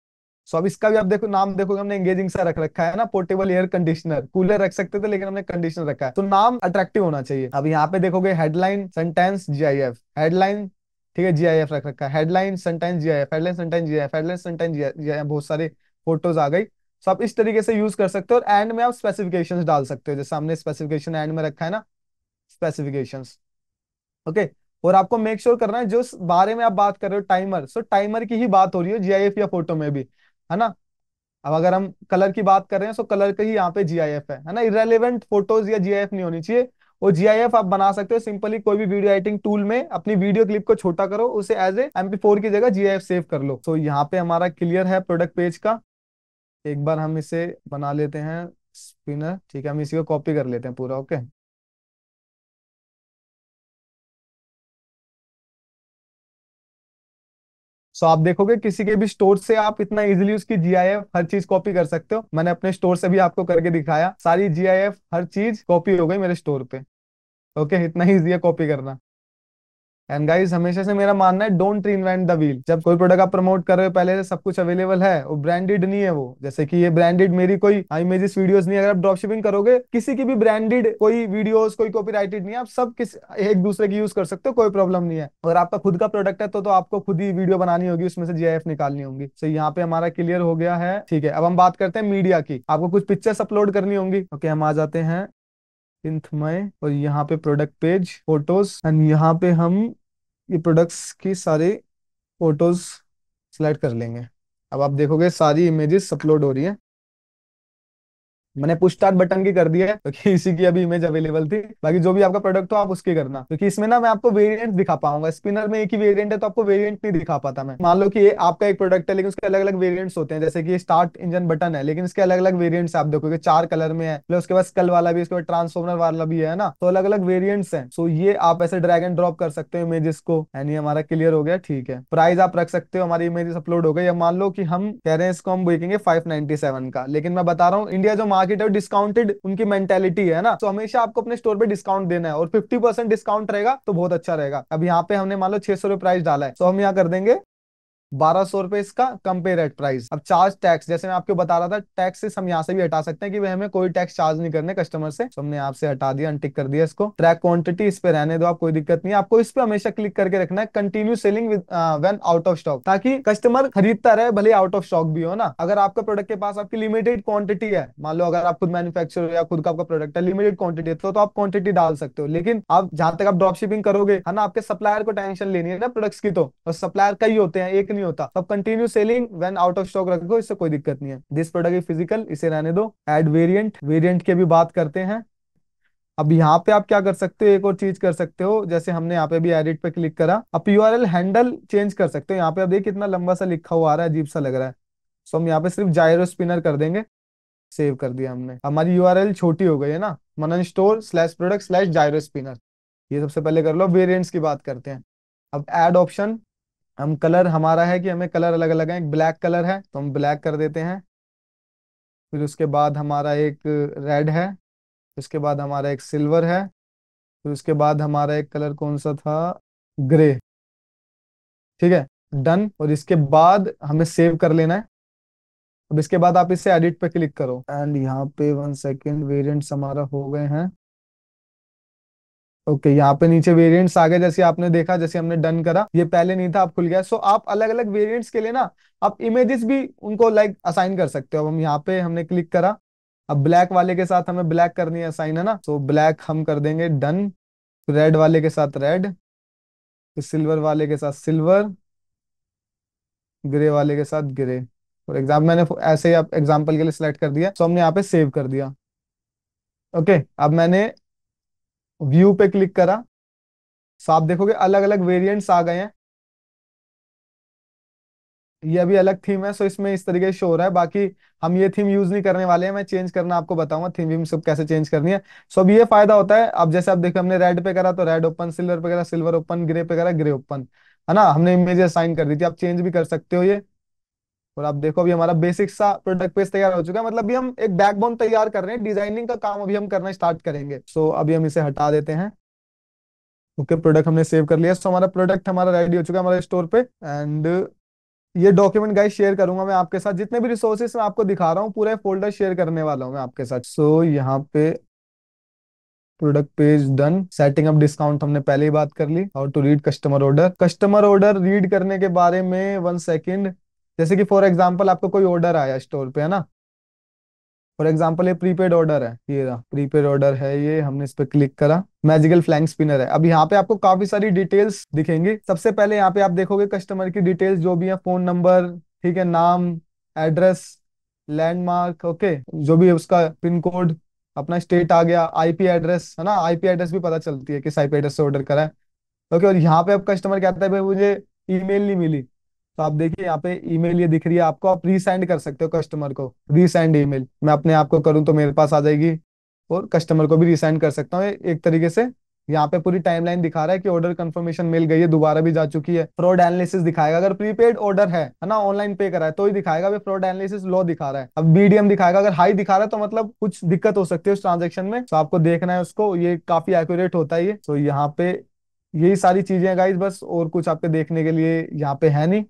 सो अब इसका भी आप देखो नाम देखोगे हमने एंगेजिंग सा रख रखा है ना पोर्टेबल एयर कंडीशनर कूलर रख सकते थे लेकिन हमने कंडीशनर रखा है तो नाम अट्रैक्टिव होना चाहिए अब यहाँ पे देखोगे हेडलाइन सेंटेंस जीआईएफ हेडलाइन ठीक है जीआईएफ रख रखा है headline sentence GIF headline sentence GIF headline sentence GIF बहुत सारे फोटोज आ गई सो आप इस तरीके से यूज कर सकते हो और एंड में आप स्पेसिफिकेशन डाल सकते हो जैसे हमने स्पेसिफिकेशन एंड में रखा है ना स्पेसिफिकेशन ओके और आपको मेक श्योर sure करना है जो बारे में आप बात कर रहे हो टाइमर सो टाइमर की ही बात हो रही है जीआईएफ या फोटो में भी है ना अब अगर हम कलर की बात कर रहे हैं तो कलर का ही यहाँ पे जीआईएफ है है ना इरेलीवेंट फोटोज या जीआईएफ नहीं होनी चाहिए और जीआईएफ आप बना सकते हो सिंपली कोई भी वीडियो एडिटिंग टूल में अपनी वीडियो क्लिप को छोटा करो उसे एज ए एमपी फोर की जगह जीआईएफ सेव कर लो तो यहाँ पे हमारा क्लियर है प्रोडक्ट पेज का एक बार हम इसे बना लेते हैं स्पिनर ठीक है हम इसी को कॉपी कर लेते हैं पूरा ओके सो आप देखोगे किसी के भी स्टोर से आप इतना इजिली उसकी जीआईएफ हर चीज कॉपी कर सकते हो मैंने अपने स्टोर से भी आपको करके दिखाया सारी जीआईएफ हर चीज कॉपी हो गई मेरे स्टोर पे ओके okay, इतना ही इजी है कॉपी करना एंड गाइस हमेशा से मेरा मानना है डोंट रीइन्वेंट द व्हील जब कोई प्रोडक्ट आप प्रमोट कर रहे हो पहले से सब कुछ अवेलेबल है वो ब्रांडेड नहीं है वो जैसे कि ये ब्रांडेड मेरी कोई मेजिस वीडियोस नहीं अगर आप ड्रॉप शिपिंग करोगे किसी की भी ब्रांडेड कोई वीडियोस कोई कॉपीराइटेड नहीं है आप सब किस एक दूसरे की यूज कर सकते हो कोई प्रॉब्लम नहीं है अगर आपका खुद का प्रोडक्ट है तो, तो आपको खुद ही वीडियो बनानी होगी उसमें से एफ निकालनी होगी सो so, यहाँ पे हमारा क्लियर हो गया है ठीक है अब हम बात करते हैं मीडिया की आपको कुछ पिक्चर्स अपलोड करनी होंगी ओके okay, हम आ जाते हैं मई और यहाँ पे प्रोडक्ट पेज फोटोज एंड यहाँ पे हम ये प्रोडक्ट्स की सारी फोटोज सेलेक्ट कर लेंगे अब आप देखोगे सारी इमेजेस अपलोड हो रही है मैंने पुश स्टार्ट बटन की कर दी है क्योंकि [LAUGHS] इसी की अभी इमेज अवेलेबल थी बाकी जो भी आपका प्रोडक्ट हो आप उसकी करना क्योंकि इसमें ना मैं आपको वेरियंट दिखा पाऊंगा स्पिनर में एक ही वेरियंट है तो आपको वेरियंट नहीं दिखा पाता मैं मान लो कि ये आपका एक प्रोडक्ट है लेकिन उसके अलग अलग वेरियंट होते हैं जैसे कि स्टार्ट इंजन बटन है लेकिन इसके अलग अलग वेरियंट आप देखो कि चार कलर में है उसके बाद स्कल वाला भी उसके बाद ट्रांसफॉर्मर वाला भी है ना तो अलग अलग वेरियंट्स है सो ये आप ऐसे ड्रैग एंड ड्रॉप कर सकते हो इमेजेस को यानी हमारा क्लियर हो गया ठीक है प्राइस आप रख सकते हो हमारी इमेजेस अपलोड हो गई मान लो कि हम कह रहे हैं इसको हम बेचेंगे फाइव का लेकिन मैं बता रहा हूँ इंडिया जो मार्केट मार्केट है डिस्काउंटेड उनकी मेंटेलिटी है ना तो हमेशा आपको अपने स्टोर पे डिस्काउंट देना है और फिफ्टी डिस्काउंट रहेगा तो बहुत अच्छा रहेगा अब यहाँ पे हमने मान लो छह सौ प्राइस डाला है तो हम यहाँ कर देंगे बारह सौ रुपए इसका कंपेयर प्राइस अब चार्ज टैक्स जैसे मैं आपको बता रहा था टैक्स से हम यहाँ से भी हटा सकते हैं कि वे हमें कोई टैक्स चार्ज नहीं करने कस्टमर से तो हमने आपसे हटा दिया अनटिक कर दिया इसको ट्रैक क्वांटिटी इस पे रहने दो आप कोई दिक्कत नहीं है आपको इस पे हमेशा क्लिक करके रखना है continue selling with when out of stock ताकि कस्टमर खरीदता रहे भले आउट ऑफ स्टॉक भी हो ना अगर आपका प्रोडक्ट के पास आपकी लिमिटेड क्वांटिटी है मान लो अगर आप खुद मैन्युफैक्चर या खुद का आपका प्रोडक्ट है लिमिटेड क्वांटिटी है तो, तो आप क्वांटिटी डाल सकते हो लेकिन आप जहां तक आप ड्रॉप शिपिंग करोगे है ना आपके सप्लायर को टेंशन लेनी है ना प्रोडक्ट्स की तो सप्लायर कई होते हैं एक नहीं होता अब continue selling when out of stock रखो इससे कोई दिक्कत नहीं है दिस प्रोडक्ट फिजिकल इसे रहने दो एड वेरियंट वेरियंट की भी बात करते हैं अब यहाँ पे आप क्या कर सकते हो एक और चीज कर सकते हो जैसे हमने यहाँ पे भी एडिट पे क्लिक करा अब यू हैंडल चेंज कर सकते हो यहाँ पे आप देखिए कितना लंबा सा लिखा हुआ आ रहा है अजीब सा लग रहा है सो हम यहाँ पे सिर्फ जायरो स्पिनर कर देंगे सेव कर दिया हमने हमारी यू छोटी हो गई है ना Manan store slash product slash gyro spinner ये सबसे पहले कर लो वेरियंट्स की बात करते हैं अब एड ऑप्शन हम कलर हमारा है कि हमें कलर अलग अलग है एक ब्लैक कलर है तो हम ब्लैक कर देते हैं फिर उसके बाद हमारा एक रेड है उसके बाद हमारा एक सिल्वर है फिर उसके बाद हमारा एक कलर कौन सा था ग्रे ठीक है डन और इसके बाद हमें सेव कर लेना है अब इसके बाद आप इसे एडिट पे क्लिक करो एंड यहाँ पे वन सेकेंड वेरियंट्स हमारा हो गए हैं ओके okay, यहाँ पे नीचे वेरिएंट्स आ गए जैसे आपने देखा जैसे हमने डन करा ये पहले नहीं था अब खुल गया सो so, आप अलग अलग वेरिएंट्स के लिए ना आप इमेजेस भी उनको लाइक like, असाइन कर सकते हो अब हम यहाँ पे हमने क्लिक करा अब ब्लैक वाले के साथ हमें ब्लैक करनी है असाइन है ना सो so, ब्लैक हम कर देंगे डन रेड वाले के साथ रेड सिल्वर वाले के साथ सिल्वर ग्रे वाले के साथ ग्रे फॉर एग्जाम्पल मैंने ऐसे ही आप एग्जाम्पल के लिए सिलेक्ट कर दिया सो so, हमने यहाँ पे सेव कर दिया ओके okay, अब मैंने व्यू पे क्लिक करा तो आप देखोगे अलग अलग वेरिएंट्स आ गए हैं ये अभी अलग थीम है सो इसमें इस तरीके से शो हो रहा है बाकी हम ये थीम यूज नहीं करने वाले हैं मैं चेंज करना आपको बताऊंगा थीम वीम सब कैसे चेंज करनी है सो अब ये फायदा होता है अब जैसे आप देखो हमने रेड पे करा तो रेड ओपन सिल्वर पे करा सिल्वर ओपन ग्रे पे करा ग्रे ओपन है ना हमने इमेज साइन कर दी थी आप चेंज भी कर सकते हो ये और आप देखो अभी हमारा बेसिक सा प्रोडक्ट पेज तैयार हो चुका है मतलब अभी हम एक बैकबोन तैयार कर रहे हैं डिजाइनिंग का काम अभी हम करना स्टार्ट करेंगे सो so, अभी हम इसे हटा देते हैं ओके okay, प्रोडक्ट हमने सेव कर लिया सो so, हमारा प्रोडक्ट हमारा रेडी हो चुका है हमारे स्टोर पे एंड ये डॉक्यूमेंट गाइस शेयर करूंगा मैं आपके साथ जितने भी रिसोर्सेस मैं आपको दिखा रहा हूँ पूरा फोल्डर शेयर करने वाला हूँ मैं आपके साथ सो so, यहाँ पे product page done setting up discount हमने पहले ही बात कर ली how to read customer order customer order read करने के बारे में वन सेकेंड जैसे कि फॉर एग्जाम्पल आपको कोई ऑर्डर आया स्टोर पे है ना फॉर एग्जाम्पल ये प्रीपेड ऑर्डर है ये रहा प्रीपेड ऑर्डर है ये हमने इस पर क्लिक करा मैजिकल फ्लैंग स्पिनर है अब यहाँ पे आपको काफी सारी डिटेल्स दिखेंगी सबसे पहले यहाँ पे आप देखोगे कस्टमर की डिटेल्स जो भी है फोन नंबर ठीक है नाम एड्रेस लैंडमार्क ओके जो भी है उसका पिन कोड अपना स्टेट आ गया आईपी एड्रेस है ना आईपी एड्रेस भी पता चलती है किस आईपी एड्रेस से ऑर्डर करा है ओके और यहाँ पे अब कस्टमर कहता है भाई मुझे ईमेल नहीं मिली तो आप देखिए यहाँ पे ईमेल ये दिख रही है आपको आप रीसेंड कर सकते हो कस्टमर को रीसेंड ईमेल मैं अपने आप को करूँ तो मेरे पास आ जाएगी और कस्टमर को भी रीसेंड कर सकता हूँ एक तरीके से यहाँ पे पूरी टाइमलाइन दिखा रहा है कि ऑर्डर कंफर्मेशन मिल गई है दोबारा भी जा चुकी है फ्रॉड एनालिसिस दिखाएगा अगर प्रीपेड ऑर्डर है है ना ऑनलाइन पे करा है तो ही दिखाएगा अभी फ्रॉड एनालिसिस लो दिखा रहा है अब मीडियम दिखाएगा अगर हाई दिखा रहा है तो मतलब कुछ दिक्कत हो सकती है उस ट्रांजेक्शन में तो आपको देखना है उसको ये काफी एक्यूरेट होता है ये तो यहाँ पे यही सारी चीजें गाइज बस और कुछ आपके देखने के लिए यहाँ पे है नहीं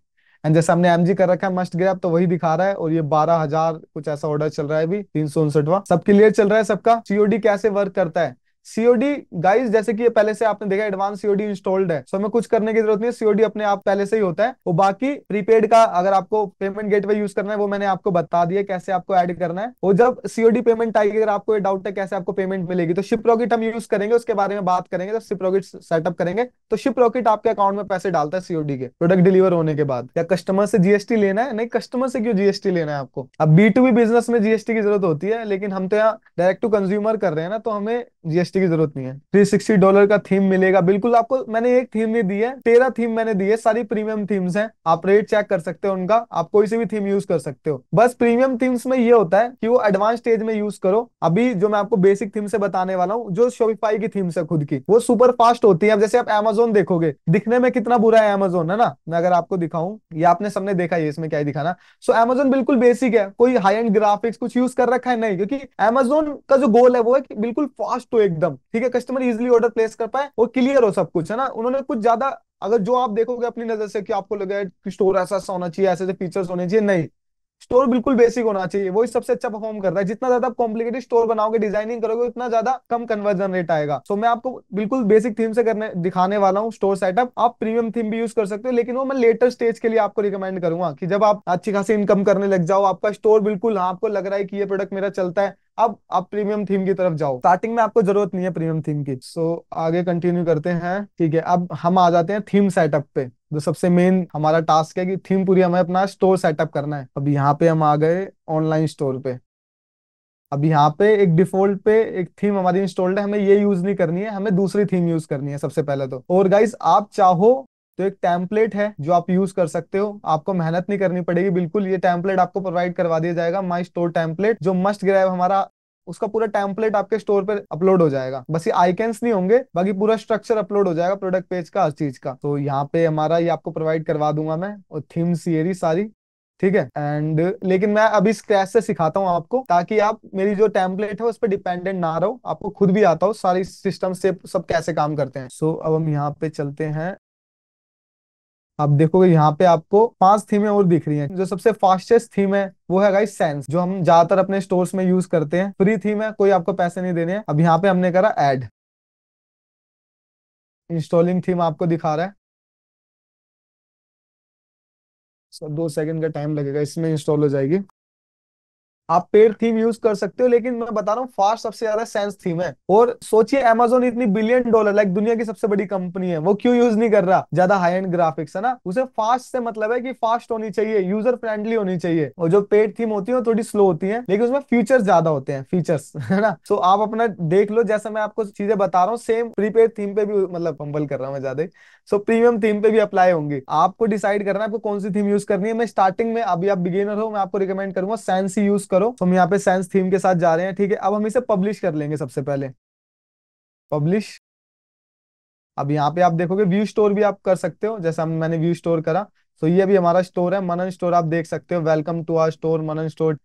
एंड जैसे हमने एमजी कर रखा है मस्ट ग्रैप तो वही दिखा रहा है और ये बारह हजार कुछ ऐसा ऑर्डर चल रहा है अभी तीन सौ उनसठवा सब क्लियर चल रहा है सबका सीओडी कैसे वर्क करता है सीओडी गाइस जैसे कि पहले से आपने देखा एडवांस सीओडी इंस्टॉल्ड है सो हमें कुछ करने की जरूरत नहीं है सीओडी अपने आप पहले से ही होता है वो बाकी प्रीपेड का अगर आपको पेमेंट गेटवे यूज करना है वो मैंने आपको बता दिया कैसे आपको ऐड करना है वो जब सीओडी पेमेंट आएगी अगर आपको डाउट है कैसे आपको पेमेंट मिलेगी तो शिप रॉकेट हम यूज करेंगे उसके बारे में बात करेंगे जब शिप रॉकेट सेटअप करेंगे तो शिप रॉकेट आपके अकाउंट में पैसे डालता है सीओडी के प्रोडक्ट डिलीवर होने के बाद या कस्टमर से जीएसटी लेना है नहीं कस्टमर से क्यों जीएसटी लेना है आपको अब बी टू बी बिजनेस में जीएसटी की जरूरत होती है लेकिन हम तो यहाँ डायरेक्ट टू कंज्यूमर कर रहे हैं ना तो हमें जीएसटी की जरूरत नहीं है थ्री सिक्सटी डॉलर का थीम मिलेगा बिल्कुल आपको मैंने एक थीम नहीं दी है तेरह थीम मैंने दी है सारी प्रीमियम थीम्स हैं आप रेट चेक कर सकते हो उनका आप कोई से भी थीम यूज कर सकते हो बस प्रीमियम थीम्स में ये होता है कि वो एडवांस स्टेज में यूज करो अभी जो मैं आपको बेसिक थीम से बताने वाला हूँ जो शोफाई की थीम्स है खुद की वो सुपर फास्ट होती है जैसे आप एमेजोन देखोगे दिखने में कितना बुरा है एमेजोन है ना मैं अगर आपको दिखाऊं या आपने सबने देखा है इसमें क्या ही दिखाना सो एमेजोन बिल्कुल बेसिक है कोई हाई एंड ग्राफिक्स कुछ यूज कर रखा है नहीं क्योंकि एमेजोन का जो गोल है वो है कि बिल्कुल फास्ट तो एकदम ठीक है कस्टमर इजिली ऑर्डर प्लेस कर पाए और क्लियर हो सब कुछ है ना उन्होंने कुछ ज्यादा अगर जो आप देखोगे अपनी नजर से कि आपको लगे कि स्टोर ऐसा ऐसा होना चाहिए ऐसे ऐसे फीचर्स होने चाहिए नहीं स्टोर बिल्कुल बेसिक होना चाहिए वही सबसे अच्छा परफॉर्म करता है जितना ज्यादा आप कॉम्प्लिकेटेड स्टोर बनाओगे डिजाइनिंग करोगे उतना ज्यादा कम कन्वर्जन रेट आएगा सो so, मैं आपको बिल्कुल बेसिक थीम से करने दिखाने वाला हूँ स्टोर सेटअप आप प्रीमियम थीम भी यूज कर सकते हो लेकिन वो मैं लेटर स्टेज के लिए आपको रिकमेंड करूंगा कि जब आप अच्छी खासी इनकम करने लग जाओ आपका स्टोर बिल्कुल हाँ, आपको लग रहा है कि ये प्रोडक्ट मेरा चलता है अब आप प्रीमियम थीम की तरफ जाओ स्टार्टिंग में आपको जरूरत नहीं है प्रीमियम थीम की सो so, आगे कंटिन्यू करते हैं ठीक है अब हम आ जाते हैं थीम सेटअप पे जो सबसे मेन हमारा टास्क है कि थीम पूरी हमें अपना स्टोर सेटअप करना है अब यहाँ पे हम आ गए ऑनलाइन स्टोर पे अब यहाँ पे एक डिफॉल्ट पे एक थीम हमारी इंस्टॉल्ड है हमें ये यूज नहीं करनी है हमें दूसरी थीम यूज करनी है सबसे पहले तो और गाइस आप चाहो तो एक टैम्पलेट है जो आप यूज कर सकते हो आपको मेहनत नहीं करनी पड़ेगी बिल्कुल ये टैंपलेट आपको प्रोवाइड करवा दिया जाएगा माई स्टोर टैंपलेट जो मस्ट ग्रैब हमारा उसका पूरा टैंपलेट आपके स्टोर पर अपलोड हो जाएगा बस ये आइकन्स नहीं होंगे बाकी पूरा स्ट्रक्चर अपलोड हो जाएगा प्रोडक्ट पेज का हर चीज का तो यहाँ पे हमारा ये आपको प्रोवाइड करवा दूंगा मैं और थीम्स ये सारी ठीक है एंड लेकिन मैं अभी स्क्रैच से सिखाता हूँ आपको ताकि आप मेरी जो टेम्पलेट है उस पर डिपेंडेंट ना रहो आपको खुद भी आता हो सारी सिस्टम से सब कैसे काम करते हैं सो so, अब हम यहाँ पे चलते हैं आप देखोगे यहाँ पे आपको पांच थीमें और दिख रही हैं जो सबसे फास्टेस्ट थीम है वो है गाइस सेंस जो हम ज्यादातर अपने स्टोर्स में यूज करते हैं फ्री थीम है कोई आपको पैसे नहीं देने हैं अब यहाँ पे हमने करा एड इंस्टॉलिंग थीम आपको दिखा रहा है सर दो सेकंड का टाइम लगेगा इसमें इंस्टॉल हो जाएगी आप पेड थीम यूज कर सकते हो लेकिन मैं बता रहा हूँ फास्ट सबसे ज्यादा सेंस थीम है और सोचिए अमेजोन इतनी बिलियन डॉलर लाइक दुनिया की सबसे बड़ी कंपनी है वो क्यों यूज नहीं कर रहा ज्यादा हाई एंड ग्राफिक्स है ना उसे फास्ट से मतलब है कि फास्ट होनी चाहिए यूजर फ्रेंडली होनी चाहिए और जो पेड थीम होती है थोड़ी स्लो होती है लेकिन उसमें फीचर्स ज्यादा होते हैं फीचर्स [LAUGHS] है ना तो आप अपना देख लो जैसे मैं आपको चीजें बता रहा हूँ सेम प्रीपेड थीम पे भी मतलब कंबल कर रहा हूँ मैं ज्यादा सो प्रीमियम थीम पे भी अप्लाई होंगे आपको डिसाइड करना है आपको कौन सी थीम यूज करनी है मैं स्टार्टिंग में अभी आप बिगेनर हो मैं आपको रिकमेंड करूंगा सेंस ही यूज करो हम यहाँ पे सेंस थीम के साथ जा रहे हैं ठीक है अब हम इसे पब्लिश कर लेंगे सबसे पहले पब्लिश अब यहाँ पे आप देखोगे व्यू स्टोर भी आप कर सकते हो जैसे हम मैंने व्यू स्टोर करा तो ये भी हमारा स्टोर है मनन स्टोर आप देख सकते हो welcome to our store Manan store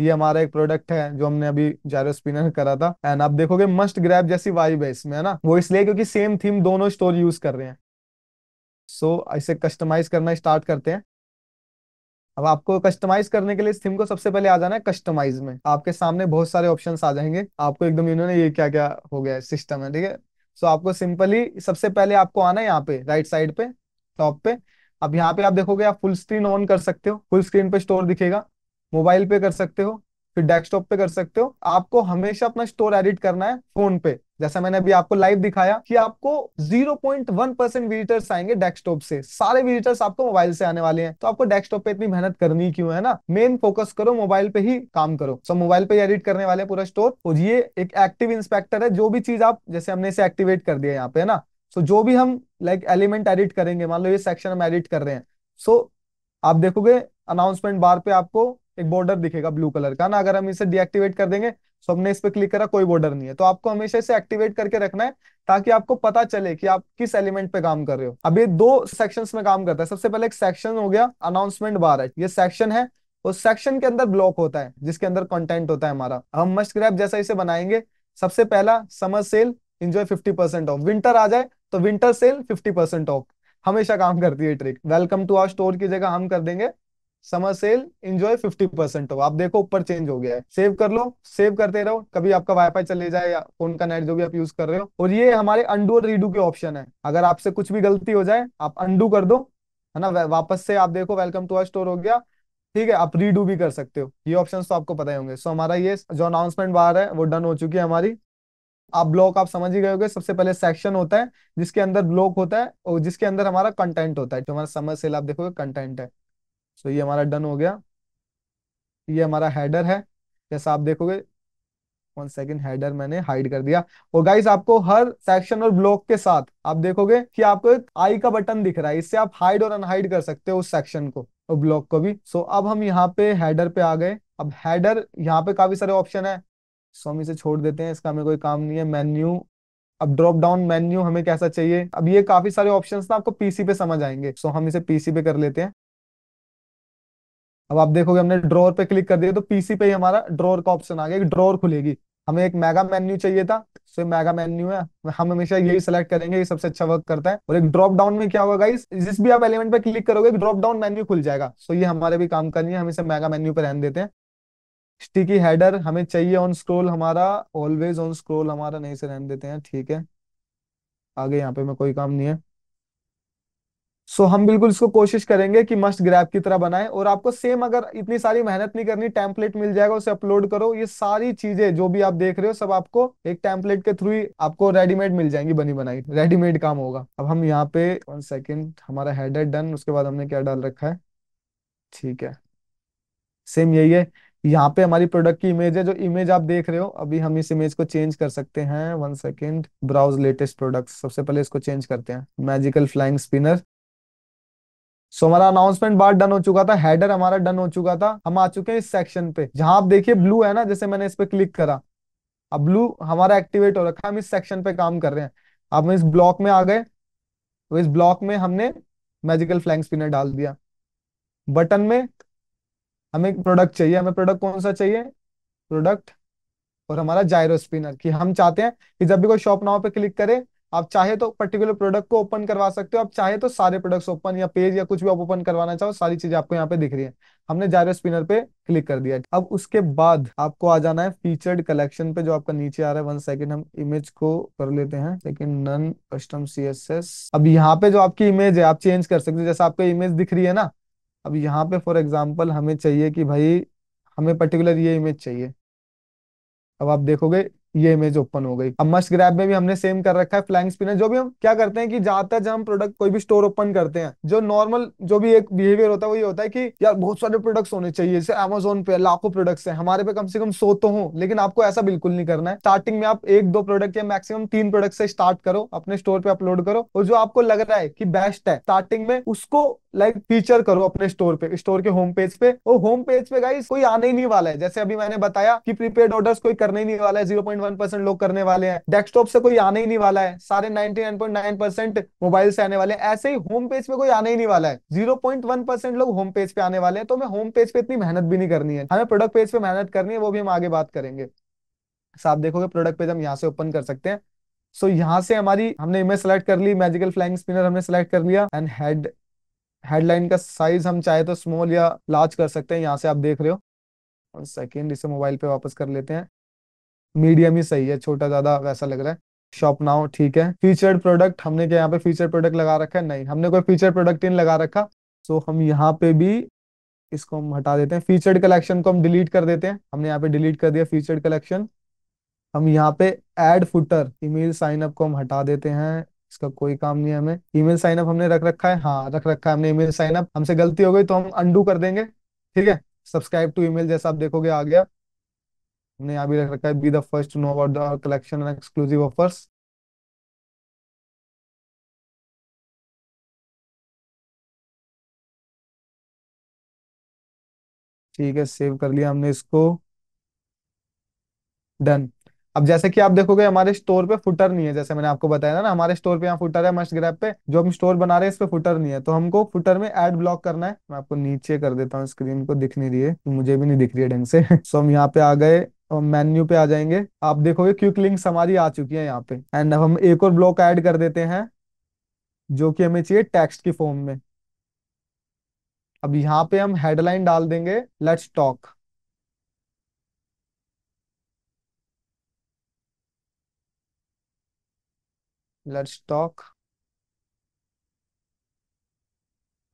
ये हमारा एक प्रोडक्ट है जो हमने अभी स्पिनर करा था एंड आप देखोगे मस्ट ग्रैब जैसी वाइब है इसमें है ना वो इसलिए क्योंकि सेम थीम दोनों स्टोर यूज कर रहे हैं सो so, इसे कस्टमाइज करना स्टार्ट करते हैं अब आपको कस्टमाइज करने के लिए थीम को सबसे पहले आ जाना है कस्टमाइज में आपके सामने बहुत सारे ऑप्शंस आ जाएंगे आपको एकदम इन्होंने ये क्या क्या हो गया है सिस्टम है ठीक है सो आपको सिंपली सबसे पहले आपको आना है यहाँ पे राइट साइड पे टॉप पे अब यहाँ पे आप देखोगे आप फुल स्क्रीन ऑन कर सकते हो फुल स्क्रीन पे स्टोर दिखेगा मोबाइल पे कर सकते हो फिर डेस्कटॉप पे कर सकते हो आपको हमेशा अपना स्टोर एडिट करना है फोन पे जैसा मैंने अभी आपको लाइव दिखाया कि आपको 0.1 परसेंट विजिटर्स आएंगे डेस्कटॉप से सारे विजिटर्स आपको मोबाइल से आने वाले हैं तो आपको डेस्कटॉप पे इतनी मेहनत करनी क्यों है ना मेन फोकस करो मोबाइल पे ही काम करो सब मोबाइल पे एडिट करने वाले पूरा स्टोर और ये एक एक्टिव इंस्पेक्टर है जो भी चीज आप जैसे हमने इसे एक्टिवेट कर दिया यहाँ पे है ना सो जो भी हम लाइक एलिमेंट एडिट करेंगे मान लो ये सेक्शन हम एडिट कर रहे हैं सो आप देखोगे अनाउंसमेंट बार पे आपको एक बॉर्डर दिखेगा ब्लू कलर का ना अगर हम इसे डीएक्टिवेट कर देंगे सो हमने इस पर क्लिक करा कोई बॉर्डर नहीं है तो आपको हमेशा इसे एक्टिवेट करके रखना है ताकि आपको पता चले कि आप किस एलिमेंट पे काम कर रहे हो अब ये दो सेक्शंस में काम करता है सबसे पहले एक सेक्शन हो गया अनाउंसमेंट बार है ये सेक्शन है उस सेक्शन के अंदर ब्लॉक होता है जिसके अंदर कंटेंट होता है हमारा हम मस्ट ग्रैप जैसा इसे बनाएंगे सबसे पहला summer sale enjoy 50 percent off winter आ जाए तो विंटर सेल 50 परसेंट ऑफ हमेशा काम करती है trick welcome to our store की जगह हम कर देंगे summer sale enjoy fifty percent हो आप देखो ऊपर चेंज हो गया है सेव कर लो सेव करते रहो कभी आपका वाईफाई चले जाए या फोन का नेट जो भी आप यूज कर रहे हो और ये हमारे अंडू और रीडू के ऑप्शन है अगर आपसे कुछ भी गलती हो जाए आप अंडू कर दो है ना वापस से आप देखो वेलकम टू आर स्टोर हो गया ठीक है आप रीडू भी कर सकते हो ये ऑप्शन तो आपको पता ही होंगे सो हमारा ये जो अनाउंसमेंट बाहर है वो डन हो चुकी है हमारी आप ब्लॉक आप समझ ही गए होंगे सबसे पहले सेक्शन होता है जिसके अंदर ब्लॉक होता है और जिसके अंदर हमारा कंटेंट होता है जो हमारा समर सेल आप देखोगे कंटेंट है सो तो ये हमारा डन हो गया ये हमारा हैडर है जैसा आप देखोगे वन सेकेंड हैडर मैंने हाइड कर दिया और गाइस आपको हर सेक्शन और ब्लॉक के साथ आप देखोगे कि आपको एक आई का बटन दिख रहा है इससे आप हाइड और अनहाइड कर सकते हो उस सेक्शन को और ब्लॉक को भी सो अब हम यहाँ पे हैडर पे आ गए अब हैडर यहाँ पे काफी सारे ऑप्शन है सो हम इसे छोड़ देते हैं इसका हमें कोई काम नहीं है मेन्यू अब ड्रॉप डाउन मेन्यू हमें कैसा चाहिए अब ये काफी सारे ऑप्शन ना आपको पीसी पे समझ आएंगे सो हम इसे पीसी पे कर लेते हैं अब आप देखोगे हमने ड्रॉर पे क्लिक कर दिया तो पीसी पे ही हमारा ड्रॉर का ऑप्शन आ गया एक ड्रॉर खुलेगी हमें एक मेगा मेन्यू चाहिए था तो मेगा मेन्यू है हम हमेशा यही सिलेक्ट करेंगे ये सबसे अच्छा वर्क करता है और एक ड्रॉप डाउन में क्या होगा गाइस जिस भी आप एलिमेंट पे क्लिक करोगे एक ड्रॉप डाउन मेन्यू खुल जाएगा सो ये हमारे भी काम करनी है हम इसे मेगा मेन्यू पे रहने देते हैं स्टिकी हेडर हमें चाहिए ऑन स्क्रोल हमारा ऑलवेज ऑन स्क्रोल हमारा नहीं से रहने देते हैं ठीक है आगे यहाँ पे मैं कोई काम नहीं है सो so, हम बिल्कुल इसको कोशिश करेंगे कि मस्ट ग्रैप की तरह बनाएं और आपको सेम अगर इतनी सारी मेहनत नहीं करनी टेम्पलेट मिल जाएगा उसे अपलोड करो ये सारी चीजें जो भी आप देख रहे हो सब आपको एक टेम्पलेट के थ्रू ही आपको रेडीमेड मिल जाएंगी बनी बनाई रेडीमेड काम होगा अब हम यहाँ पे वन सेकेंड हमारा हेडर डन उसके बाद हमने क्या डाल रखा है ठीक है सेम यही है यहाँ पे हमारी प्रोडक्ट की इमेज है जो इमेज आप देख रहे हो अभी हम इस इमेज को चेंज कर सकते हैं one second browse latest product सबसे पहले इसको चेंज करते हैं मैजिकल फ्लाइंग स्पिनर सो हमारा अनाउंसमेंट बार डन हो चुका था हेडर हमारा डन हो चुका था हम आ चुके हैं इस सेक्शन पे जहां आप देखिए ब्लू है ना जैसे मैंने इस पे क्लिक करा अब ब्लू हमारा एक्टिवेट हो रखा है हम इस सेक्शन पे काम कर रहे हैं अब हम इस ब्लॉक में आ गए तो इस ब्लॉक में हमने मैजिकल फ्लैंग स्पिनर डाल दिया बटन में हमें प्रोडक्ट चाहिए हमें प्रोडक्ट कौन सा चाहिए प्रोडक्ट और हमारा जायरो स्पिनर कि हम चाहते हैं कि जब भी कोई शॉप नाव पे क्लिक करे आप चाहे तो पर्टिकुलर प्रोडक्ट को ओपन करवा सकते हो आप चाहे तो सारे प्रोडक्ट्स ओपन या पेज या कुछ भी आप ओपन करवाना चाहो सारी चीजें आपको यहाँ पे दिख रही है हमने जायरो स्पिनर पे क्लिक कर दिया अब उसके बाद आपको आ जाना है फीचर्ड कलेक्शन पे जो आपका नीचे आ रहा है वन सेकेंड हम इमेज को कर लेते हैं लेकिन नन कस्टम सी अब यहाँ पे जो आपकी इमेज है आप चेंज कर सकते हो जैसे आपका इमेज दिख रही है ना अब यहाँ पे फॉर एग्जाम्पल हमें चाहिए कि भाई हमें पर्टिकुलर ये इमेज चाहिए अब आप देखोगे ये इमेज ओपन हो गई अब मस्ट ग्रैप में भी हमने सेम कर रखा है फ्लैंग स्पिनर जो भी हम क्या करते हैं कि ज्यादातर जब हम प्रोडक्ट कोई भी स्टोर ओपन करते हैं जो नॉर्मल जो भी एक बिहेवियर होता है वो ये होता है कि यार बहुत सारे प्रोडक्ट्स होने चाहिए जैसे अमेजोन पे लाखों प्रोडक्ट्स हैं हमारे पे कम से कम सो तो हो लेकिन आपको ऐसा बिल्कुल नहीं करना है स्टार्टिंग में आप एक दो प्रोडक्ट या मैक्सिमम तीन प्रोडक्ट से स्टार्ट करो अपने स्टोर पे अपलोड करो और जो आपको लग रहा है कि बेस्ट है स्टार्टिंग में उसको लाइक फीचर करो अपने स्टोर पे स्टोर के होम पेज पे और होम पेज पे गाइस कोई आने ही नहीं वाला है जैसे अभी मैंने बताया कि प्रीपेड ऑर्डर्स कोई करने ही नहीं वाला है जीरो पॉइंट वन लोग करने वाले हैं डेस्कटॉप से कोई आने ही नहीं वाला है सारे 99.9% मोबाइल से आने वाले हैं ऐसे ही होम पेज पे कोई आने ही नहीं वाला है 0.1% लोग होम पेज पे आने वाले हैं तो हमें होम पेज पे इतनी मेहनत भी नहीं करनी है हमें प्रोडक्ट पेज पे मेहनत करनी है वो भी हम आगे बात करेंगे आप देखोगे प्रोडक्ट पेज हम यहाँ से ओपन कर सकते हैं सो so, यहाँ से हमारी हमने इमेज सेलेक्ट कर ली मैजिकल फ्लाइंग स्पिनर हमने सेलेक्ट कर लिया एंड हेड हेडलाइन का साइज हम चाहे तो स्मॉल या लार्ज कर सकते हैं यहाँ से आप देख रहे हो और सेकेंड इसे मोबाइल पे वापस कर लेते हैं मीडियम ही सही है छोटा ज्यादा वैसा लग रहा है शॉप नाउ ठीक है फीचर्ड प्रोडक्ट हमने क्या यहाँ पे फीचर प्रोडक्ट लगा रखा है नहीं हमने कोई फीचर प्रोडक्ट नहीं लगा रखा सो हम यहाँ पे भी इसको हम हटा देते हैं फीचर्ड कलेक्शन को हम डिलीट कर देते हैं हमने यहाँ पे डिलीट कर दिया फीचर्ड कलेक्शन हम यहाँ पे add footer email sign up को हम हटा देते हैं इसका कोई काम नहीं है हमें ईमेल साइन अप हमने रख रखा है हाँ रख रखा है हमने ईमेल साइन अप हमसे गलती हो गई तो हम अंडू कर देंगे ठीक है सब्सक्राइब टू ईमेल जैसा आप देखोगे आ गया हमने यहाँ भी रख रखा है be the first to know about the collection and exclusive offers ठीक है सेव कर लिया हमने इसको डन अब जैसे कि आप देखोगे हमारे स्टोर पे फुटर नहीं है जैसे मैंने आपको बताया ना हमारे स्टोर पे यहाँ फुटर है मस्ट ग्रैप पे जो हम स्टोर बना रहे हैं इस पे फुटर नहीं है तो हमको फुटर में एड ब्लॉक करना है मैं आपको नीचे कर देता हूँ स्क्रीन को दिख नहीं रही है मुझे भी नहीं दिख रही है ढंग से सो [LAUGHS] हम यहाँ पे आ गए मेन्यू पे आ जाएंगे आप देखोगे क्विक लिंक हमारी आ चुकी है यहाँ पे एंड अब हम एक और ब्लॉक ऐड कर देते हैं जो कि हमें चाहिए टेक्स्ट की फॉर्म में अब यहाँ पे हम हेडलाइन डाल देंगे लेट्स टॉक लेट्स टॉक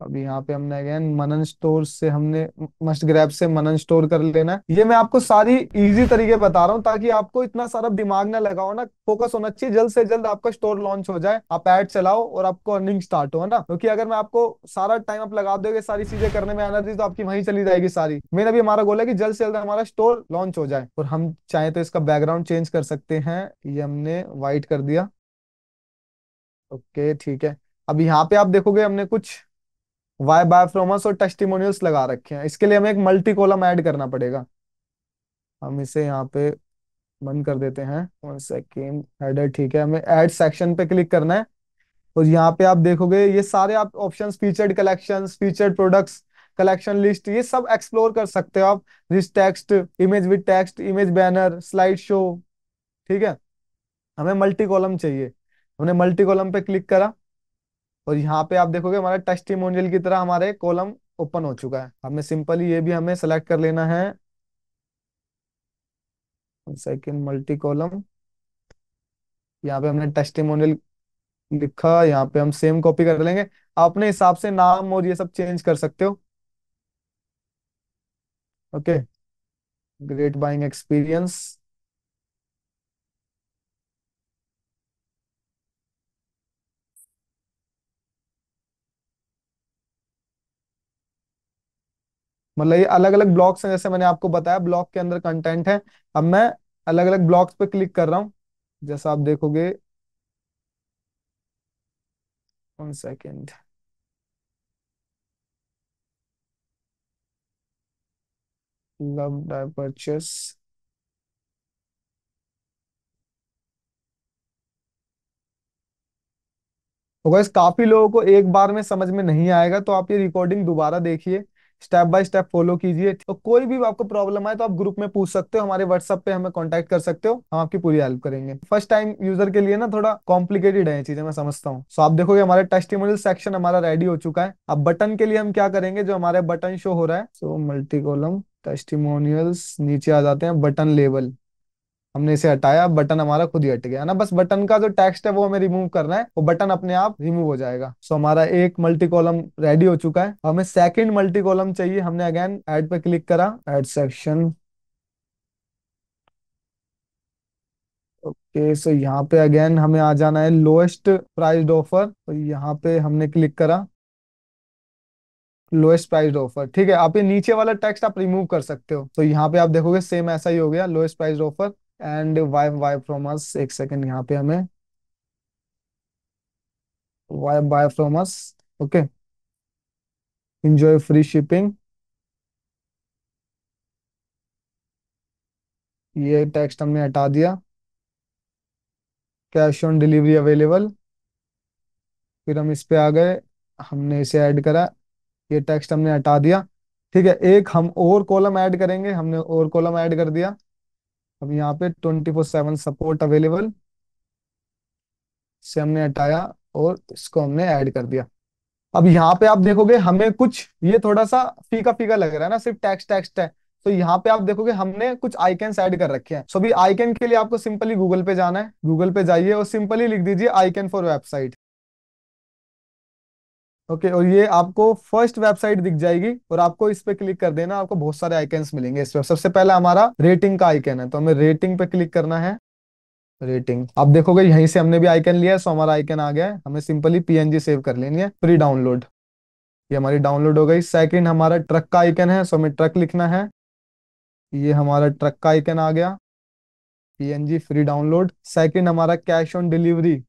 अब यहाँ पे हमने अगेन मनन स्टोर से हमने मस्ट ग्रैप से मनन स्टोर कर लेना ये मैं आपको सारी इजी तरीके बता रहा हूँ ताकि आपको इतना सारा दिमाग ना लगाओ ना फोकस होना चाहिए जल्द से जल्द आपका स्टोर लॉन्च हो जाए आप एड चलाओ और आपको अर्निंग स्टार्ट हो ना क्योंकि अगर मैं आपको सारा टाइम आप लगा दोगे सारी चीजें करने में एनर्जी तो आपकी वही चली जाएगी सारी मेन अभी हमारा गोल है जल्द से जल्द हमारा स्टोर लॉन्च हो जाए और हम चाहे तो इसका बैकग्राउंड चेंज कर सकते हैं ये हमने व्हाइट कर दिया ओके ठीक है अब यहाँ पे आप देखोगे हमने कुछ वाई बायोफ्रोमस और टेस्टिमोनियल्स लगा रखे हैं इसके लिए हमें एक मल्टी कॉलम ऐड करना पड़ेगा हम इसे यहाँ पे बंद कर देते हैं वन सेकेंड हेडर ठीक है हमें ऐड सेक्शन पे क्लिक करना है और यहाँ पे आप देखोगे ये सारे आप options featured collection featured products collection list ये सब एक्सप्लोर कर सकते हो आप rich text image with text image banner slide show ठीक है हमें मल्टी कॉलम चाहिए हमने मल्टी कॉलम पे क्लिक करा और यहाँ पे आप देखोगे हमारा टेस्टिमोनियल की तरह हमारे कॉलम ओपन हो चुका है हमें सिंपली ये भी हमें सेलेक्ट कर लेना है सेकंड मल्टी कॉलम यहाँ पे हमने टेस्टिमोनियल लिखा यहाँ पे हम सेम कॉपी कर लेंगे अपने हिसाब से नाम और ये सब चेंज कर सकते हो ओके ग्रेट बाइंग एक्सपीरियंस मतलब ये अलग अलग ब्लॉक्स हैं जैसे मैंने आपको बताया ब्लॉक के अंदर कंटेंट है अब मैं अलग अलग ब्लॉक्स पे क्लिक कर रहा हूं जैसा आप देखोगे वन सेकेंड लव डायपर्चेस तो काफी लोगों को एक बार में समझ में नहीं आएगा तो आप ये रिकॉर्डिंग दोबारा देखिए स्टेप बाय स्टेप फॉलो कीजिए और कोई भी आपको प्रॉब्लम आए तो आप ग्रुप में पूछ सकते हो हमारे व्हाट्सएप पे हमें कॉन्टेक्ट कर सकते हो हम आपकी पूरी हेल्प करेंगे फर्स्ट टाइम यूजर के लिए ना थोड़ा कॉम्प्लिकेटेड है चीजें मैं समझता हूँ सो आप देखोगे हमारा टेस्टिमोनियल सेक्शन हमारा रेडी हो चुका है अब बटन के लिए हम क्या करेंगे जो हमारे बटन शो हो रहा है सो मल्टी कॉलम टेस्टिमोनियल्स नीचे आ जाते हैं बटन लेवल हमने इसे हटाया बटन हमारा खुद ही हट गया ना बस बटन का जो टेक्स्ट है वो हमें रिमूव करना है वो बटन अपने आप रिमूव हो जाएगा सो हमारा एक मल्टी कॉलम रेडी हो चुका है हमें सेकंड मल्टी कॉलम चाहिए हमने अगेन ऐड पे क्लिक करा ऐड सेक्शन ओके सो यहाँ पे अगेन हमें आ जाना है लोएस्ट प्राइज ऑफर तो यहाँ पे हमने क्लिक करा लोएस्ट प्राइज ऑफर ठीक है आप ये नीचे वाला टेक्स्ट आप रिमूव कर सकते हो तो यहाँ पे आप देखोगे सेम ऐसा ही हो गया lowest price offer and why why from us एक सेकेंड यहाँ पे हमें why buy from us okay enjoy free shipping ये टेक्स्ट हमने हटा दिया कैश ऑन डिलीवरी अवेलेबल फिर हम इस पे आ गए हमने इसे ऐड करा ये टेक्स्ट हमने हटा दिया ठीक है एक हम और कॉलम ऐड करेंगे हमने और कॉलम ऐड कर दिया अब यहाँ पे twenty four seven support available से हमने हटाया और इसको हमने ऐड कर दिया अब यहाँ पे आप देखोगे हमें कुछ ये थोड़ा सा फीका फीका लग रहा है ना सिर्फ टैक्स टैक्स है तो यहाँ पे आप देखोगे हमने कुछ आइकन ऐड कर रखे हैं सो अभी आइकन के लिए आपको सिंपली गूगल पे जाना है गूगल पे जाइए और सिंपली लिख दीजिए icon for website okay okay, और ये आपको फर्स्ट वेबसाइट दिख जाएगी और आपको इस पे क्लिक कर देना आपको बहुत सारे आइकन्स मिलेंगे इस पे सबसे पहले हमारा रेटिंग का आइकन है तो हमें रेटिंग पे क्लिक करना है रेटिंग आप देखोगे यहीं से हमने भी आइकन लिया है सो हमारा आइकन आ गया है हमें सिंपली पीएनजी सेव कर लेनी है प्री डाउनलोड ये हमारी डाउनलोड हो गई सेकंड हमारा ट्रक का आइकन है सो हमें ट्रक लिखना है ये हमारा ट्रक का आइकन आ गया पीएनजी फ्री डाउनलोड सेकंड हमारा कैश ऑन डिलीवरी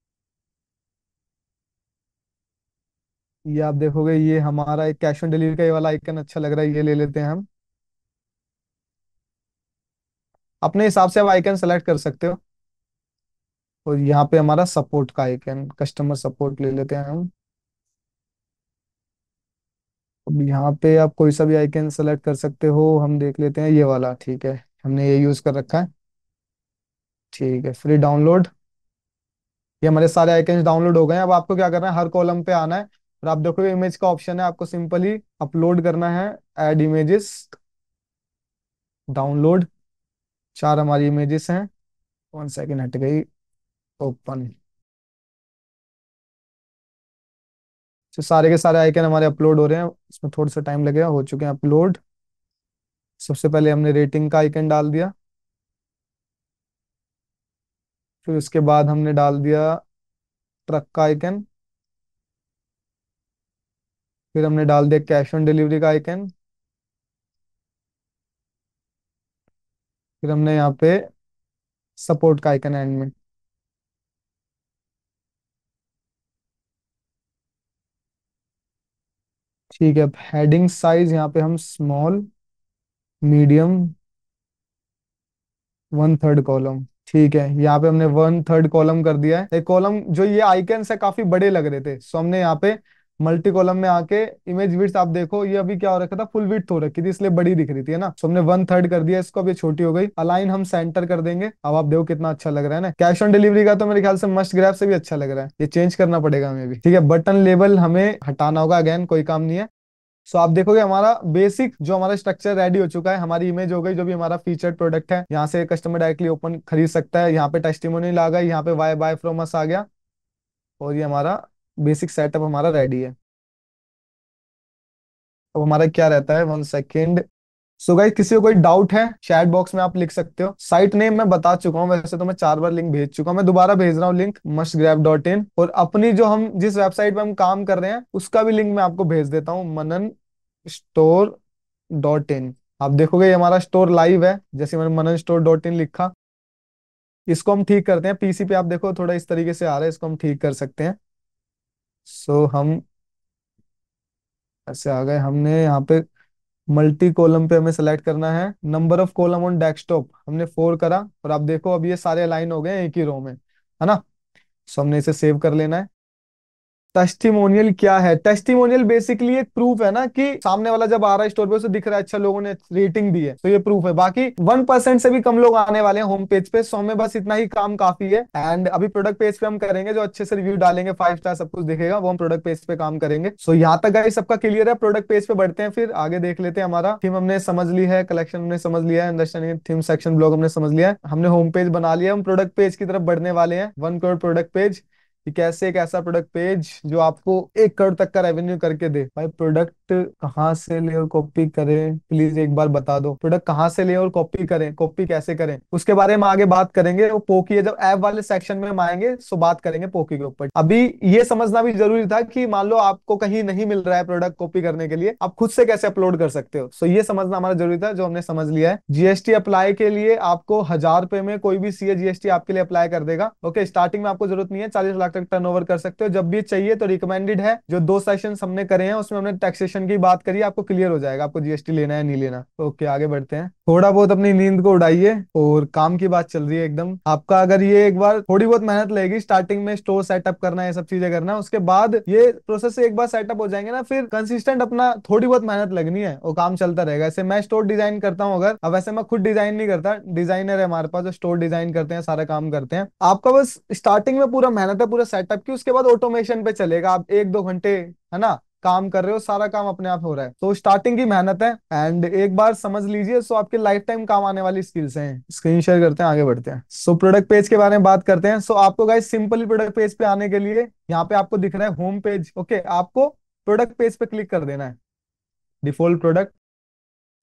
ये आप देखोगे ये हमारा एक कैश ऑन डिलीवरी का ये वाला आइकन अच्छा लग रहा है ये ले लेते हैं हम अपने हिसाब से आप आइकन सेलेक्ट कर सकते हो और यहाँ पे हमारा सपोर्ट का आइकन कस्टमर सपोर्ट ले लेते हैं हम अब यहाँ पे आप कोई सा भी आइकन सेलेक्ट कर सकते हो हम देख लेते हैं ये वाला ठीक है हमने ये यूज कर रखा है ठीक है फ्री डाउनलोड ये हमारे सारे आइकन डाउनलोड हो गए हैं अब आपको क्या करना है हर कॉलम पे आना है और आप देखोगे इमेज का ऑप्शन है आपको सिंपली अपलोड करना है एड इमेजेस डाउनलोड चार हमारी इमेजेस हैं वन सेकेंड हट गई ओपन तो सारे के सारे आइकन हमारे अपलोड हो रहे हैं इसमें थोड़ा सा टाइम लगेगा हो चुके हैं अपलोड सबसे पहले हमने रेटिंग का आइकन डाल दिया फिर उसके बाद हमने डाल दिया ट्रक का आइकन फिर हमने डाल दिया कैश ऑन डिलीवरी का आइकन फिर हमने यहाँ पे सपोर्ट का आइकन एंड में ठीक है हेडिंग साइज यहाँ पे हम small medium one third column ठीक है यहाँ पे हमने वन थर्ड कॉलम कर दिया है एक कॉलम जो ये आइकन है काफी बड़े लग रहे थे सो हमने यहाँ पे मल्टी कॉलम में आके इमेज विड्थ आप देखो ये अभी क्या हो रखा था फुल विड्थ हो रखी थी इसलिए बड़ी दिख रही थी है ना तो हमने वन थर्ड कर दिया इसको अभी छोटी हो गई अलाइन हम सेंटर कर देंगे अब आप देखो कितना अच्छा लग रहा है ना कैश ऑन डिलीवरी का तो मेरे ख्याल से मस्ट ग्रैप से भी अच्छा लग रहा है ये चेंज करना पड़ेगा हमें भी ठीक है बटन लेवल हमें हटाना होगा अगेन कोई काम नहीं है सो so, आप देखोगे हमारा बेसिक जो हमारा स्ट्रक्चर रेडी हो चुका है हमारी इमेज हो गई जो भी हमारा फीचर प्रोडक्ट है यहाँ से कस्टमर डायरेक्टली ओपन खरीद सकता है यहाँ पे टेस्टिमोनी आ गई यहाँ पे वाई बाय फ्रोमस आ गया और ये हमारा बेसिक सेटअप हमारा रेडी है अब हमारा क्या रहता है वन सेकेंड सो गाइज किसी को कोई डाउट है चैट बॉक्स में आप लिख सकते हो साइट नेम मैं बता चुका हूँ वैसे तो मैं चार बार लिंक भेज चुका हूँ मैं दोबारा भेज रहा हूँ link must grab dot in और अपनी जो हम जिस वेबसाइट पे हम काम कर रहे हैं उसका भी लिंक मैं आपको भेज देता हूँ मनन स्टोर डॉट इन आप देखोगे ये हमारा स्टोर लाइव है जैसे मैंने मनन स्टोर डॉट इन लिखा इसको हम ठीक करते हैं पीसी पे आप देखो थोड़ा इस तरीके से आ रहा है इसको हम ठीक कर सकते हैं सो हम ऐसे आ गए हमने यहाँ पे मल्टी कॉलम पे हमें सेलेक्ट करना है number of column on desktop हमने फोर करा और आप देखो अब ये सारे लाइन हो गए एक ही रो में है ना सो हमने इसे सेव कर लेना है टेस्टिमोनियल क्या है टेस्टिमोनियल बेसिकली एक प्रूफ है ना कि सामने वाला जब आ रहा है स्टोर पे उसे दिख रहा है अच्छा लोगों ने रेटिंग दी है तो ये प्रूफ है बाकी वन परसेंट से भी कम लोग आने वाले हैं होम पेज पे सो हमें बस इतना ही काम काफी है एंड अभी प्रोडक्ट पेज पे हम करेंगे जो अच्छे से रिव्यू डालेंगे फाइव स्टार सब कुछ दिखेगा वो हम प्रोडक्ट पेज पे काम करेंगे सो यहाँ तक गाइस सबका क्लियर है प्रोडक्ट पेज पे बढ़ते हैं फिर आगे देख लेते हैं हमारा थीम हमने समझ ली है कलेक्शन हमने समझ लिया है अंडरस्टैंडिंग थीम सेक्शन ब्लॉग हमने समझ लिया है हमने होम पेज बना लिया हम प्रोडक्ट पेज की तरफ बढ़ने वाले हैं वन करोड़ प्रोडक्ट पेज कि कैसे एक ऐसा प्रोडक्ट पेज जो आपको एक करोड़ तक का रेवेन्यू करके दे भाई प्रोडक्ट प्रोडक्ट कहाँ से ले और कॉपी करें प्लीज एक बार बता दो प्रोडक्ट कहाँ से ले और कॉपी करें कॉपी कैसे करें उसके बारे में आगे बात करेंगे वो पोकी है जब ऐप वाले सेक्शन में हम आएंगे सो बात करेंगे पोकी के ऊपर अभी ये समझना भी जरूरी था कि मान लो आपको कहीं नहीं मिल रहा है प्रोडक्ट कॉपी करने के लिए आप खुद से कैसे अपलोड कर सकते हो सो ये समझना हमारा जरूरी था जो हमने समझ लिया है जीएसटी अप्लाई के लिए आपको हजार रुपए में कोई भी सीए जीएसटी आपके लिए अप्लाई कर देगा ओके स्टार्टिंग में आपको जरूरत नहीं है चालीस लाख तक टर्न कर सकते हो जब भी चाहिए तो रिकमेंडेड है जो दो सेशन हमने करे हैं उसमें हमने टैक्सेशन ऑप्शन की बात करिए आपको क्लियर हो जाएगा आपको जीएसटी लेना है नहीं लेना तो ओके आगे बढ़ते हैं थोड़ा बहुत अपनी नींद को उड़ाइए और काम की बात चल रही है एकदम आपका अगर ये एक बार थोड़ी बहुत मेहनत लगेगी स्टार्टिंग में स्टोर सेटअप करना है सब चीजें करना है उसके बाद ये प्रोसेस एक बार सेटअप हो जाएंगे ना फिर कंसिस्टेंट अपना थोड़ी बहुत मेहनत लगनी है और काम चलता रहेगा ऐसे मैं स्टोर डिजाइन करता हूँ अगर अब वैसे मैं खुद डिजाइन नहीं करता डिजाइनर है हमारे पास जो स्टोर डिजाइन करते हैं सारा काम करते हैं आपका बस स्टार्टिंग में पूरा मेहनत है पूरा सेटअप की उसके बाद ऑटोमेशन पे चलेगा आप एक दो घंटे है ना काम कर रहे हो सारा काम अपने आप हो रहा है तो स्टार्टिंग की मेहनत है एंड एक बार समझ लीजिए सो आपके लाइफ टाइम काम आने वाली स्किल्स हैं स्क्रीन शेयर करते हैं आगे बढ़ते हैं सो प्रोडक्ट पेज के बारे में बात करते हैं सो आपको गाइस सिंपली प्रोडक्ट पेज पे आने के लिए यहाँ पे आपको दिख रहा है होम पेज ओके आपको प्रोडक्ट पेज पे क्लिक कर देना है डिफॉल्ट प्रोडक्ट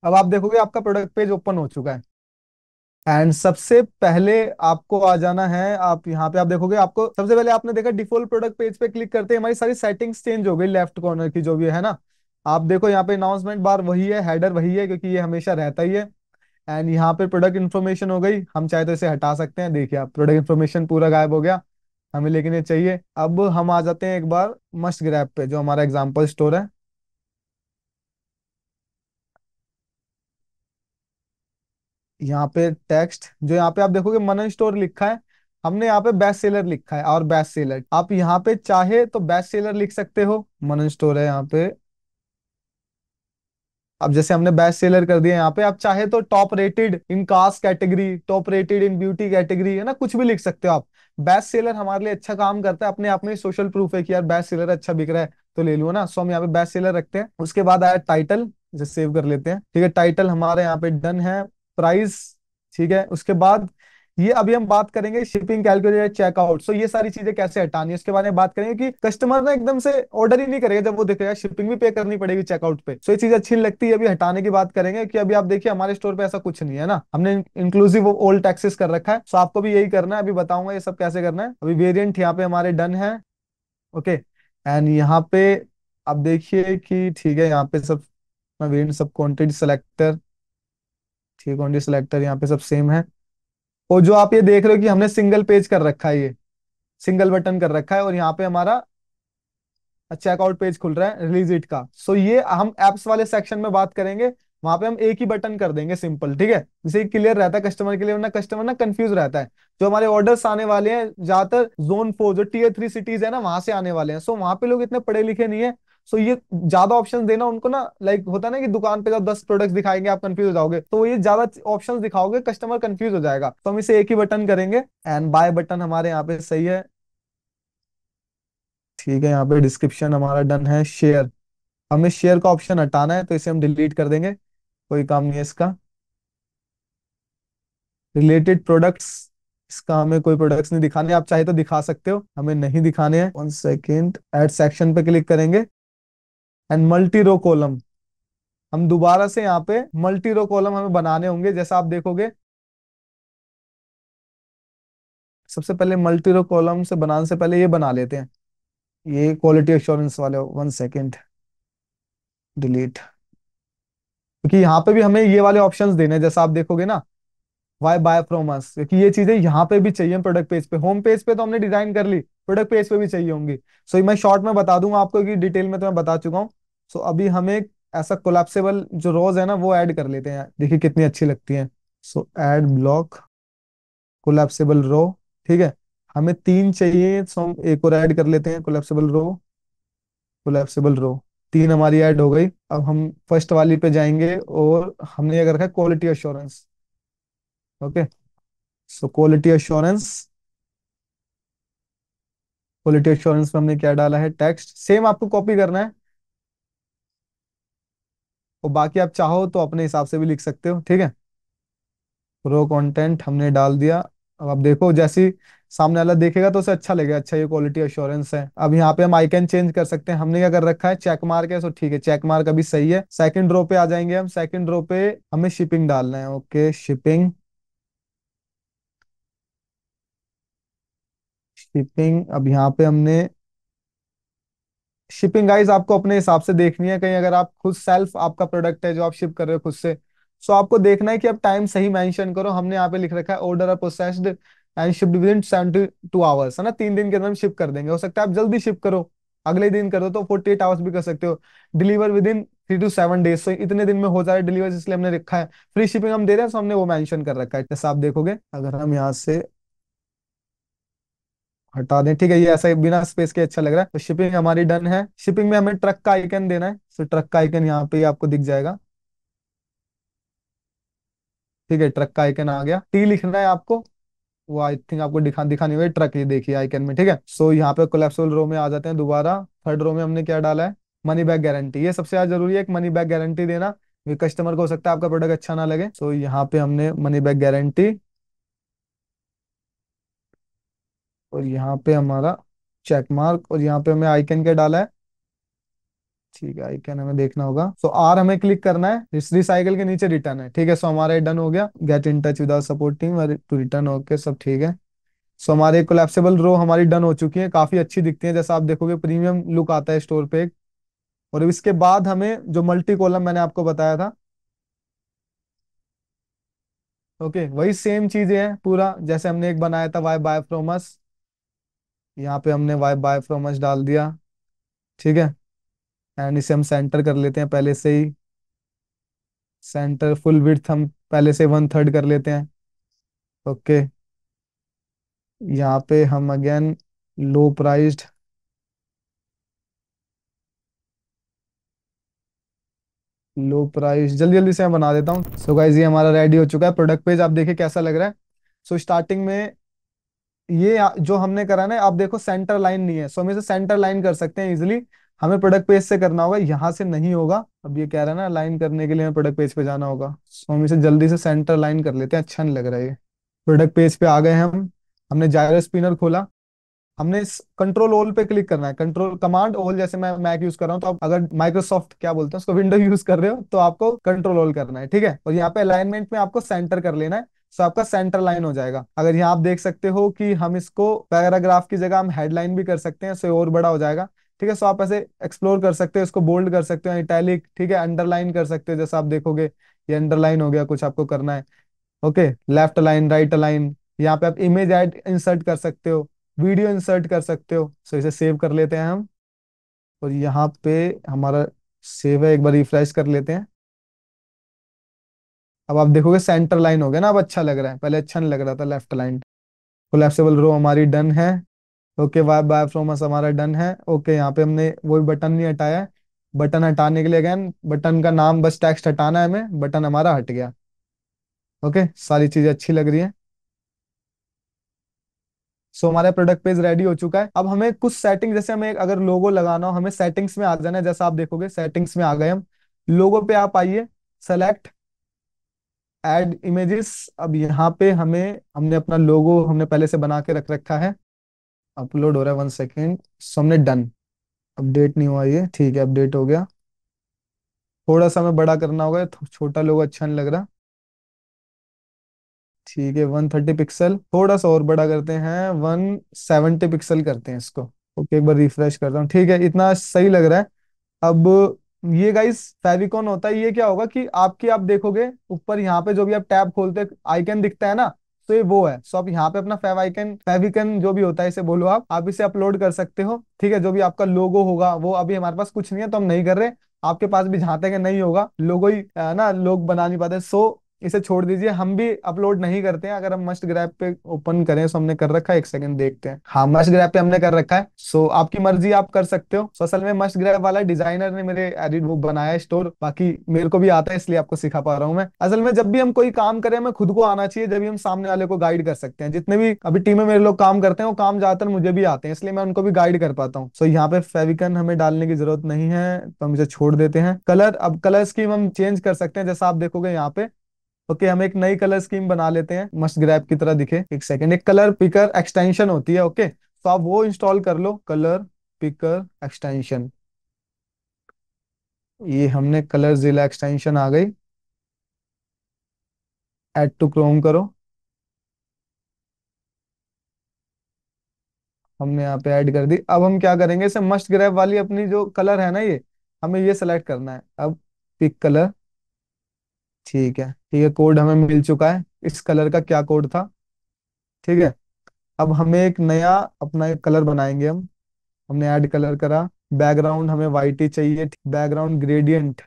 अब आप देखोगे आपका प्रोडक्ट पेज ओपन हो चुका है एंड सबसे पहले आपको आ जाना है आप यहाँ पे आप देखोगे आपको सबसे पहले आपने देखा डिफॉल्ट प्रोडक्ट पेज पे क्लिक करते हैं हमारी सारी सेटिंग्स चेंज हो गई लेफ्ट कॉर्नर की जो भी है ना आप देखो यहाँ पे अनाउंसमेंट बार वही है हेडर वही है क्योंकि ये हमेशा रहता ही है एंड यहाँ पे प्रोडक्ट इन्फॉर्मेशन हो गई हम चाहे तो इसे हटा सकते हैं देखिए आप प्रोडक्ट इन्फॉर्मेशन पूरा गायब हो गया हमें लेकिन ये चाहिए अब हम आ जाते हैं एक बार मस्ट ग्रैप पे जो हमारा एग्जाम्पल स्टोर है यहाँ पे टेक्स्ट जो यहाँ पे आप देखोगे मनन स्टोर लिखा है हमने यहाँ पे बेस्ट सेलर लिखा है और बेस्ट सेलर आप यहाँ पे चाहे तो बेस्ट सेलर लिख सकते हो मनन स्टोर है यहाँ पे अब जैसे हमने बेस्ट सेलर कर दिया यहाँ पे आप चाहे तो top rated in cost category top rated in beauty category है ना कुछ भी लिख सकते हो आप बेस्ट सेलर हमारे लिए अच्छा काम करता है अपने आप में सोशल प्रूफ है कि यार बेस्ट सेलर अच्छा बिक रहा है तो ले लो ना सो हम यहाँ पे बेस्ट सेलर रखते हैं उसके बाद आया टाइटल जैसे सेव कर लेते हैं ठीक है टाइटल हमारे यहाँ पे डन है प्राइस ठीक है उसके बाद ये अभी हम बात करेंगे शिपिंग कैलकुलेटर चेकआउट सो ये सारी चीजें कैसे हटानी है उसके बारे में बात करेंगे कि कस्टमर ना एकदम से ऑर्डर ही नहीं करेगा जब वो देखेगा शिपिंग भी पे करनी पड़ेगी चेकआउट पे सो ये चीज अच्छी लगती है अभी हटाने की बात करेंगे कि अभी आप देखिए हमारे स्टोर पे ऐसा कुछ नहीं है ना हमने इंक्लूसिव ओल्ड टैक्सेस कर रखा है सो आपको भी यही करना है अभी बताऊंगा ये सब कैसे करना है अभी वेरियंट यहाँ पे हमारे डन है ओके एंड यहाँ पे आप देखिए कि ठीक है यहाँ पे सब वेरियंट सब क्वान्टिटी सेलेक्टर ठीक है सिलेक्टर यहाँ पे सब सेम है और जो आप ये देख रहे हो कि हमने सिंगल पेज कर रखा है ये सिंगल बटन कर रखा है और यहाँ पे हमारा चेकआउट पेज खुल रहा है रिलीज इट का सो so ये हम एप्स वाले सेक्शन में बात करेंगे वहां पे हम एक ही बटन कर देंगे सिंपल ठीक है जिसे क्लियर रहता है कस्टमर के लिए वरना कस्टमर ना कंफ्यूज रहता है जो हमारे ऑर्डर्स आने वाले हैं ज्यादातर जोन फोर जो टीयर थ्री सिटीज है ना वहां से आने वाले हैं सो so वहां पे लोग इतने पढ़े लिखे नहीं है सो ये ज्यादा ऑप्शन देना उनको ना लाइक होता है ना कि दुकान पे जब दस प्रोडक्ट दिखाएंगे आप कंफ्यूज हो जाओगे तो ये ज्यादा ऑप्शन दिखाओगे कस्टमर कंफ्यूज हो जाएगा तो हम इसे एक ही बटन करेंगे एंड बाय बटन हमारे यहाँ पे सही है ठीक है यहाँ पे डिस्क्रिप्शन हमारा डन है शेयर हमें शेयर का ऑप्शन हटाना है तो इसे हम डिलीट कर देंगे कोई काम नहीं है इसका रिलेटेड प्रोडक्ट्स इसका हमें कोई प्रोडक्ट्स नहीं दिखाने आप चाहे तो दिखा सकते हो हमें नहीं दिखाने हैं वन सेकेंड एड सेक्शन पे क्लिक करेंगे एंड मल्टी रो कॉलम हम दोबारा से यहाँ पे मल्टी रो कॉलम हमें बनाने होंगे जैसा आप देखोगे सबसे पहले मल्टी रो कॉलम से बनाने से पहले ये बना लेते हैं ये क्वालिटी एश्योरेंस वाले वन सेकेंड डिलीट क्योंकि यहाँ पे भी हमें ये वाले ऑप्शंस देने हैं जैसा आप देखोगे ना वाई बाय प्रोमस क्योंकि ये चीजें यहाँ पे भी चाहिए प्रोडक्ट पेज पे होम पेज पे तो हमने डिजाइन कर ली प्रोडक्ट पेज पे भी चाहिए होंगी सो so, मैं शॉर्ट में बता दूंगा आपको कि डिटेल में तो मैं बता चुका हूँ सो अभी हमें ऐसा कोलेप्सेबल जो रोज है ना वो ऐड कर लेते हैं देखिए कितनी अच्छी लगती है सो एड ब्लॉक कोलेप्सेबल रो ठीक है हमें तीन चाहिए सो हम एक और ऐड कर लेते हैं कोलेप्सेबल रो कोलेप्सेबल रो तीन हमारी ऐड हो गई अब हम फर्स्ट वाली पे जाएंगे और हमने अगर रखा quality assurance okay so quality assurance quality assurance में हमने क्या डाला है टेक्स्ट सेम आपको कॉपी करना है और बाकी आप चाहो तो अपने हिसाब से भी लिख सकते हो ठीक है रो कंटेंट हमने डाल दिया अब आप देखो जैसी सामने वाला देखेगा तो उसे अच्छा लगेगा अच्छा ये क्वालिटी अश्योरेंस है अब यहाँ पे हम आइकन चेंज कर सकते हैं हमने क्या कर रखा है चेक मार्क है सो ठीक है चेक मार्क अभी सही है सेकंड रो पे आ जाएंगे हम सेकंड रो पे हमें शिपिंग डालना है ओके शिपिंग शिपिंग अब यहाँ पे हमने शिपिंग गाइज आपको अपने हिसाब से देखनी है कहीं अगर आप खुद सेल्फ आपका प्रोडक्ट है जो आप शिप कर रहे हो खुद से सो so आपको देखना है कि आप टाइम सही मेंशन करो हमने यहाँ पे लिख रखा है order are processed and shipped within seventy two hours है ना तीन दिन के अंदर हम शिप कर देंगे हो सकता है आप जल्दी शिप करो अगले दिन कर दो तो फोर्टी एट आवर्स भी कर सकते हो deliver within three to seven days so इतने दिन में हो जाए डिलीवर इसलिए हमने रखा है फ्री शिपिंग हम दे रहे हैं सो हमने वो मेंशन कर रखा है जैसे आप देखोगे अगर हम यहाँ से हटा दें ठीक है ये ऐसा बिना स्पेस के अच्छा लग रहा है तो शिपिंग हमारी डन है शिपिंग में हमें ट्रक का आइकन देना है तो ट्रक का आइकन यहाँ पे आपको दिख जाएगा ठीक है ट्रक का आइकन आ गया टी लिखना है आपको वो आई थिंक आपको दिखा नहीं हुआ ट्रक ये देखिए आइकन में ठीक है सो so, यहाँ पे कोलेप्सोल रो में आ जाते हैं दोबारा थर्ड रो में हमने क्या डाला है मनी बैक गारंटी ये सबसे ज्यादा जरूरी है एक मनी बैक गारंटी देना कस्टमर को हो सकता है आपका प्रोडक्ट अच्छा ना लगे सो so, यहाँ पे हमने मनी बैक गारंटी और यहाँ पे हमारा चेक मार्क और यहाँ पे हमें आइकन क्या डाला है ठीक है आइकन हमें देखना होगा सो so, आर हमें क्लिक करना है इस रिसाइकल के नीचे रिटर्न है ठीक है सो so, हमारा डन हो गया get in touch with support team to return okay सब ठीक है सो so, हमारे कोलेप्सेबल रो हमारी डन हो चुकी है काफी अच्छी दिखती है जैसा आप देखोगे प्रीमियम लुक आता है स्टोर पे और इसके बाद हमें जो मल्टी कॉलम मैंने आपको बताया था ओके okay, वही सेम चीजें हैं पूरा जैसे हमने एक बनाया था वाई बाय फ्रोमस यहाँ पे हमने वाई बाय फ्रॉम एच डाल दिया ठीक है एंड इसे हम सेंटर कर लेते हैं पहले से ही सेंटर फुल विड्थ हम पहले से वन थर्ड कर लेते हैं ओके यहाँ पे हम again low price low price जल्दी जल्दी से मैं बना देता हूँ सो so गाइज ये हमारा रेडी हो चुका है प्रोडक्ट पेज आप देखिए कैसा लग रहा है सो so, स्टार्टिंग में ये जो हमने करा ना आप देखो सेंटर लाइन नहीं है सो हम इसे सेंटर लाइन कर सकते हैं इजिली हमें प्रोडक्ट पेज से करना होगा यहाँ से नहीं होगा अब ये कह रहा है ना लाइन करने के लिए हमें प्रोडक्ट पेज पे जाना होगा सो हम इसे जल्दी से सेंटर लाइन कर लेते हैं अच्छा नहीं लग रहा है प्रोडक्ट पेज पे आ गए हम हमने जायरो स्पिनर खोला हमने कंट्रोल ओल पे क्लिक करना है कंट्रोल कमांड ओल जैसे मैं मैक यूज कर रहा हूँ तो आप अगर माइक्रोसॉफ्ट क्या बोलते हैं उसको विंडो यूज कर रहे हो तो आपको कंट्रोल ओल करना है ठीक है और यहाँ पे अलाइनमेंट में आपको सेंटर कर लेना है सो आपका सेंटर लाइन हो जाएगा अगर यहाँ आप देख सकते हो कि हम इसको पैराग्राफ की जगह हम हेडलाइन भी कर सकते हैं सो और बड़ा हो जाएगा ठीक है सो आप ऐसे एक्सप्लोर कर सकते हो इसको बोल्ड कर सकते हो इटैलिक ठीक है अंडरलाइन कर सकते हो जैसा आप देखोगे ये अंडरलाइन हो गया कुछ आपको करना है okay left line right line यहाँ पे आप इमेज एड इंसर्ट कर सकते हो वीडियो इंसर्ट कर सकते हो सो इसे सेव कर लेते हैं हम और यहाँ पे हमारा सेव है एक बार रिफ्रेश कर लेते हैं अब आप देखोगे सेंटर लाइन हो गया ना अब अच्छा लग रहा है पहले अच्छा नहीं लग रहा था लेफ्ट लाइन कोलेप्सेबल रो हमारी डन है okay why buy from us हमारा डन है ओके यहाँ पे हमने वो बटन नहीं हटाया बटन हटाने के लिए अगेन बटन का नाम बस टेक्स्ट हटाना है हमें बटन हमारा हट गया ओके सारी चीजें अच्छी लग रही है सो so, हमारा प्रोडक्ट पेज रेडी हो चुका है अब हमें कुछ सेटिंग जैसे हमें अगर लोगो लगाना हो हमें सेटिंग्स में आ जाना है जैसा आप देखोगे सेटिंग्स में आ गए हम लोगो पे आप आइए सेलेक्ट एड इमेजेस अब यहाँ पे हमें हमने अपना लोगो हमने पहले से बना के रख रखा है अपलोड हो रहा है वन सेकेंड सो हमने डन अपडेट नहीं हुआ ये ठीक है अपडेट हो गया थोड़ा सा हमें बड़ा करना होगा छोटा लोगो अच्छा नहीं लग रहा ठीक है वन थर्टी पिक्सल थोड़ा सा और बड़ा करते हैं वन सेवेंटी पिक्सल करते हैं इसको ओके एक बार रिफ्रेश करता हूँ ठीक है इतना सही लग रहा है अब ये गाइस फेविकॉन होता है ये क्या होगा कि आपकी आप देखोगे ऊपर यहाँ पे जो भी आप टैब खोलते आइकन दिखता है ना तो ये वो है सो आप यहाँ पे अपना फेव आइकन फेविकन जो भी होता है इसे बोलो आप आप इसे अपलोड कर सकते हो ठीक है जो भी आपका लोगो होगा वो अभी हमारे पास कुछ नहीं है तो हम नहीं कर रहे आपके पास भी जहां तक नहीं होगा लोगो ही ना लोग बना नहीं पाते सो इसे छोड़ दीजिए हम भी अपलोड नहीं करते हैं अगर हम मस्ट ग्रैप पे ओपन करें तो हमने कर रखा है एक सेकंड देखते हैं हाँ मस्ट ग्रैप पे हमने कर रखा है सो आपकी मर्जी आप कर सकते हो सो असल में मस्ट ग्रैप वाला डिजाइनर ने मेरे एडिट वो बनाया है स्टोर बाकी मेरे को भी आता है इसलिए आपको सिखा पा रहा हूँ मैं असल में जब भी हम कोई काम करें हमें खुद को आना चाहिए जब भी हम सामने वाले को गाइड कर सकते हैं जितने भी अभी टीम में मेरे लोग काम करते हैं वो काम ज्यादातर मुझे भी आते हैं इसलिए मैं उनको भी गाइड कर पाता हूँ सो यहाँ पे फेविकन हमें डालने की जरूरत नहीं है तो हम इसे छोड़ देते हैं कलर अब कलर स्कीम हम चेंज कर सकते हैं जैसा आप देखोगे यहाँ पे ओके okay, हम एक नई कलर स्कीम बना लेते हैं मस्ट ग्रैप की तरह दिखे एक सेकेंड एक कलर पिकर एक्सटेंशन होती है ओके okay? तो आप वो इंस्टॉल कर लो कलर पिकर एक्सटेंशन ये हमने कलर जिला एक्सटेंशन आ गई एड टू क्रोम करो हमने यहाँ पे ऐड कर दी अब हम क्या करेंगे इसे मस्ट ग्रैप वाली अपनी जो कलर है ना ये हमें ये सेलेक्ट करना है अब पिक कलर ठीक है ठीक है कोड हमें मिल चुका है इस कलर का क्या कोड था ठीक है अब हमें एक नया अपना एक कलर बनाएंगे हम हमने ऐड कलर करा बैकग्राउंड हमें वाइट ही चाहिए बैकग्राउंड ग्रेडियंट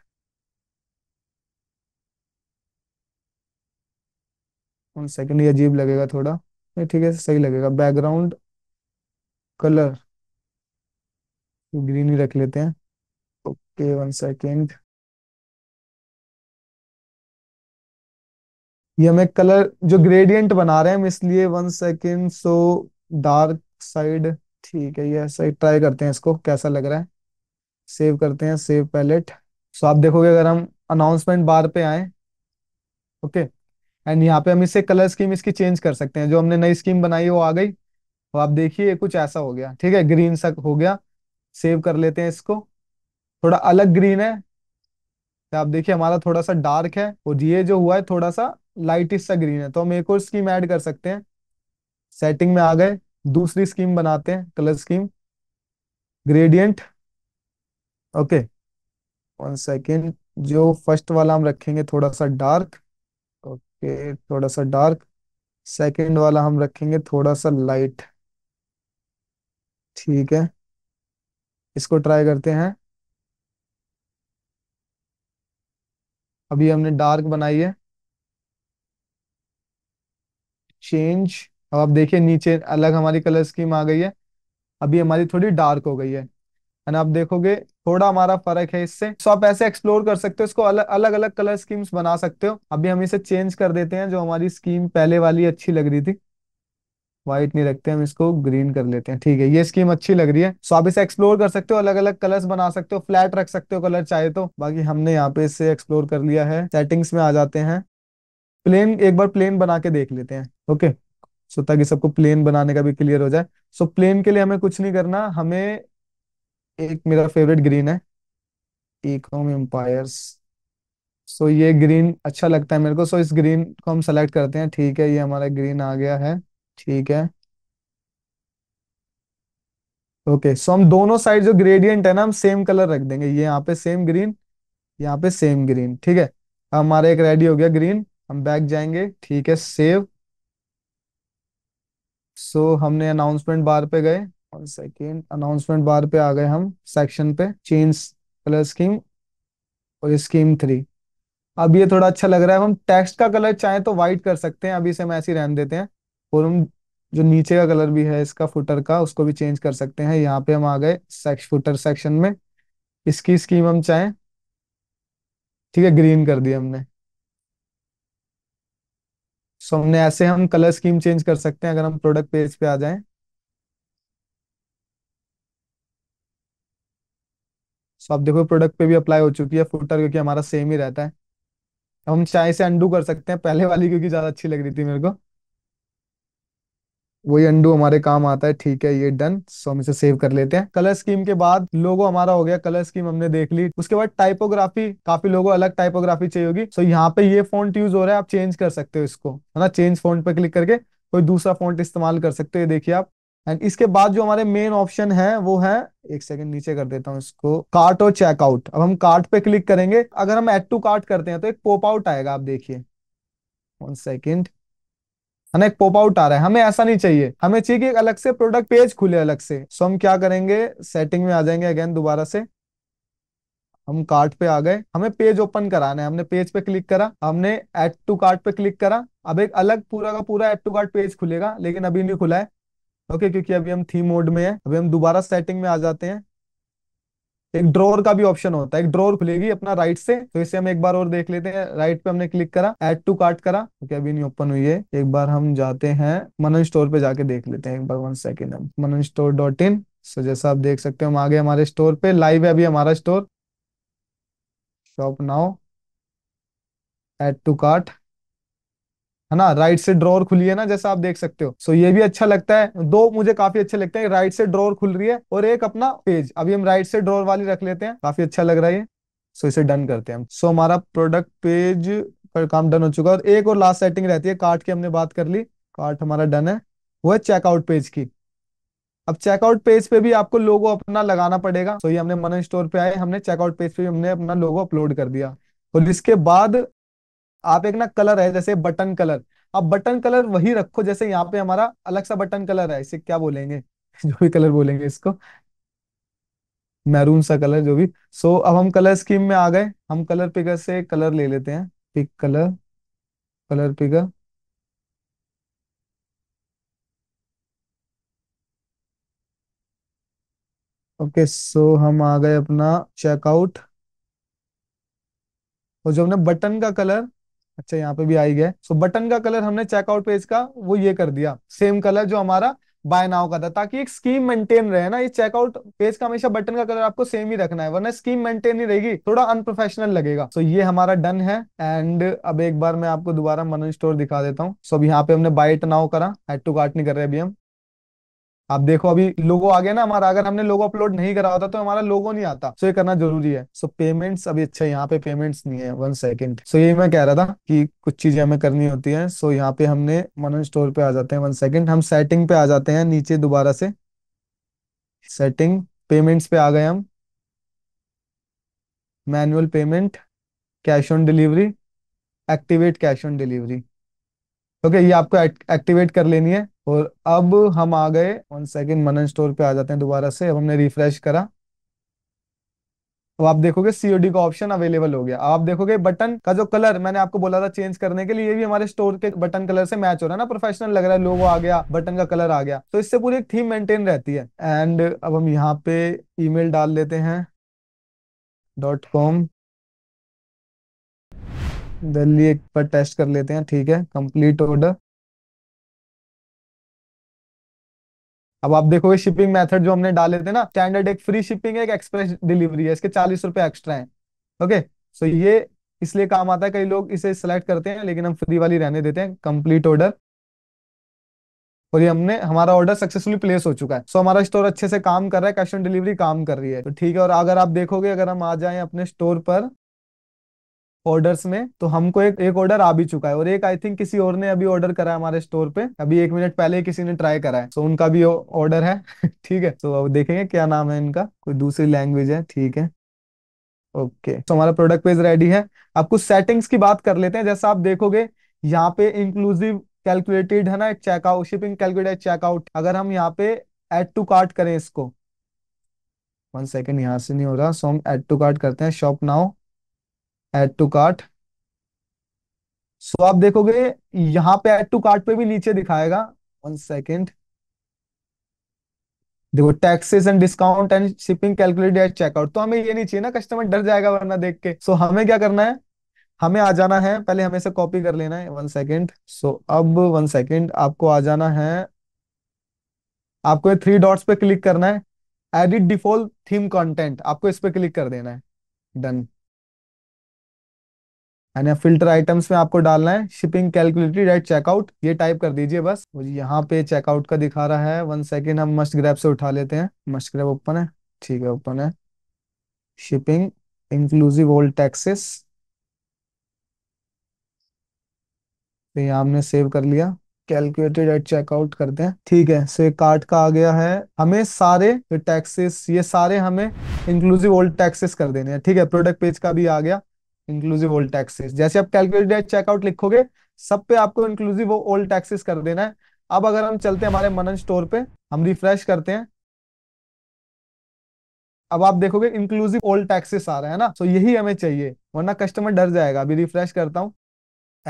वन सेकंड अजीब लगेगा थोड़ा नहीं ठीक है सही लगेगा बैकग्राउंड कलर ग्रीन ही रख लेते हैं ओके वन सेकेंड ये हमें कलर जो ग्रेडियंट बना रहे हैं हम इसलिए one second so dark side ठीक है ये ऐसा ही ट्राई करते हैं इसको कैसा लग रहा है सेव करते हैं सेव पैलेट सो आप देखोगे अगर हम अनाउंसमेंट बार पे आए ओके एंड यहाँ पे हम इससे कलर स्कीम इसकी चेंज कर सकते हैं जो हमने नई स्कीम बनाई वो आ गई तो आप देखिए कुछ ऐसा हो गया ठीक है ग्रीन सा हो गया सेव कर लेते हैं इसको थोड़ा अलग ग्रीन है तो आप देखिए हमारा थोड़ा सा डार्क है और ये जो हुआ है थोड़ा सा लाइटिश सा ग्रीन है तो हम एक और स्कीम ऐड कर सकते हैं सेटिंग में आ गए दूसरी स्कीम बनाते हैं colour scheme gradient okay one second जो फर्स्ट वाला हम रखेंगे थोड़ा सा डार्क ओके थोड़ा सा डार्क सेकेंड वाला हम रखेंगे थोड़ा सा लाइट ठीक है इसको ट्राई करते हैं अभी हमने डार्क बनाई है चेंज अब आप देखिए नीचे अलग हमारी कलर स्कीम आ गई है अभी हमारी थोड़ी डार्क हो गई है एंड आप देखोगे थोड़ा हमारा फर्क है इससे सो तो आप ऐसे एक्सप्लोर कर सकते हो इसको अलग अलग अलग कलर स्कीम्स बना सकते हो अभी हम इसे चेंज कर देते हैं जो हमारी स्कीम पहले वाली अच्छी लग रही थी व्हाइट नहीं रखते हम इसको ग्रीन कर लेते हैं ठीक है ये स्कीम अच्छी लग रही है सो आप इसे एक्सप्लोर कर सकते हो अलग अलग कलर्स बना सकते हो फ्लैट रख सकते हो कलर चाहे तो बाकी हमने यहाँ पे इसे एक्सप्लोर कर लिया है सेटिंग्स में आ जाते हैं प्लेन एक बार प्लेन बना के देख लेते हैं ओके सो ताकि सबको प्लेन बनाने का भी क्लियर हो जाए सो प्लेन के लिए हमें कुछ नहीं करना हमें एक मेरा फेवरेट ग्रीन है इकोम एम्पायर्स सो ये ग्रीन अच्छा लगता है मेरे को सो इस ग्रीन को हम सेलेक्ट करते हैं ठीक है ये हमारा ग्रीन आ गया है ठीक है ओके okay, सो so हम दोनों साइड जो ग्रेडियंट है ना हम सेम कलर रख देंगे ये यहाँ पे सेम ग्रीन यहाँ पे सेम ग्रीन ठीक है हमारा एक रेडी हो गया ग्रीन हम बैक जाएंगे ठीक है सेव सो so, हमने अनाउंसमेंट बार पे गए और सेकेंड अनाउंसमेंट बार पे आ गए हम सेक्शन पे चेंज कलर स्कीम और स्कीम थ्री अब ये थोड़ा अच्छा लग रहा है हम टेक्स्ट का कलर चाहें तो वाइट कर सकते हैं अभी इसे हम ऐसे रहने देते हैं और हम जो नीचे का कलर भी है इसका फुटर का उसको भी चेंज कर सकते हैं यहाँ पे हम आ गए सेक्स फुटर सेक्शन में इसकी स्कीम हम चाहें ठीक है ग्रीन कर दी हमने सो हमने ऐसे हम कलर स्कीम चेंज कर सकते हैं अगर हम प्रोडक्ट पेज पे आ जाएं सो आप देखो प्रोडक्ट पे भी अप्लाई हो चुकी है फुटर क्योंकि हमारा सेम ही रहता है हम चाय से अंडू कर सकते हैं पहले वाली क्योंकि ज़्यादा अच्छी लग रही थी मेरे को वही अंडू हमारे काम आता है ठीक है ये डन सो हम इसे सेव कर लेते हैं कलर स्कीम के बाद लोगो हमारा हो गया कलर स्कीम हमने देख ली उसके बाद टाइपोग्राफी काफी लोगों अलग टाइपोग्राफी चाहिए होगी सो यहाँ पे ये फॉन्ट यूज हो रहा है आप चेंज कर सकते हो इसको है ना चेंज फॉन्ट पे क्लिक करके कोई दूसरा फॉन्ट इस्तेमाल कर सकते हो ये देखिए आप एंड इसके बाद जो हमारे मेन ऑप्शन है वो है एक सेकंड नीचे कर देता हूँ इसको कार्ट और चेकआउट अब हम कार्ट पे क्लिक करेंगे अगर हम एड टू कार्ट करते हैं तो एक पोप आउट आएगा आप देखिए वन सेकंड है ना एक पॉप आउट आ रहा है हमें ऐसा नहीं चाहिए हमें चाहिए कि एक अलग से प्रोडक्ट पेज खुले अलग से सो हम क्या करेंगे सेटिंग में आ जाएंगे अगेन दोबारा से हम कार्ट पे आ गए हमें पेज ओपन कराना है हमने पेज पे क्लिक करा हमने एड टू कार्ट पे क्लिक करा अब एक अलग पूरा का पूरा एड टू कार्ट पेज खुलेगा लेकिन अभी नहीं खुला है ओके क्योंकि अभी हम थीम मोड में है अभी हम दोबारा सेटिंग में आ जाते हैं एक ड्रोर का भी ऑप्शन होता है एक ड्रोर खुलेगी अपना राइट से तो इसे हम एक बार और देख लेते हैं राइट पे हमने क्लिक करा एड टू कार्ट करा ओके अभी नहीं ओपन हुई है एक बार हम जाते हैं मनन स्टोर पे जाके देख लेते हैं एक बार वन सेकेंड हम मनन स्टोर डॉट इन सो जैसा आप देख सकते हो हम आगे हमारे स्टोर पे लाइव है अभी हमारा store shop now add to cart है ना राइट से ड्रॉर खुली है ना जैसा आप देख सकते हो सो so, ये भी अच्छा लगता है दो मुझे काफी अच्छे लगते हैं राइट से ड्रॉर खुल रही है और एक अपना पेज अभी हम राइट से ड्रॉर वाली रख लेते हैं काफी अच्छा लग रहा है सो इसे डन करते हैं सो हमारा प्रोडक्ट पेज पर काम डन हो चुका है और एक और लास्ट सेटिंग रहती है कार्ट की हमने बात कर ली कार्ट हमारा डन है वो है चेकआउट पेज की अब चेकआउट पेज पे भी आपको लोगो अपना लगाना पड़ेगा तो ये हमने मनन स्टोर पे आए हमने चेकआउट पेज पे हमने अपना लोगो अपलोड कर दिया और इसके बाद आप एक ना कलर है जैसे बटन कलर आप बटन कलर वही रखो जैसे यहाँ पे हमारा अलग सा बटन कलर है इसे क्या बोलेंगे [LAUGHS] जो भी कलर बोलेंगे इसको मैरून सा कलर जो भी सो so, अब हम कलर स्कीम में आ गए हम कलर पिकर से कलर ले लेते हैं pick colour colour picker okay okay, so so हम आ गए अपना चेकआउट और जो हमने बटन का कलर अच्छा यहाँ पे भी आई गए सो बटन का कलर हमने चेकआउट पेज का वो ये कर दिया सेम कलर जो हमारा बाय नाउ का था ताकि एक स्कीम मेंटेन रहे ना ये चेकआउट पेज का हमेशा बटन का कलर आपको सेम ही रखना है वरना स्कीम मेंटेन ही रहेगी थोड़ा अनप्रोफेशनल लगेगा सो so, ये हमारा डन है एंड अब एक बार मैं आपको दोबारा मनन स्टोर दिखा देता हूँ सो so, अब यहाँ पे हमने बाइट नाउ करा हेड टू कार्ट नहीं कर रहे अभी हम आप देखो अभी लोगो आ गया ना हमारा अगर हमने लोगो अपलोड नहीं करा होता तो हमारा लोगो नहीं आता सो ये करना जरूरी है सो पेमेंट्स अभी अच्छा यहाँ पे पेमेंट्स नहीं है वन सेकेंड सो यही मैं कह रहा था कि कुछ चीजें हमें करनी होती है सो यहाँ पे हमने मनन स्टोर पे आ जाते हैं वन सेकेंड हम सेटिंग पे आ जाते हैं नीचे दोबारा से सेटिंग पेमेंट्स पे आ गए हम manual payment cash on delivery activate cash on delivery okay ये आपको एक्टिवेट कर लेनी है और अब हम आ गए वन सेकेंड मनन स्टोर पे आ जाते हैं दोबारा से अब हमने रिफ्रेश करा तो आप देखोगे सीओडी का ऑप्शन अवेलेबल हो गया आप देखोगे बटन का जो कलर मैंने आपको बोला था चेंज करने के लिए भी हमारे स्टोर के बटन कलर से मैच हो रहा है ना प्रोफेशनल लग रहा है लोगो आ गया बटन का कलर आ गया तो इससे पूरी एक थीम मेंटेन रहती है एंड अब हम यहाँ पे ईमेल डाल लेते हैं डॉट कॉम दिल्ली एक बार टेस्ट कर लेते हैं ठीक है कंप्लीट ऑर्डर अब आप देखोगे शिपिंग मेथड जो हमने डाले थे ना स्टैंडर्ड एक फ्री शिपिंग है एक एक्सप्रेस डिलीवरी है इसके चालीस रुपए एक्स्ट्रा है ओके सो ये इसलिए काम आता है कई लोग इसे सिलेक्ट करते हैं लेकिन हम फ्री वाली रहने देते हैं कंप्लीट ऑर्डर और ये हमने हमारा ऑर्डर सक्सेसफुली प्लेस हो चुका है सो हमारा स्टोर अच्छे से काम कर रहा है कैश ऑन डिलीवरी काम कर रही है तो ठीक है और अगर आप देखोगे अगर हम आ जाए अपने स्टोर पर ऑर्डर्स में तो हमको एक एक ऑर्डर आ भी चुका है और एक आई थिंक किसी और ने अभी ऑर्डर करा है हमारे स्टोर पे अभी एक मिनट पहले किसी ने ट्राई करा है तो उनका भी ऑर्डर है [LAUGHS] ठीक है तो अब देखेंगे क्या नाम है इनका कोई दूसरी लैंग्वेज है ठीक है ओके तो हमारा प्रोडक्ट पेज रेडी है अब कुछ सेटिंग्स की बात कर लेते हैं जैसा आप देखोगे यहाँ पे इंक्लूसिव कैलकुलेटेड है ना एक चेकआउट शिपिंग कैलकुलेटेड चेकआउट अगर हम यहाँ पे एड टू कार्ट करें इसको वन सेकेंड यहाँ से नहीं हो रहा सो हम एड टू कार्ट करते हैं shop now add to cart so आप देखोगे यहां पे एड टू कार्ट पे भी नीचे दिखाएगा वन सेकेंड देखो taxes and discount and shipping calculate at checkout तो हमें ये नहीं चाहिए ना कस्टमर डर जाएगा वरना देख के सो so, हमें क्या करना है हमें आ जाना है पहले हमें से कॉपी कर लेना है वन सेकेंड सो अब वन सेकेंड आपको आ जाना है आपको ये थ्री डॉट्स पे क्लिक करना है एडिट डिफॉल्ट थीम कंटेंट आपको इस पे क्लिक कर देना है डन यानी फिल्टर आइटम्स में आपको डालना है शिपिंग कैलकुलेटेड एट चेकआउट ये टाइप कर दीजिए बस मुझे यहाँ पे चेकआउट का दिखा रहा है वन सेकेंड हम मस्ट ग्रैप से उठा लेते हैं मस्ट ग्रैप ओपन है ठीक है ओपन है शिपिंग इंक्लूसिव ओल्ड टैक्सेस तो यहाँ हमने सेव कर लिया कैलकुलेटेड एट चेकआउट करते हैं ठीक है सो एक कार्ट का आ गया है हमें सारे टैक्सेस ये सारे हमें इंक्लूसिव ओल्ड टैक्सेस कर देने हैं ठीक है प्रोडक्ट पेज का भी आ गया इंक्लूसिव ओल्ड टैक्सेस जैसे आप कैलकुलेटर चेकआउट लिखोगे सब पे आपको इंक्लूसिव ओल्ड टैक्सेस कर देना है अब अगर हम चलते हैं हमारे मनन स्टोर पे हम रिफ्रेश करते हैं अब आप देखोगे इंक्लूसिव ओल्ड टैक्सेस आ रहा है ना सो तो यही हमें चाहिए वरना कस्टमर डर जाएगा अभी रिफ्रेश करता हूँ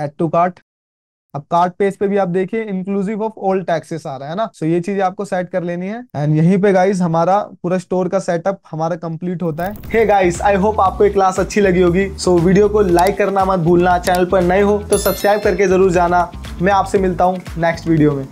एड टू कार्ट अब कार्ड पेज पे भी आप देखिए इंक्लूसिव ऑफ ऑल टैक्सेस आ रहा है ना सो so ये चीज आपको सेट कर लेनी है एंड यहीं पे गाइस हमारा पूरा स्टोर का सेटअप हमारा कंप्लीट होता है हे गाइस आई होप आपको एक क्लास अच्छी लगी होगी सो so, वीडियो को लाइक करना मत भूलना चैनल पर नए हो तो सब्सक्राइब करके जरूर जाना मैं आपसे मिलता हूँ नेक्स्ट वीडियो में